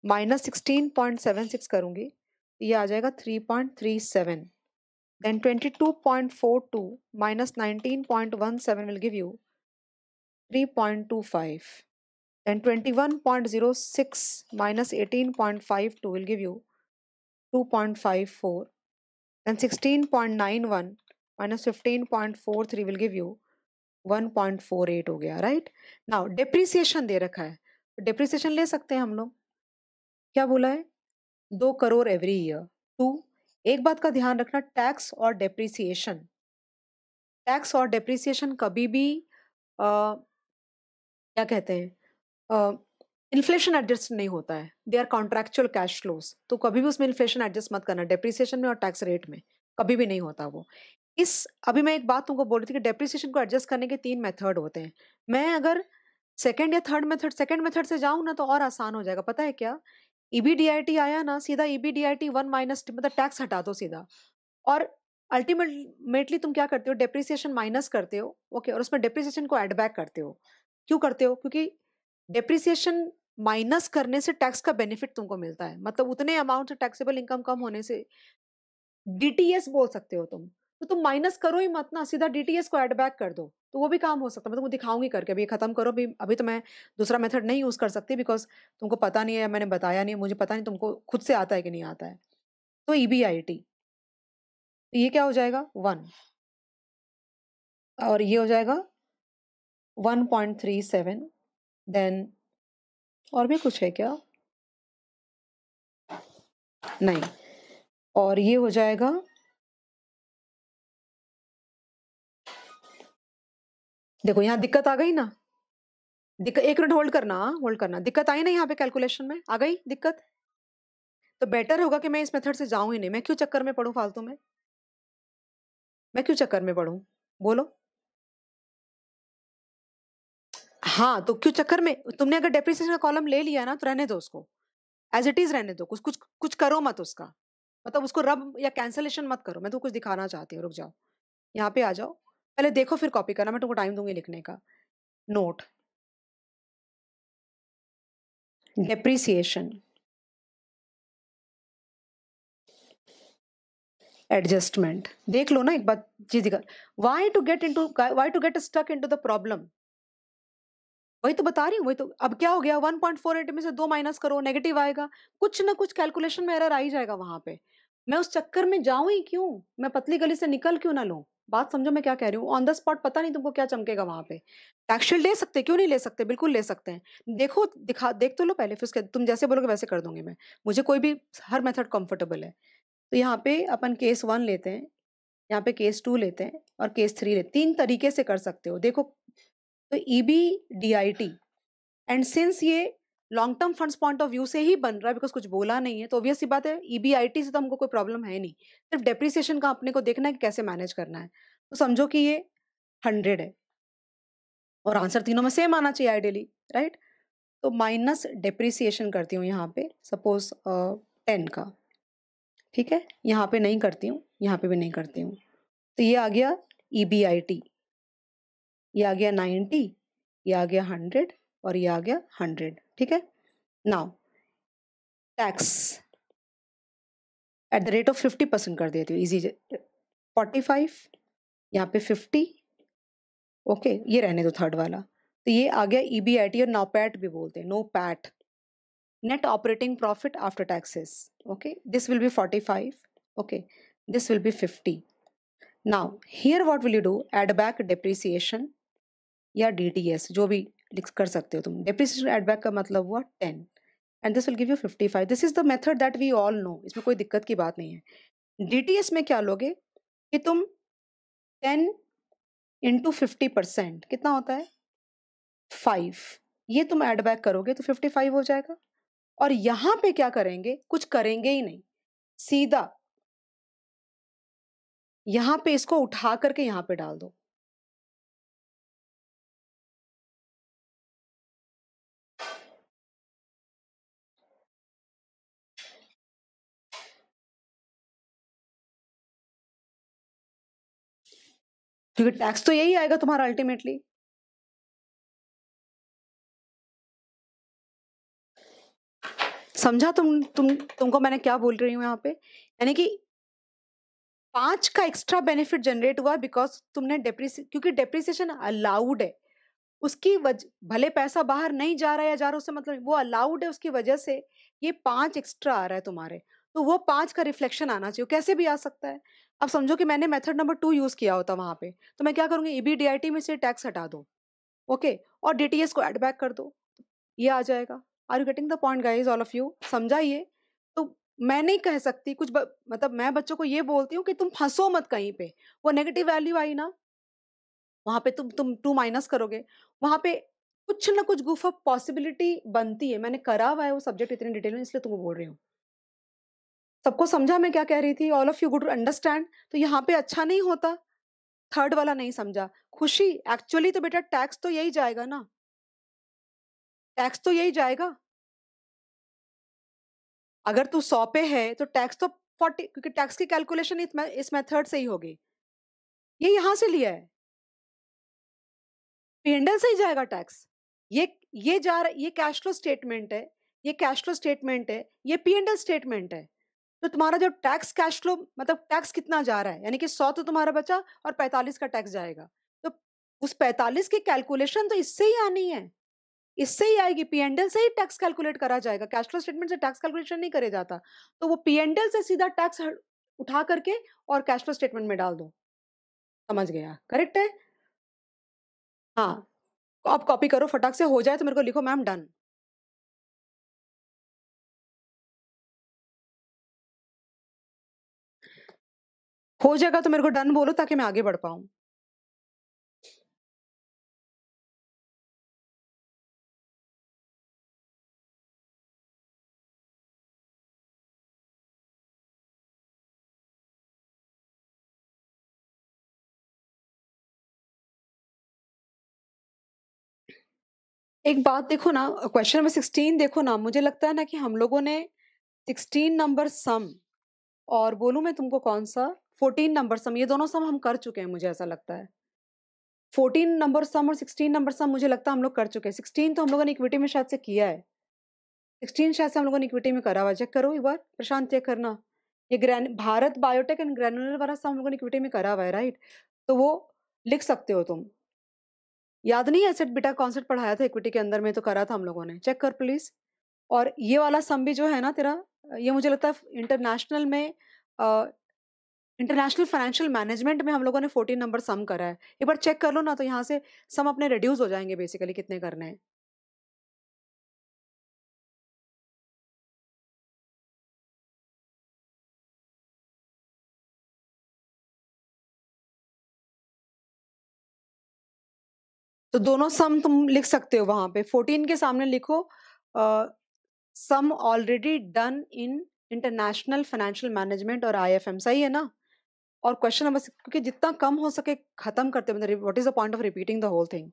minus sixteen point seven six करूंगी ये आ जाएगा three point three seven then twenty two point four two minus nineteen point one seven will give you three point two five then twenty one point zero six minus eighteen point five two will give you two point five four then sixteen point nine one minus fifteen point four three will give you one point four eight हो गया right now depreciation दे रखा है depreciation ले सकते हैं हम लोग क्या बोला है दो करोड़ एवरी ईयर टू एक बात का ध्यान रखना टैक्स और डेप्रिसिएशन टैक्स और डेप्रिसिएशन कभी भी आ, क्या कहते हैं इन्फ्लेशन एडजस्ट नहीं होता है they are contractual cash flows तो कभी भी उसमें इन्फ्लेशन एडजस्ट मत करना डेप्रिसिएशन में और टैक्स रेट में कभी भी नहीं होता वो इस अभी मैं एक बात तुमको बोल रही थी कि डेप्रिसिएशन को एडजस्ट करने के तीन मेथड होते हैं मैं अगर सेकेंड या थर्ड मेथड सेकेंड मेथड से जाऊँ ना तो और आसान हो जाएगा पता है क्या ईबीडीआईटी e आया ना सीधा ईबीडीआईटी e वन माइनस मतलब टैक्स हटा दो सीधा और अल्टीमेटली तुम क्या करते हो डेप्रिसिएशन माइनस करते हो ओके और उसमें डेप्रिसिएशन को एड बैक करते हो क्यों करते हो क्योंकि डेप्रिसिएशन माइनस करने से टैक्स का बेनिफिट तुमको मिलता है मतलब उतने अमाउंट से टैक्सेबल इनकम कम होने से डीटीएस बोल सकते हो तुम तो तुम माइनस करो ही मत ना सीधा डीटीएस को एड बैक कर दो तो वो भी काम हो सकता है मैं तुमको दिखाऊंगी करके अभी ख़त्म करो अभी अभी तो मैं दूसरा मेथड नहीं यूज़ कर सकती बिकॉज तुमको पता नहीं है मैंने बताया नहीं मुझे पता नहीं तुमको खुद से आता है कि नहीं आता है तो ई बी आई टी तो ये क्या हो जाएगा वन और ये हो जाएगा one point three seven then और भी कुछ है क्या नहीं और ये हो जाएगा देखो यहाँ दिक्कत आ गई ना दिक्कत एक मिनट होल्ड करना होल्ड हाँ, करना दिक्कत आई ना यहाँ पे कैलकुलेशन में आ गई दिक्कत तो बेटर होगा कि मैं इस मेथड से जाऊं ही नहीं मैं क्यों चक्कर में पढ़ू फालतू में मैं क्यों चक्कर में पढ़ू बोलो हाँ तो क्यों चक्कर में तुमने अगर डेप्रिसिएशन का कॉलम ले लिया ना तो रहने दो उसको एज इट इज रहने दो कुछ कुछ कुछ करो मत उसका मतलब उसको रब या कैंसलेशन मत करो मैं तो कुछ दिखाना चाहती हूँ रुक जाओ यहाँ पे आ जाओ पहले देखो फिर कॉपी करना मैं तुमको टाइम दूंगी लिखने का नोट डेप्रिसिएशन एडजस्टमेंट देख लो ना एक बात जी दिखा why to get into why to get stuck into the problem वही तो बता रही हूँ वही तो अब क्या हो गया वन पॉइंट फोर एट में से दो माइनस करो नेगेटिव आएगा कुछ ना कुछ कैलकुलेशन में एरर आ ही जाएगा वहां पे मैं उस चक्कर में जाऊं ही क्यों मैं पतली गली से निकल क्यों ना लू बात समझो मैं क्या कह रही हूँ ऑन द स्पॉट पता नहीं तुमको क्या चमकेगा वहाँ पे एक्चुअल ले सकते क्यों नहीं ले सकते बिल्कुल ले सकते हैं देखो दिखा देख तो लो पहले फिर उसके तुम जैसे बोलोगे वैसे कर दूंगी मैं मुझे कोई भी हर मेथड कंफर्टेबल है तो यहाँ पे अपन केस वन लेते हैं यहाँ पे केस टू लेते हैं और केस थ्री लेते तीन तरीके से कर सकते हो देखो तो E B D I T and since ये long term funds point of view से ही बन रहा है बिकॉज कुछ बोला नहीं है तो ऑब्वियस बात है ईबीआईटी e से तो हमको कोई प्रॉब्लम है नहीं सिर्फ डेप्रिसिएशन का अपने को देखना है कि कैसे मैनेज करना है तो समझो कि ये हंड्रेड है और आंसर तीनों में सेम आना चाहिए आइडियली राइट तो माइनस डेप्रिसिएशन करती हूँ यहाँ पे सपोज टेन uh, का ठीक है यहाँ पे नहीं करती हूँ यहाँ पे भी नहीं करती हूँ तो ये आ गया ई बी आई टी ये आ गया नाइन्टी ये आ गया हंड्रेड और ये आ गया हंड्रेड ठीक है now tax at the rate of fifty percent कर देती हूँ इजी फोर्टी फाइव यहाँ पे फिफ्टी ओके ये रहने दो थर्ड वाला तो ये आ गया ई बी आई टी और नो पैट भी बोलते हैं NOPAT net operating profit after taxes okay this will be forty five okay this will be fifty now here what will you do add back depreciation या D T S जो भी लिख कर सकते हो तुम डेप्रिसिएशन एडबैक का मतलब हुआ ten and this will give you fifty five this is the method that we all know इसमें कोई दिक्कत की बात नहीं है डी टी एस में क्या लोगे कि तुम टेन इंटू फिफ्टी परसेंट कितना होता है फाइव ये तुम एडबैक बैक करोगे तो फिफ्टी फाइव हो जाएगा और यहाँ पे क्या करेंगे कुछ करेंगे ही नहीं सीधा यहाँ पे इसको उठा करके यहाँ पे डाल दो क्योंकि टैक्स तो यही आएगा तुम्हारा अल्टीमेटली समझा तुम तुम तुमको मैंने क्या बोल रही हूँ यहाँ पे यानी कि पांच का एक्स्ट्रा बेनिफिट जनरेट हुआ बिकॉज तुमने डेप्रिस क्योंकि डेप्रिसिएशन अलाउड है उसकी वजह भले पैसा बाहर नहीं जा रहा है या जा रहा उससे मतलब वो अलाउड है उसकी वजह से ये पांच एक्स्ट्रा आ रहा है तुम्हारे तो वो पांच का रिफ्लेक्शन आना चाहिए कैसे भी आ सकता है अब समझो कि मैंने मेथड नंबर टू यूज़ किया होता वहां पे तो मैं क्या करूंगी ईबीडीआईटी में से टैक्स हटा दो ओके और डीटीएस को एडबैक कर दो ये आ जाएगा are you getting the point guys all of you समझाइए तो मैं नहीं कह सकती कुछ ब, मतलब मैं बच्चों को ये बोलती हूँ कि तुम फंसो मत कहीं पे वो नेगेटिव वैल्यू आई ना वहाँ पे तुम तुम टू माइनस करोगे वहाँ पे कुछ ना कुछ गुफ ऑफ पॉसिबिलिटी बनती है मैंने करा हुआ है वो सब्जेक्ट इतने डिटेल में इसलिए तुमको बोल रही हूँ सबको समझा मैं क्या कह रही थी all of you good understand तो यहाँ पे अच्छा नहीं होता थर्ड वाला नहीं समझा खुशी एक्चुअली तो बेटा टैक्स तो यही जाएगा ना टैक्स तो यही जाएगा अगर तू सौ पे है तो टैक्स तो फोर्टी क्योंकि टैक्स की कैलकुलेशन इस मेथड से ही होगी ये यहां से लिया है पेंडल से ही जाएगा टैक्स ये ये जा रहा ये कैश फ्लो स्टेटमेंट है ये कैश फ्लो स्टेटमेंट है ये पी एंडल स्टेटमेंट है तो तुम्हारा जो टैक्स कैश फ्लो मतलब टैक्स कितना जा रहा है यानी कि सौ तो तुम्हारा बचा और पैंतालीस का टैक्स जाएगा तो उस पैंतालीस की कैलकुलेशन तो इससे ही आनी है इससे ही आएगी पी एल से ही टैक्स कैलकुलेट करा जाएगा कैश फ्लो स्टेटमेंट से टैक्स कैलकुलेशन नहीं करे जाता तो वो पी एल से सीधा टैक्स उठा करके और कैश फ्लो स्टेटमेंट में डाल दो समझ गया करेक्ट है हाँ आप कॉपी करो फटाक से हो जाए तो मेरे को लिखो मैम डन हो जाएगा तो मेरे को डन बोलो ताकि मैं आगे बढ़ पाऊं एक बात देखो ना क्वेश्चन नंबर सिक्सटीन देखो ना मुझे लगता है ना कि हम लोगों ने सिक्सटीन नंबर सम और बोलू मैं तुमको कौन सा फोर्टीन नंबर सम ये दोनों सम हम कर चुके हैं मुझे ऐसा लगता है फोर्टीन नंबर सम और सिक्सटीन नंबर सम मुझे लगता है हम लोग कर चुके हैं सिक्सटीन तो हम लोगों ने इक्विटी में शायद से किया है सिक्सटीन शायद से हम लोगों ने इक्विटी में करा हुआ चेक करो एक बार प्रशांत चेक करना ये ग्रैन भारत बायोटेक एंड ग्रैनुलर वाला सम हम लोगों ने इक्विटी में करा हुआ है राइट तो वो लिख सकते हो तुम याद नहीं है सेट बेटा कॉन्सेप्ट पढ़ाया था इक्विटी के अंदर में तो करा था हम लोगों ने चेक कर प्लीज़ और ये वाला सम भी जो है ना तेरा ये मुझे लगता है इंटरनेशनल में इंटरनेशनल फाइनेंशियल मैनेजमेंट में हम लोगों ने फोर्टीन नंबर सम करा है एक बार चेक कर लो ना तो यहाँ से सम अपने रिड्यूस हो जाएंगे बेसिकली कितने करने हैं तो दोनों सम तुम लिख सकते हो वहां पे फोर्टीन के सामने लिखो sum already done in international financial management और आईएफएम सही है ना और क्वेश्चन नंबर सिक्स क्योंकि जितना कम हो सके ख़त्म करते मतलब what is the point of repeating the whole thing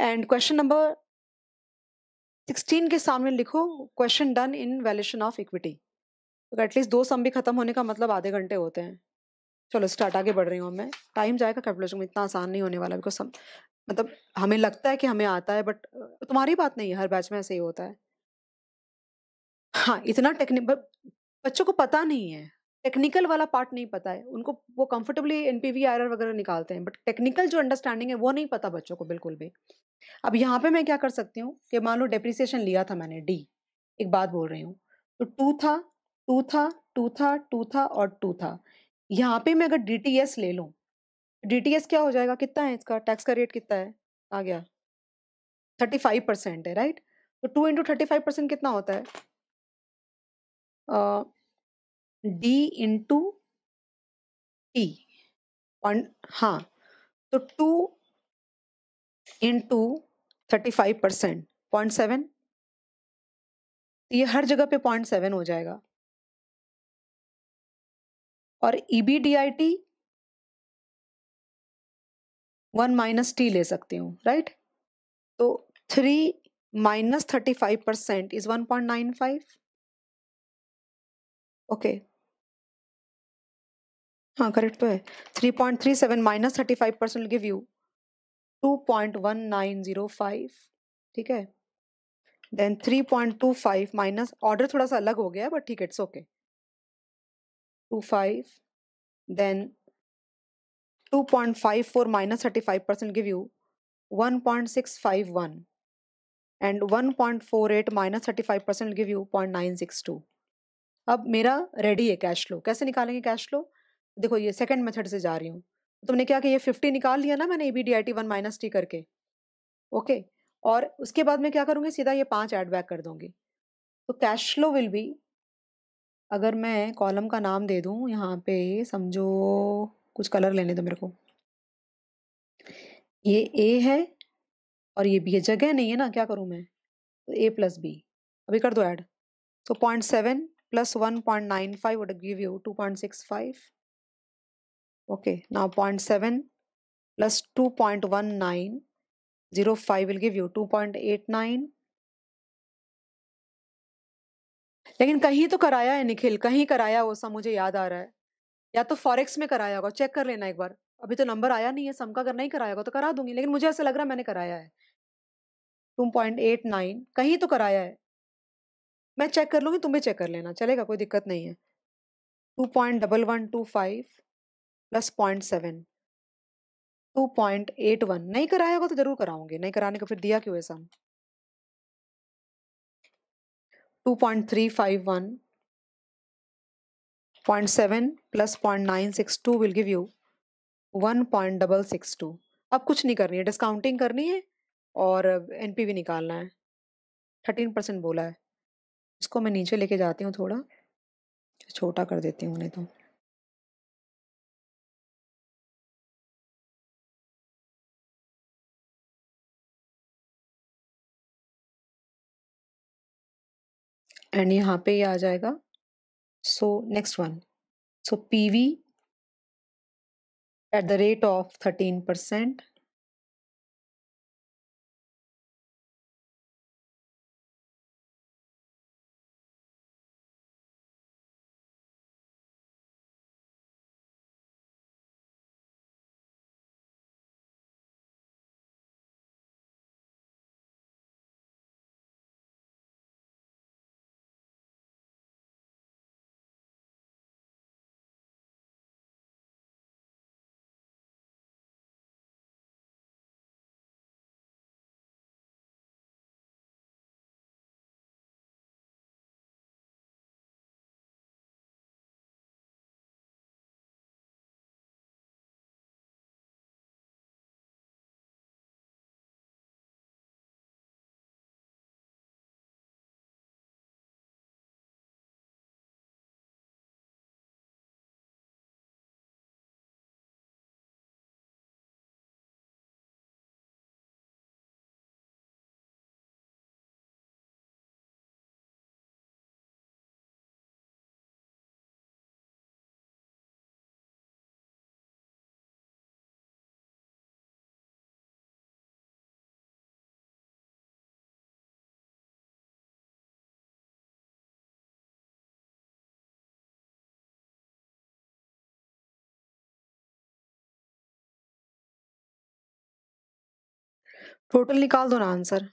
and question number sixteen के सामने लिखो question done in valuation of equity तो एटलीस्ट दो सम भी खत्म होने का मतलब आधे घंटे होते हैं चलो स्टार्ट आगे बढ़ रही हूँ मैं टाइम जाएगा कैलकुलेशन में इतना आसान नहीं होने वाला बिकॉज सम मतलब हमें लगता है कि हमें आता है बट तुम्हारी बात नहीं है हर बैच में ऐसे ही होता है हाँ इतना टेक्निक बच्चों को पता नहीं है टेक्निकल वाला पार्ट नहीं पता है उनको वो कंफर्टेबली एन पी वगैरह निकालते हैं बट टेक्निकल जो अंडरस्टैंडिंग है वो नहीं पता बच्चों को बिल्कुल भी अब यहाँ पे मैं क्या कर सकती हूँ कि मान लो डेप्रिसिएशन लिया था मैंने डी एक बात बोल रही हूँ तो टू था टू था टू था टू था और टू था यहाँ पे मैं अगर डी टी एस ले लूँ डी टी एस क्या हो जाएगा कितना है इसका टैक्स का रेट कितना है आ गया थर्टी फाइव परसेंट है राइट तो two into thirty five percent कितना होता है डी इंटू टी हाँ तो two into thirty five percent point seven ये हर जगह पे पॉइंट सेवन हो जाएगा और E B D I T one minus T ले सकती हूँ राइट तो three minus thirty five percent is one point nine five okay हाँ करेक्ट तो है three point three seven minus thirty five percent give you two point one nine zero five ठीक है then three point two five minus order थोड़ा सा अलग हो गया बट ठीक है it's okay two five then two point five four minus thirty five percent give you one point six five one and one point four eight minus thirty five percent give you point nine six two अब मेरा ready है cash flow कैसे निकालेंगे cash flow देखो ये second method से जा रही हूँ तुमने क्या कि ये फिफ्टी निकाल लिया ना मैंने A B D I T one minus T करके ओके और उसके बाद मैं क्या करूँगी सीधा ये पाँच ऐड बैक कर दूँगी तो कैश फ्लो विल बी अगर मैं कॉलम का नाम दे दूँ यहाँ पे समझो कुछ कलर लेने दो मेरे को ये ए है और ये बी है जगह नहीं है ना क्या करूँ मैं तो ए प्लस बी अभी कर दो ऐड तो point seven plus 1.95 would give you 2.65 okay now 0.7 plus 2.19 05 will give you 2.89 लेकिन कहीं तो कराया है निखिल कहीं कराया वो सब मुझे याद आ रहा है या तो फॉरेक्स में कराया होगा चेक कर लेना एक बार अभी तो नंबर आया नहीं है सम का अगर नहीं कराया होगा तो करा दूंगी लेकिन मुझे ऐसा लग रहा है मैंने कराया है टू पॉइंट एट नाइन कहीं तो कराया है मैं चेक कर लूँगी तुम भी चेक कर लेना चलेगा कोई दिक्कत नहीं है two point double one two five plus point seven two point eight one नहीं कराया होगा तो ज़रूर कराऊंगे नहीं कराने को फिर दिया क्यों है sum two point three five one point seven plus point nine six two will give you one point double six two अब कुछ नहीं करनी है डिस्काउंटिंग करनी है और एनपीवी निकालना है थर्टीन परसेंट बोला है इसको मैं नीचे लेके जाती हूँ थोड़ा छोटा कर देती हूँ उन्हें तो एंड यहाँ पे ये आ जाएगा so next one so PV at the rate of thirteen percent total निकाल दो ना answer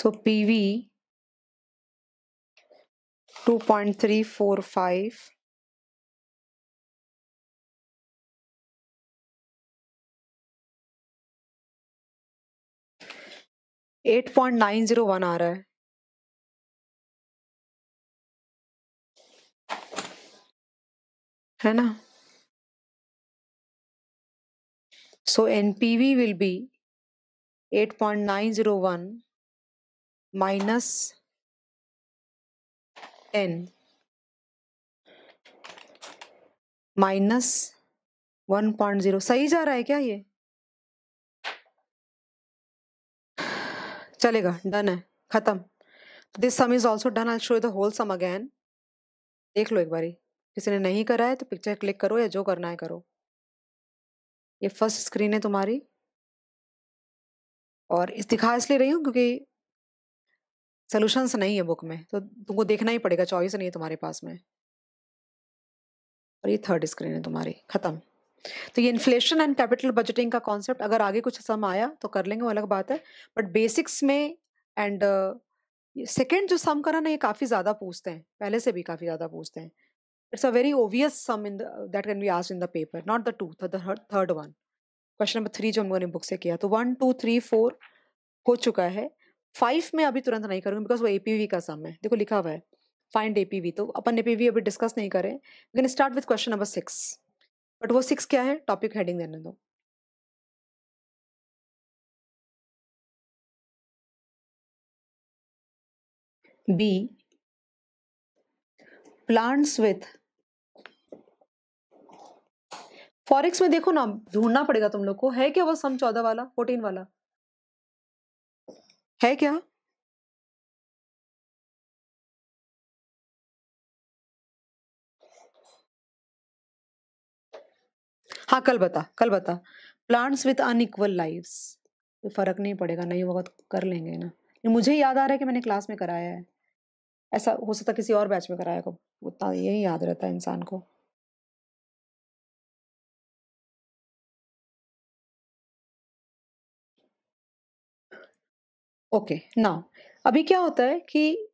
so P V two point three four five eight point nine zero one आ रहा है है ना So NPV will be 8.901 minus 10 minus 1.0 सही जा रहा है क्या ये चलेगा डन है खत्म this sum is also done I show the whole sum again देख लो एक बारी किसी ने नहीं करा है तो पिक्चर क्लिक करो या जो करना है करो ये फर्स्ट स्क्रीन है तुम्हारी और इस दिखा इसलिए रही हूँ क्योंकि सोल्यूशंस नहीं है बुक में तो तुमको देखना ही पड़ेगा चॉइस नहीं है तुम्हारे पास में और ये थर्ड स्क्रीन है तुम्हारी ख़त्म तो ये इन्फ्लेशन एंड कैपिटल बजटिंग का कॉन्सेप्ट अगर आगे कुछ सम आया तो कर लेंगे वो अलग बात है बट बेसिक्स में एंड सेकेंड uh, जो सम करा ना ये काफ़ी ज़्यादा पूछते हैं पहले से भी काफ़ी ज़्यादा पूछते हैं it's a very obvious sum in the, that can be asked in the paper not the two the, third one question number three जो हम लोगों ने बुक से किया तो वन टू थ्री फोर हो चुका है फाइव में अभी तुरंत नहीं करूँगी बिकॉज वो एपीवी का सम है देखो लिखा हुआ है फाइंड एपीवी तो अपन एपीवी अभी डिस्कस नहीं करें लेकिन start with question number six but वो सिक्स क्या है टॉपिक हेडिंग देने दो बी प्लांट्स विथ फॉरेक्स में देखो ना ढूंढना पड़ेगा तुम लोग को है क्या वो सम चौदह वाला फोर्टीन वाला है क्या हाँ कल बता कल बता प्लांट्स विथ अनइक्वल लाइव्स कोई फर्क नहीं पड़ेगा नहीं होगा तो कर लेंगे ना मुझे याद आ रहा है कि मैंने क्लास में कराया है ऐसा हो सकता किसी और बैच में कराया को उतना यही याद रहता है इंसान को ओके नाउ अभी क्या होता है कि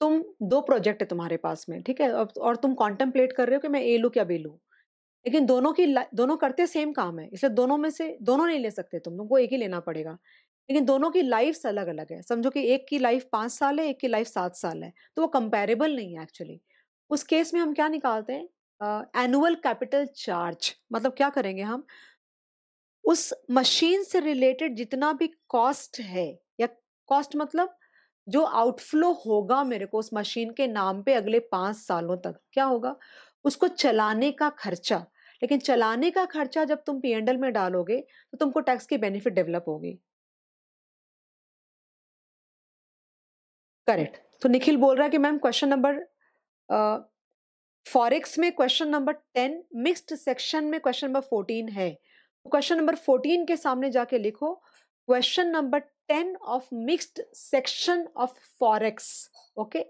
तुम दो प्रोजेक्ट है तुम्हारे पास में ठीक है अब- और तुम कॉन्टेम्पलेट कर रहे हो कि मैं ए लूँ क्या बी लूँ लेकिन दोनों की दोनों करते सेम काम है इसलिए दोनों में से दोनों नहीं ले सकते तुम तुमको एक ही लेना पड़ेगा लेकिन दोनों की लाइफ अलग अलग है समझो कि एक की लाइफ पाँच साल है एक की लाइफ सात साल है तो वो कंपेरेबल नहीं है एक्चुअली उस केस में हम क्या निकालते हैं एनुअल कैपिटल चार्ज मतलब क्या करेंगे हम उस मशीन से रिलेटेड जितना भी कॉस्ट है कॉस्ट मतलब जो आउटफ्लो होगा मेरे को उस मशीन के नाम पे अगले पाँच सालों तक क्या होगा उसको चलाने का खर्चा लेकिन चलाने का खर्चा जब तुम पी में डालोगे तो तुमको टैक्स की बेनिफिट डेवलप होगी करेक्ट तो निखिल बोल रहा है कि मैम क्वेश्चन नंबर फॉरेक्स में question number ten mixed section में क्वेश्चन नंबर फोर्टीन है क्वेश्चन नंबर फोर्टीन के सामने जाके लिखो question number ten of mixed section of forex okay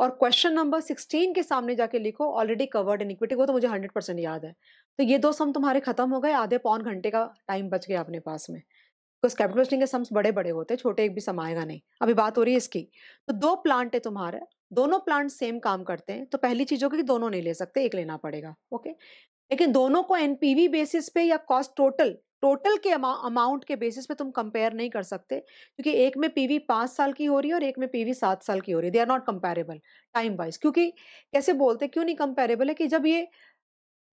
और क्वेश्चन नंबर सिक्सटीन के सामने जाके लिखो ऑलरेडी कवर्ड इन इक्विटी को तो मुझे हंड्रेड परसेंट याद है तो ये दो सम तुम्हारे खत्म हो गए आधे पौन घंटे का टाइम बच गया अपने पास में बिकॉज कैपिटल के सम्स बड़े बड़े होते हैं छोटे एक भी सम आएगा नहीं अभी बात हो रही है इसकी तो दो प्लांट है तुम्हारे दोनों प्लांट सेम काम करते हैं तो पहली चीज़ होगी कि दोनों नहीं ले सकते एक लेना पड़ेगा ओके लेकिन दोनों को एनपीवी बेसिस पे या कॉस्ट टोटल टोटल के अमाउंट के बेसिस पे तुम कंपेयर नहीं कर सकते क्योंकि एक में पीवी पाँच साल की हो रही है और एक में पीवी सात साल की हो रही है they are not comparable time wise क्योंकि कैसे बोलते क्यों नहीं कंपेरेबल है कि जब ये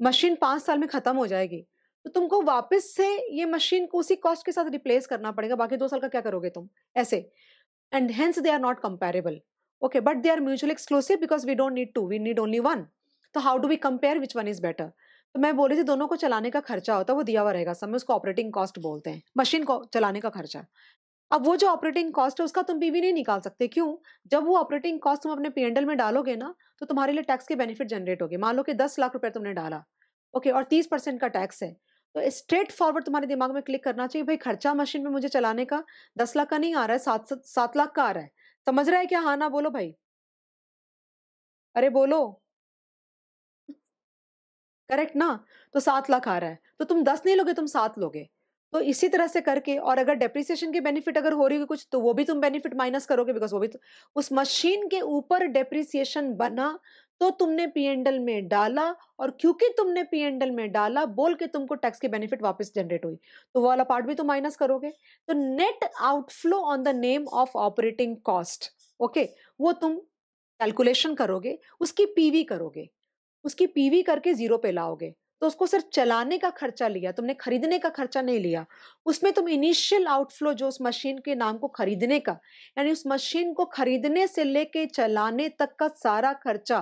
मशीन पाँच साल में ख़त्म हो जाएगी तो तुमको वापस से ये मशीन को उसी कॉस्ट के साथ रिप्लेस करना पड़ेगा बाकी दो साल का क्या करोगे तुम ऐसे and hence they are not comparable okay but they are mutual exclusive because we don't need to we need only one तो how do we compare which one is better तो मैं बोल रही थी दोनों को चलाने का खर्चा होता है वो दिया हुआ रहेगा सब में उसको ऑपरेटिंग कॉस्ट बोलते हैं मशीन को चलाने का खर्चा अब वो जो ऑपरेटिंग कॉस्ट है उसका तुम पीवी नहीं निकाल सकते क्यों जब वो ऑपरेटिंग कॉस्ट तुम अपने पीएनडल में डालोगे ना तो तुम्हारे लिए टैक्स के बेनिफिट जनरेट होगी मान लो कि दस लाख रुपए तुमने डाला ओके और तीस परसेंट का टैक्स है तो स्ट्रेट फॉरवर्ड तुम्हारे दिमाग में क्लिक करना चाहिए भाई खर्चा मशीन में मुझे चलाने का दस लाख का नहीं आ रहा है सात सात लाख का आ रहा है समझ रहा है क्या हाँ ना बोलो भाई अरे बोलो करेक्ट ना तो सात लाख आ रहा है तो तुम दस नहीं लोगे तुम सात लोगे तो इसी तरह से करके और अगर डेप्रिसिएशन के बेनिफिट अगर हो रही है कुछ तो वो भी तुम बेनिफिट माइनस करोगे बिकॉज वो भी तो, उस मशीन के ऊपर डेप्रिसिएशन बना तो तुमने पी एंडल में डाला और क्योंकि तुमने पी एंडल में डाला बोल के तुमको टैक्स की बेनिफिट वापस जनरेट हुई तो वो वाला पार्ट भी तो माइनस करोगे तो net outflow on the name of operating cost okay वो तुम कैलकुलेशन करोगे उसकी पीवी करोगे उसकी पीवी करके जीरो पे लाओगे तो उसको सिर्फ चलाने का खर्चा लिया तुमने खरीदने का खर्चा नहीं लिया उसमें तुम इनिशियल आउटफ्लो जो उस मशीन के नाम को खरीदने का यानी उस मशीन को खरीदने से लेके चलाने तक का सारा खर्चा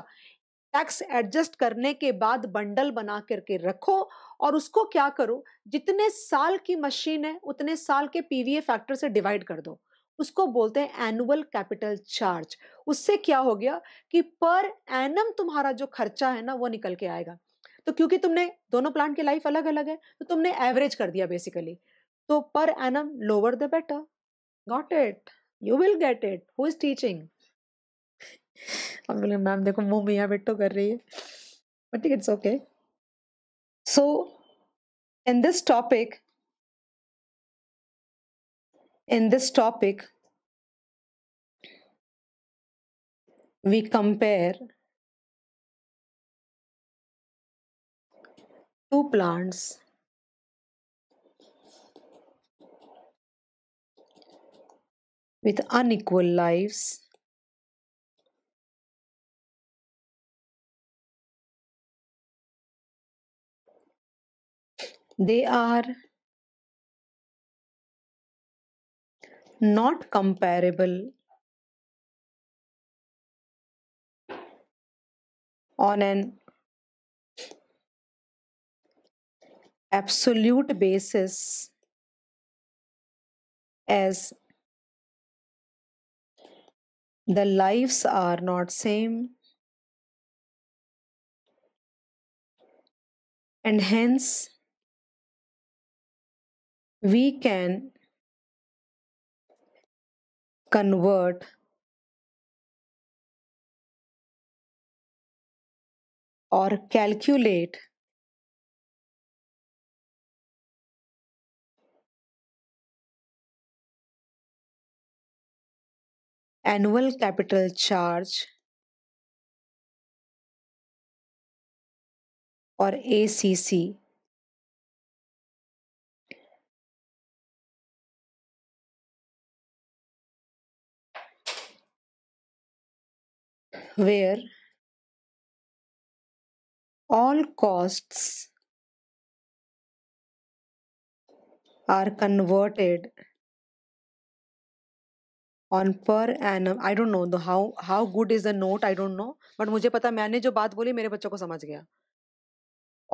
टैक्स एडजस्ट करने के बाद बंडल बना करके रखो और उसको क्या करो जितने साल की मशीन है उतने साल के पीवीए फैक्टर से डिवाइड कर दो उसको बोलते हैं एनुअल कैपिटल चार्ज उससे क्या हो गया कि पर एनम तुम्हारा जो खर्चा है ना वो निकल के आएगा तो क्योंकि तुमने दोनों प्लांट की लाइफ अलग अलग है तो तुमने एवरेज कर दिया बेसिकली तो per annum lower the better got it you will get it who is teaching ma'am देखो मुंह मियाँ बिट्टो कर रही है but it's okay so in this topic In this topic, we compare two plants with unequal lives they are not comparable on an absolute basis as the lives are not same and hence we can convert or calculate annual capital charge or ACC where all costs are converted on per annum I don't know the how how good is the note I don't know but मुझे पता मैंने जो बात बोली मेरे बच्चों को समझ गया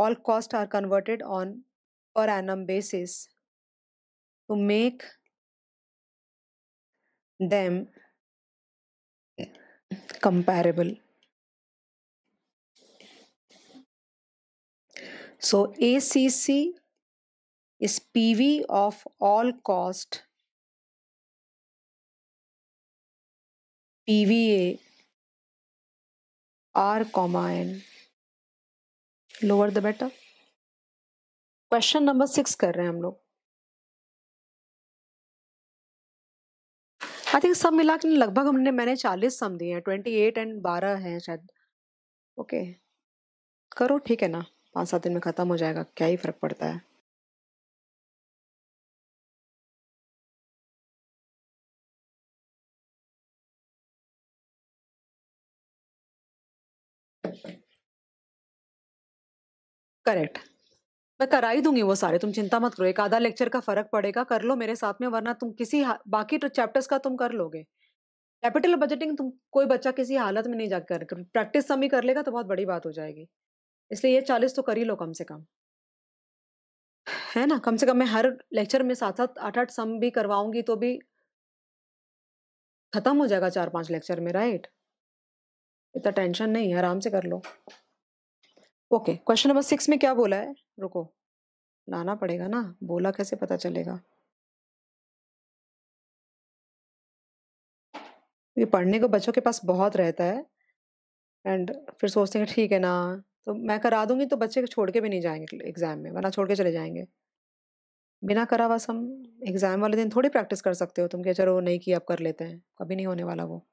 all cost are converted on per annum basis to make them comparable. So ACC is PV of all cost PVA R comma N lower the better. Question number six कर रहे हैं हम लोग आई थिंक सब मिला के लगभग हमने मैंने चालीस सम दिए हैं ट्वेंटी एट एंड बारह हैं शायद ओके okay. करो ठीक है ना पाँच सात दिन में ख़त्म हो जाएगा क्या ही फ़र्क पड़ता है करेक्ट मैं करा ही दूंगी वो सारे तुम चिंता मत करो एक आधा लेक्चर का फर्क पड़ेगा कर लो मेरे साथ में वरना तुम किसी बाकी तो चैप्टर्स का तुम कर लोगे कैपिटल बजटिंग तुम कोई बच्चा किसी हालत में नहीं जा कर प्रैक्टिस समी कर लेगा तो बहुत बड़ी बात हो जाएगी इसलिए ये चालीस तो कर ही लो कम से कम है ना कम से कम मैं हर लेक्चर में साथ साथ आठ आठ सम भी करवाऊंगी तो भी खत्म हो जाएगा चार पांच लेक्चर में राइट इतना टेंशन नहीं आराम से कर लो ओके क्वेश्चन नंबर सिक्स में क्या बोला है रुको लाना पड़ेगा ना बोला कैसे पता चलेगा ये पढ़ने को बच्चों के पास बहुत रहता है एंड फिर सोचते हैं ठीक है ना तो मैं करा दूंगी तो बच्चे छोड़ के भी नहीं जाएंगे एग्ज़ाम में वरना छोड़ के चले जाएंगे बिना करा बस हम एग्ज़ाम वाले दिन थोड़ी प्रैक्टिस कर सकते हो तुम क्या चलो नहीं किया अब कर लेते हैं कभी नहीं होने वाला वो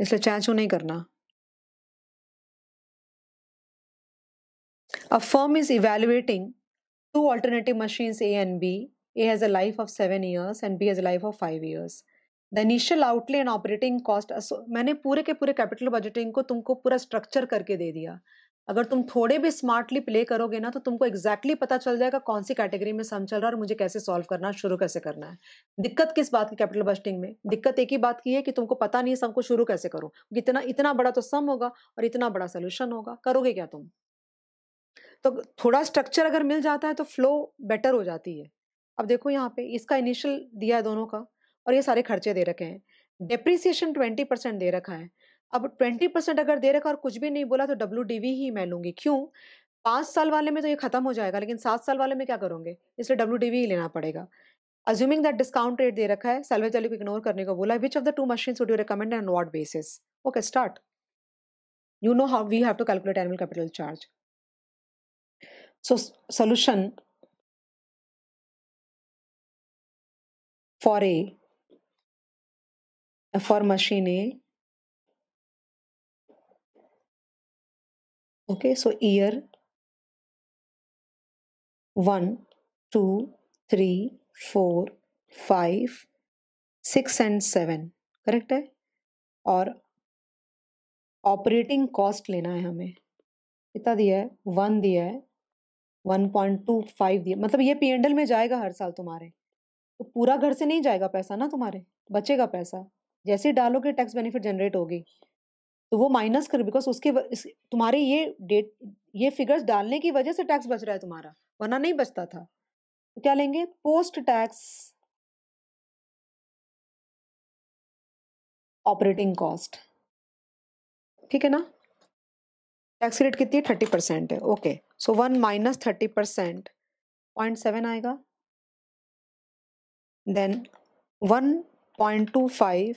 इसलिए चैचू नहीं करना a firm is evaluating two alternative machine A and B A has life of seven years and B has life of five years the initial outlay and operating cost मैंने पूरे के पूरे कैपिटल बजटिंग को तुमको पूरा structure करके दे दिया अगर तुम थोड़े भी स्मार्टली प्ले करोगे ना तो तुमको एग्जैक्टली exactly पता चल जाएगा कौन सी कैटेगरी में सम चल रहा है और मुझे कैसे सॉल्व करना शुरू कैसे करना है दिक्कत किस बात की कैपिटल बस्टिंग में दिक्कत एक ही बात की है कि तुमको पता नहीं सम को शुरू कैसे करो इतना इतना बड़ा तो सम होगा और इतना बड़ा सोल्यूशन होगा करोगे क्या तुम तो थोड़ा स्ट्रक्चर अगर मिल जाता है तो फ्लो बेटर हो जाती है अब देखो यहाँ पे इसका इनिशियल दिया है दोनों का और ये सारे खर्चे दे रखे हैं डेप्रिसिएशन ट्वेंटी परसेंट दे रखा है अब ट्वेंटी परसेंट अगर दे रखा और कुछ भी नहीं बोला तो डब्ल्यू ही मैं लूंगी क्यों पाँच साल वाले में तो ये खत्म हो जाएगा लेकिन सात साल वाले में क्या करोगे इसलिए डब्ल्यू ही लेना पड़ेगा अज्यूमिंग दैट डिस्काउंट रेट दे रखा है सेल्वेज वैल्यू को इग्नोर करने को बोला which of the two machine would you recommend on what basis okay start you know how we have to calculate annual capital charge so solution for A for machine A okay so year 1 2 3 4 5 6 and 7 correct है और operating cost लेना है हमें कितना दिया है one दिया है वन पॉइंट टू फाइव दिया मतलब ये पी में जाएगा हर साल तुम्हारे तो पूरा घर से नहीं जाएगा पैसा ना तुम्हारे बचेगा पैसा जैसे डालोगे टैक्स बेनिफिट जनरेट होगी तो वो माइनस करो बिकॉज उसके तुम्हारे ये डेट ये फिगर्स डालने की वजह से टैक्स बच रहा है तुम्हारा वरना नहीं बचता था तो क्या लेंगे पोस्ट टैक्स ऑपरेटिंग कॉस्ट ठीक है ना टैक्स रेट कितनी है थर्टी परसेंट है okay so one minus thirty percent point seven आएगा then one point two five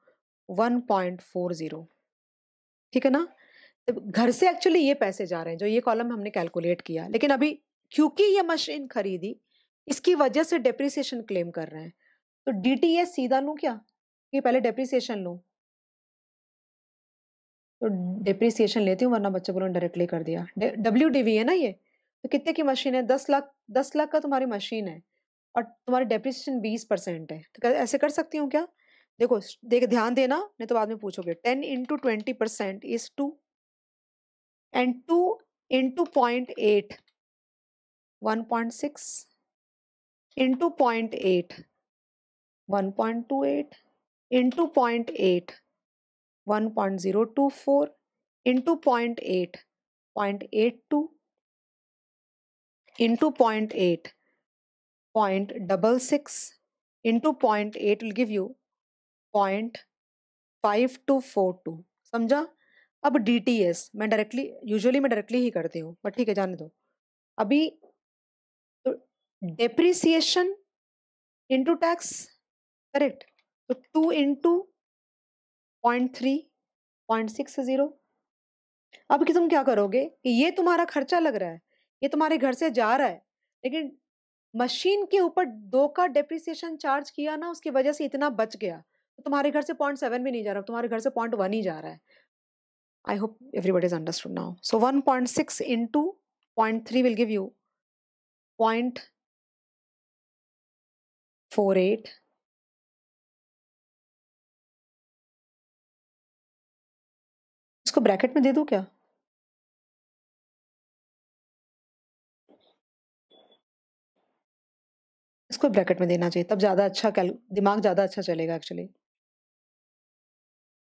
1.40 ठीक है ना तो घर से एक्चुअली ये पैसे जा रहे हैं जो ये कॉलम हमने कैलकुलेट किया लेकिन अभी क्योंकि ये मशीन खरीदी इसकी वजह से डेप्रिसिएशन क्लेम कर रहे हैं तो डी सीधा लूँ क्या कि पहले डेप्रिसिएशन लूँ तो डिप्रिसिएशन लेती हूँ वरना बच्चों को डायरेक्टली कर दिया डब्ल्यू डी है ना ये तो कितने की मशीन है दस लाख दस लाख का तुम्हारी मशीन है और तुम्हारी डिप्रिसिएशन बीस परसेंट है तो ऐसे कर सकती हूँ क्या देखो देख ध्यान देना नहीं तो बाद में पूछोगे ten into twenty percent is two and two into point eight one point six into point eight one point two eight into point eight one point zero two four into point eight point eight two into point eight point double six into point eight will give you point five two four two समझा अब D T S मैं directly usually मैं directly ही करती हूँ but ठीक है जाने दो अभी तो डेप्रिसिएशन इंटू टैक्स करेक्ट तो two into point three point six zero अब कि तुम क्या करोगे कि ये तुम्हारा खर्चा लग रहा है ये तुम्हारे घर से जा रहा है लेकिन मशीन के ऊपर दो का डेप्रिसिएशन चार्ज किया ना उसकी वजह से इतना बच गया तो तुम्हारे घर से पॉइंट सेवन भी नहीं जा रहा तुम्हारे घर से पॉइंट वन ही जा रहा है I hope everybody is understood now so one point six in two point three will give you point four eight इसको ब्रैकेट में दे दू क्या इसको ब्रैकेट में देना चाहिए तब ज़्यादा अच्छा दिमाग ज़्यादा अच्छा चलेगा actually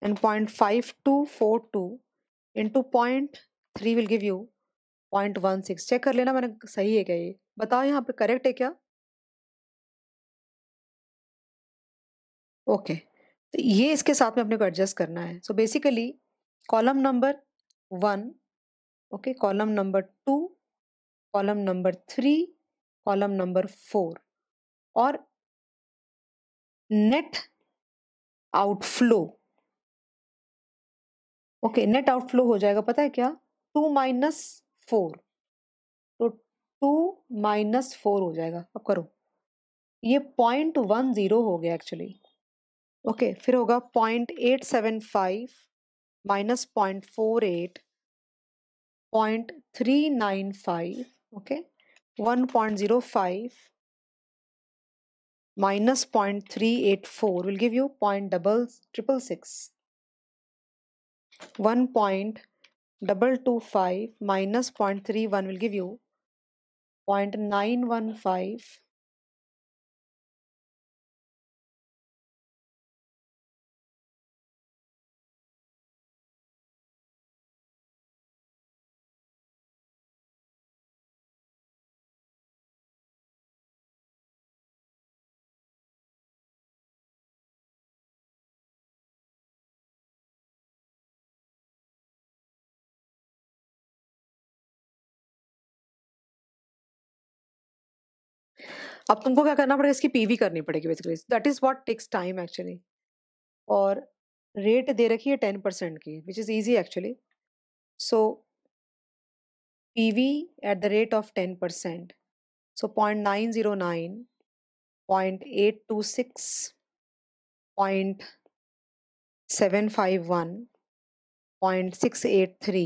and 0.5242 into 0.3 will give you 0.16 check कर लेना मैंने सही है क्या ये बताओ यहाँ पे करेक्ट है क्या ओके okay. तो ये इसके साथ में अपने को एडजस्ट करना है so basically column number one okay column number two column number three column number four और net outflow okay net outflow हो जाएगा पता है क्या टू माइनस फोर तो टू माइनस फोर हो जाएगा अब करो ये पॉइंट वन ज़ीरो हो गया एक्चुअली ओके फिर होगा point eight seven five minus point four eight point three nine five okay one point zero five minus point three eight four will give you point double triple six 1.225 minus 0.31 will give you 0.915 अब तुमको क्या करना पड़ेगा इसकी PV करनी पड़ेगी basically that is what takes time actually और rate दे रखी है टेन परसेंट की which is easy actually so P V at the rate of ten percent so point nine zero nine point eight two six point seven five one point six eight three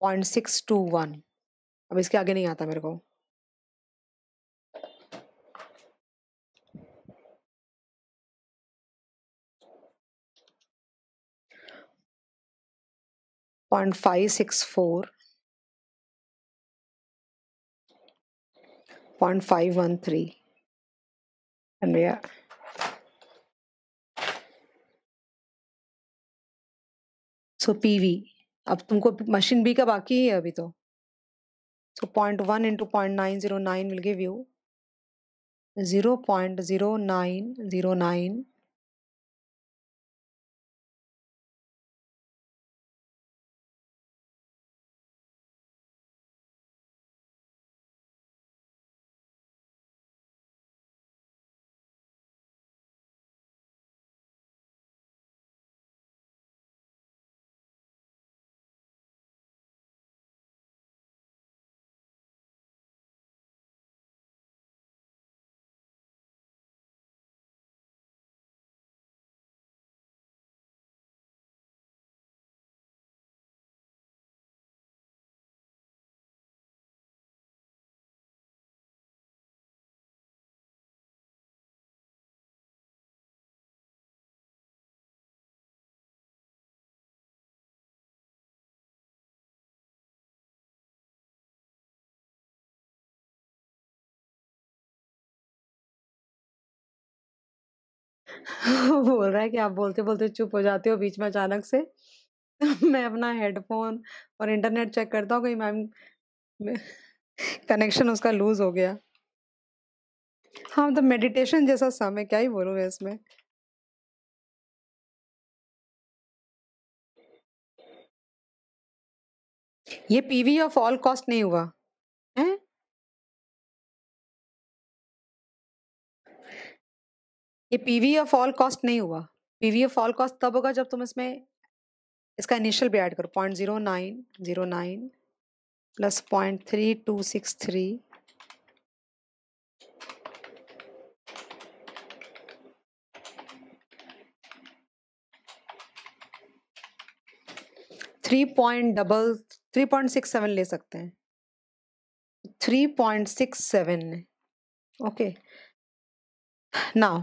point six two one अब इसके आगे नहीं आता मेरे को 0.564 and we are so so, we अब तुमको machine B का बाकी ही है अभी तो so point one into point nine zero nine मिल गए व्यू zero point zero nine zero nine बोल रहा है कि आप बोलते-बोलते चुप हो जाते हो बीच में अचानक से। मैं अपना हेडफ़ोन और इंटरनेट चेक करता हूँ कहीं मैम कनेक्शन उसका लूज़ हो गया। हाँ, तो मेडिटेशन जैसा समय क्या ही बोलूँ मैं इसमें। ये पीवी ऑफ ऑल कॉस्ट नहीं हुआ। ये पीवी ऑफ ऑल कॉस्ट नहीं हुआ पीवी ऑफ ऑल कॉस्ट तब होगा जब तुम इसमें इसका इनिशियल भी ऐड करो point zero nine zero nine plus point three two six three three point double three point six seven ले सकते हैं three point six seven okay now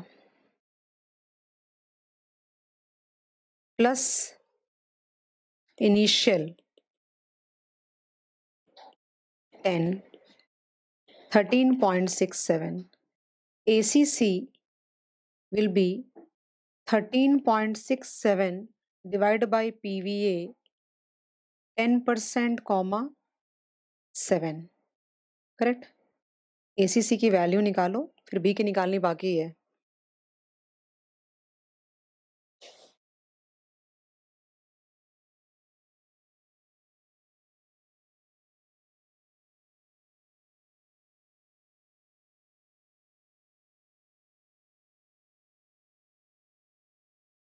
plus initial 10 13.67 ACC will be 13.67 divided by PVA 10% comma 7 correct ACC की value निकालो फिर B की निकालनी बाकी है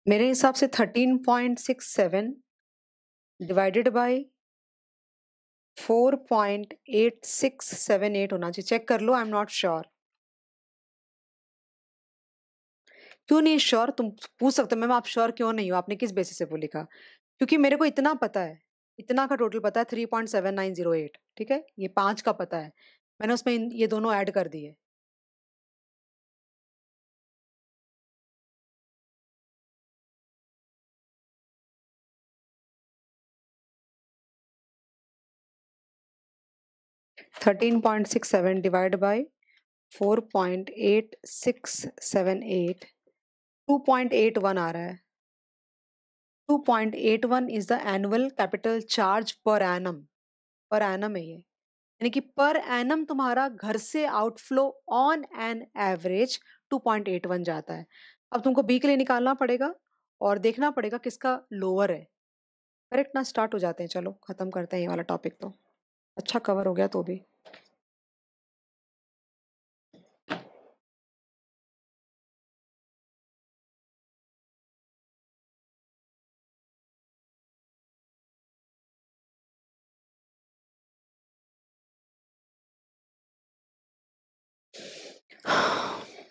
मेरे हिसाब से thirteen point six seven divided by four point eight six seven eight होना चाहिए चेक कर लो आई एम नॉट श्योर क्यों नहीं श्योर तुम पूछ सकते हो मैम आप श्योर क्यों नहीं हो आपने किस बेसिस से वो लिखा क्योंकि मेरे को इतना पता है इतना का टोटल पता है three point seven nine zero eight ठीक है ये पाँच का पता है मैंने उसमें ये दोनों ऐड कर दिए thirteen point six seven divide by four point eight six seven eight two point eight one आ रहा है two point eight one is the annual capital charge per annum per annum है ये यानी कि पर एनम तुम्हारा घर से outflow on an average two point eight one जाता है अब तुमको बी के लिए निकालना पड़ेगा और देखना पड़ेगा किसका लोअर है करेक्ट ना स्टार्ट हो जाते हैं चलो ख़त्म करते हैं ये वाला टॉपिक तो अच्छा कवर हो गया तो भी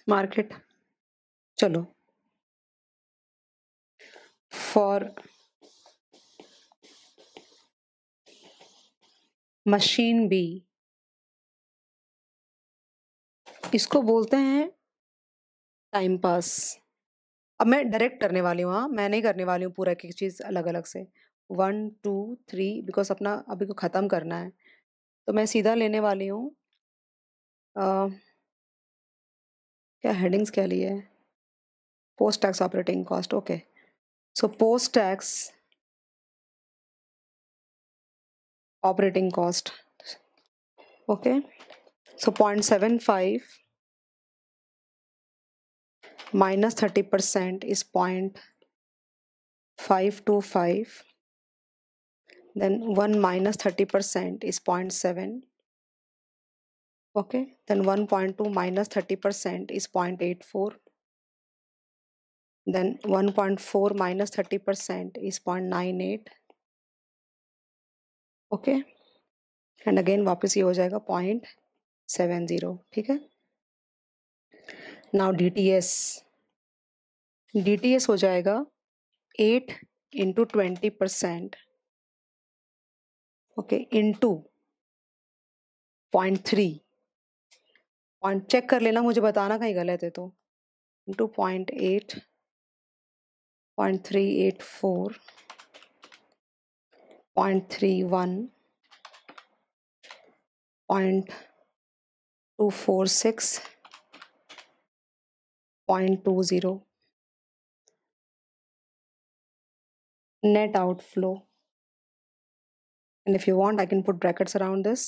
मार्केट चलो फॉर मशीन बी इसको बोलते हैं टाइम पास अब मैं डायरेक्ट करने वाली हूँ हाँ मैं नहीं करने वाली हूँ पूरा एक एक चीज़ अलग अलग से वन टू थ्री बिकॉज अपना अभी को ख़त्म करना है तो मैं सीधा लेने वाली हूँ क्या हेडिंग्स क्या लिए post tax operating cost okay so post tax operating cost okay so point seven five minus thirty percent is point five two five then one minus thirty percent is point seven okay then 1.2 minus 30 one is 0.84 then 1.4 minus 30 point is 0.98 okay and again वापस ये हो जाएगा point seven zero ठीक है now D T S D T S हो जाएगा eight into twenty percent okay into point three point check कर लेना मुझे बताना कहीं गलत है तो two point eight point three eight four point three one point two four six point two zero net outflow and if you want I can put brackets around this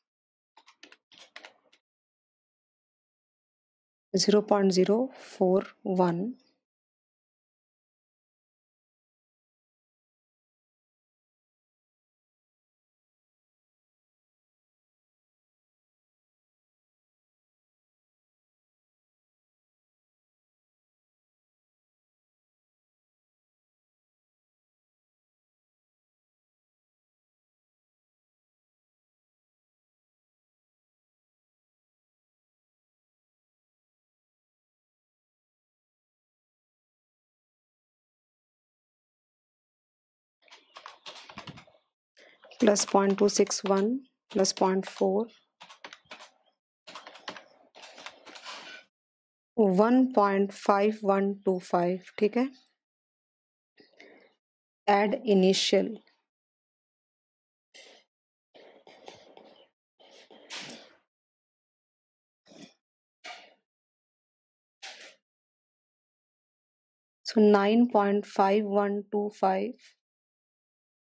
0.041 plus point two six one plus point four one point five one two five ठीक है add initial nine point five one two five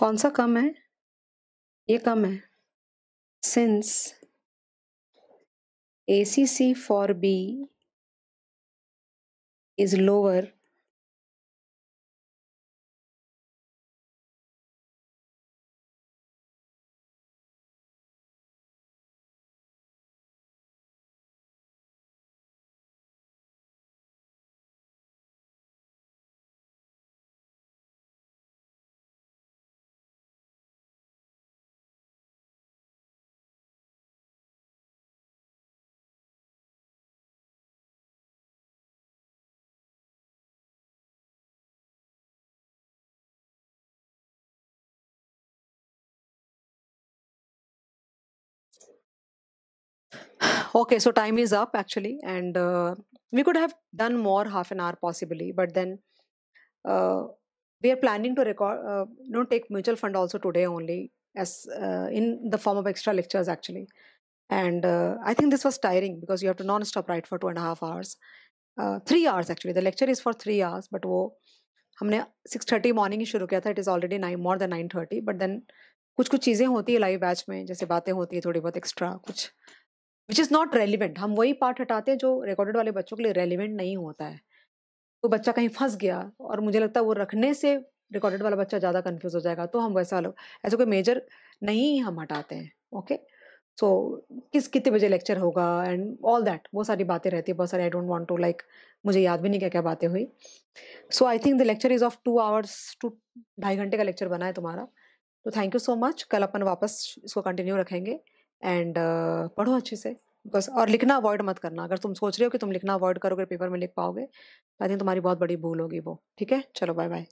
कौन सा कम है ये कम है since A C C for B is lower Okay, so time is up actually, and uh, we could have done more half an hour possibly, but then uh, we are planning to record, uh, you take mutual fund also today only as uh, in the form of extra lectures actually. And uh, I think this was tiring because you have to non-stop write for two and a half hours, uh, three hours actually. The lecture is for three hours, but oh हमने six thirty morning ही शुरू किया था it is already nine more than nine but then कुछ कुछ चीज़ें होती है लाइव बैच में जैसे बातें होती है थोड़ी बहुत एक्स्ट्रा कुछ विच इज़ नॉट रेलिवेंट हम वही पार्ट हटाते हैं जो रिकॉर्डेड वाले बच्चों के लिए रेलिवेंट नहीं होता है वो तो बच्चा कहीं फंस गया और मुझे लगता है वो रखने से रिकॉर्डेड वाला बच्चा ज़्यादा कन्फ्यूज़ हो जाएगा तो हम वैसा लोग ऐसा कोई मेजर नहीं हम हटाते हैं ओके सो किस कितने बजे लेक्चर होगा एंड ऑल दैट वो सारी बातें रहती है बहुत सारी I don't want to like मुझे याद भी नहीं क्या क्या बातें हुई so I think the lecture is of two hours to ढाई घंटे का लेक्चर बना है तुम्हारा तो थैंक यू सो मच कल अपन वापस इसको कंटिन्यू रखेंगे एंड पढ़ो अच्छे से बस और लिखना अवॉइड मत करना अगर तुम सोच रहे हो कि तुम लिखना अवॉइड करोगे पेपर में लिख पाओगे आई थिंक तुम्हारी बहुत बड़ी भूल होगी वो ठीक है चलो बाय बाय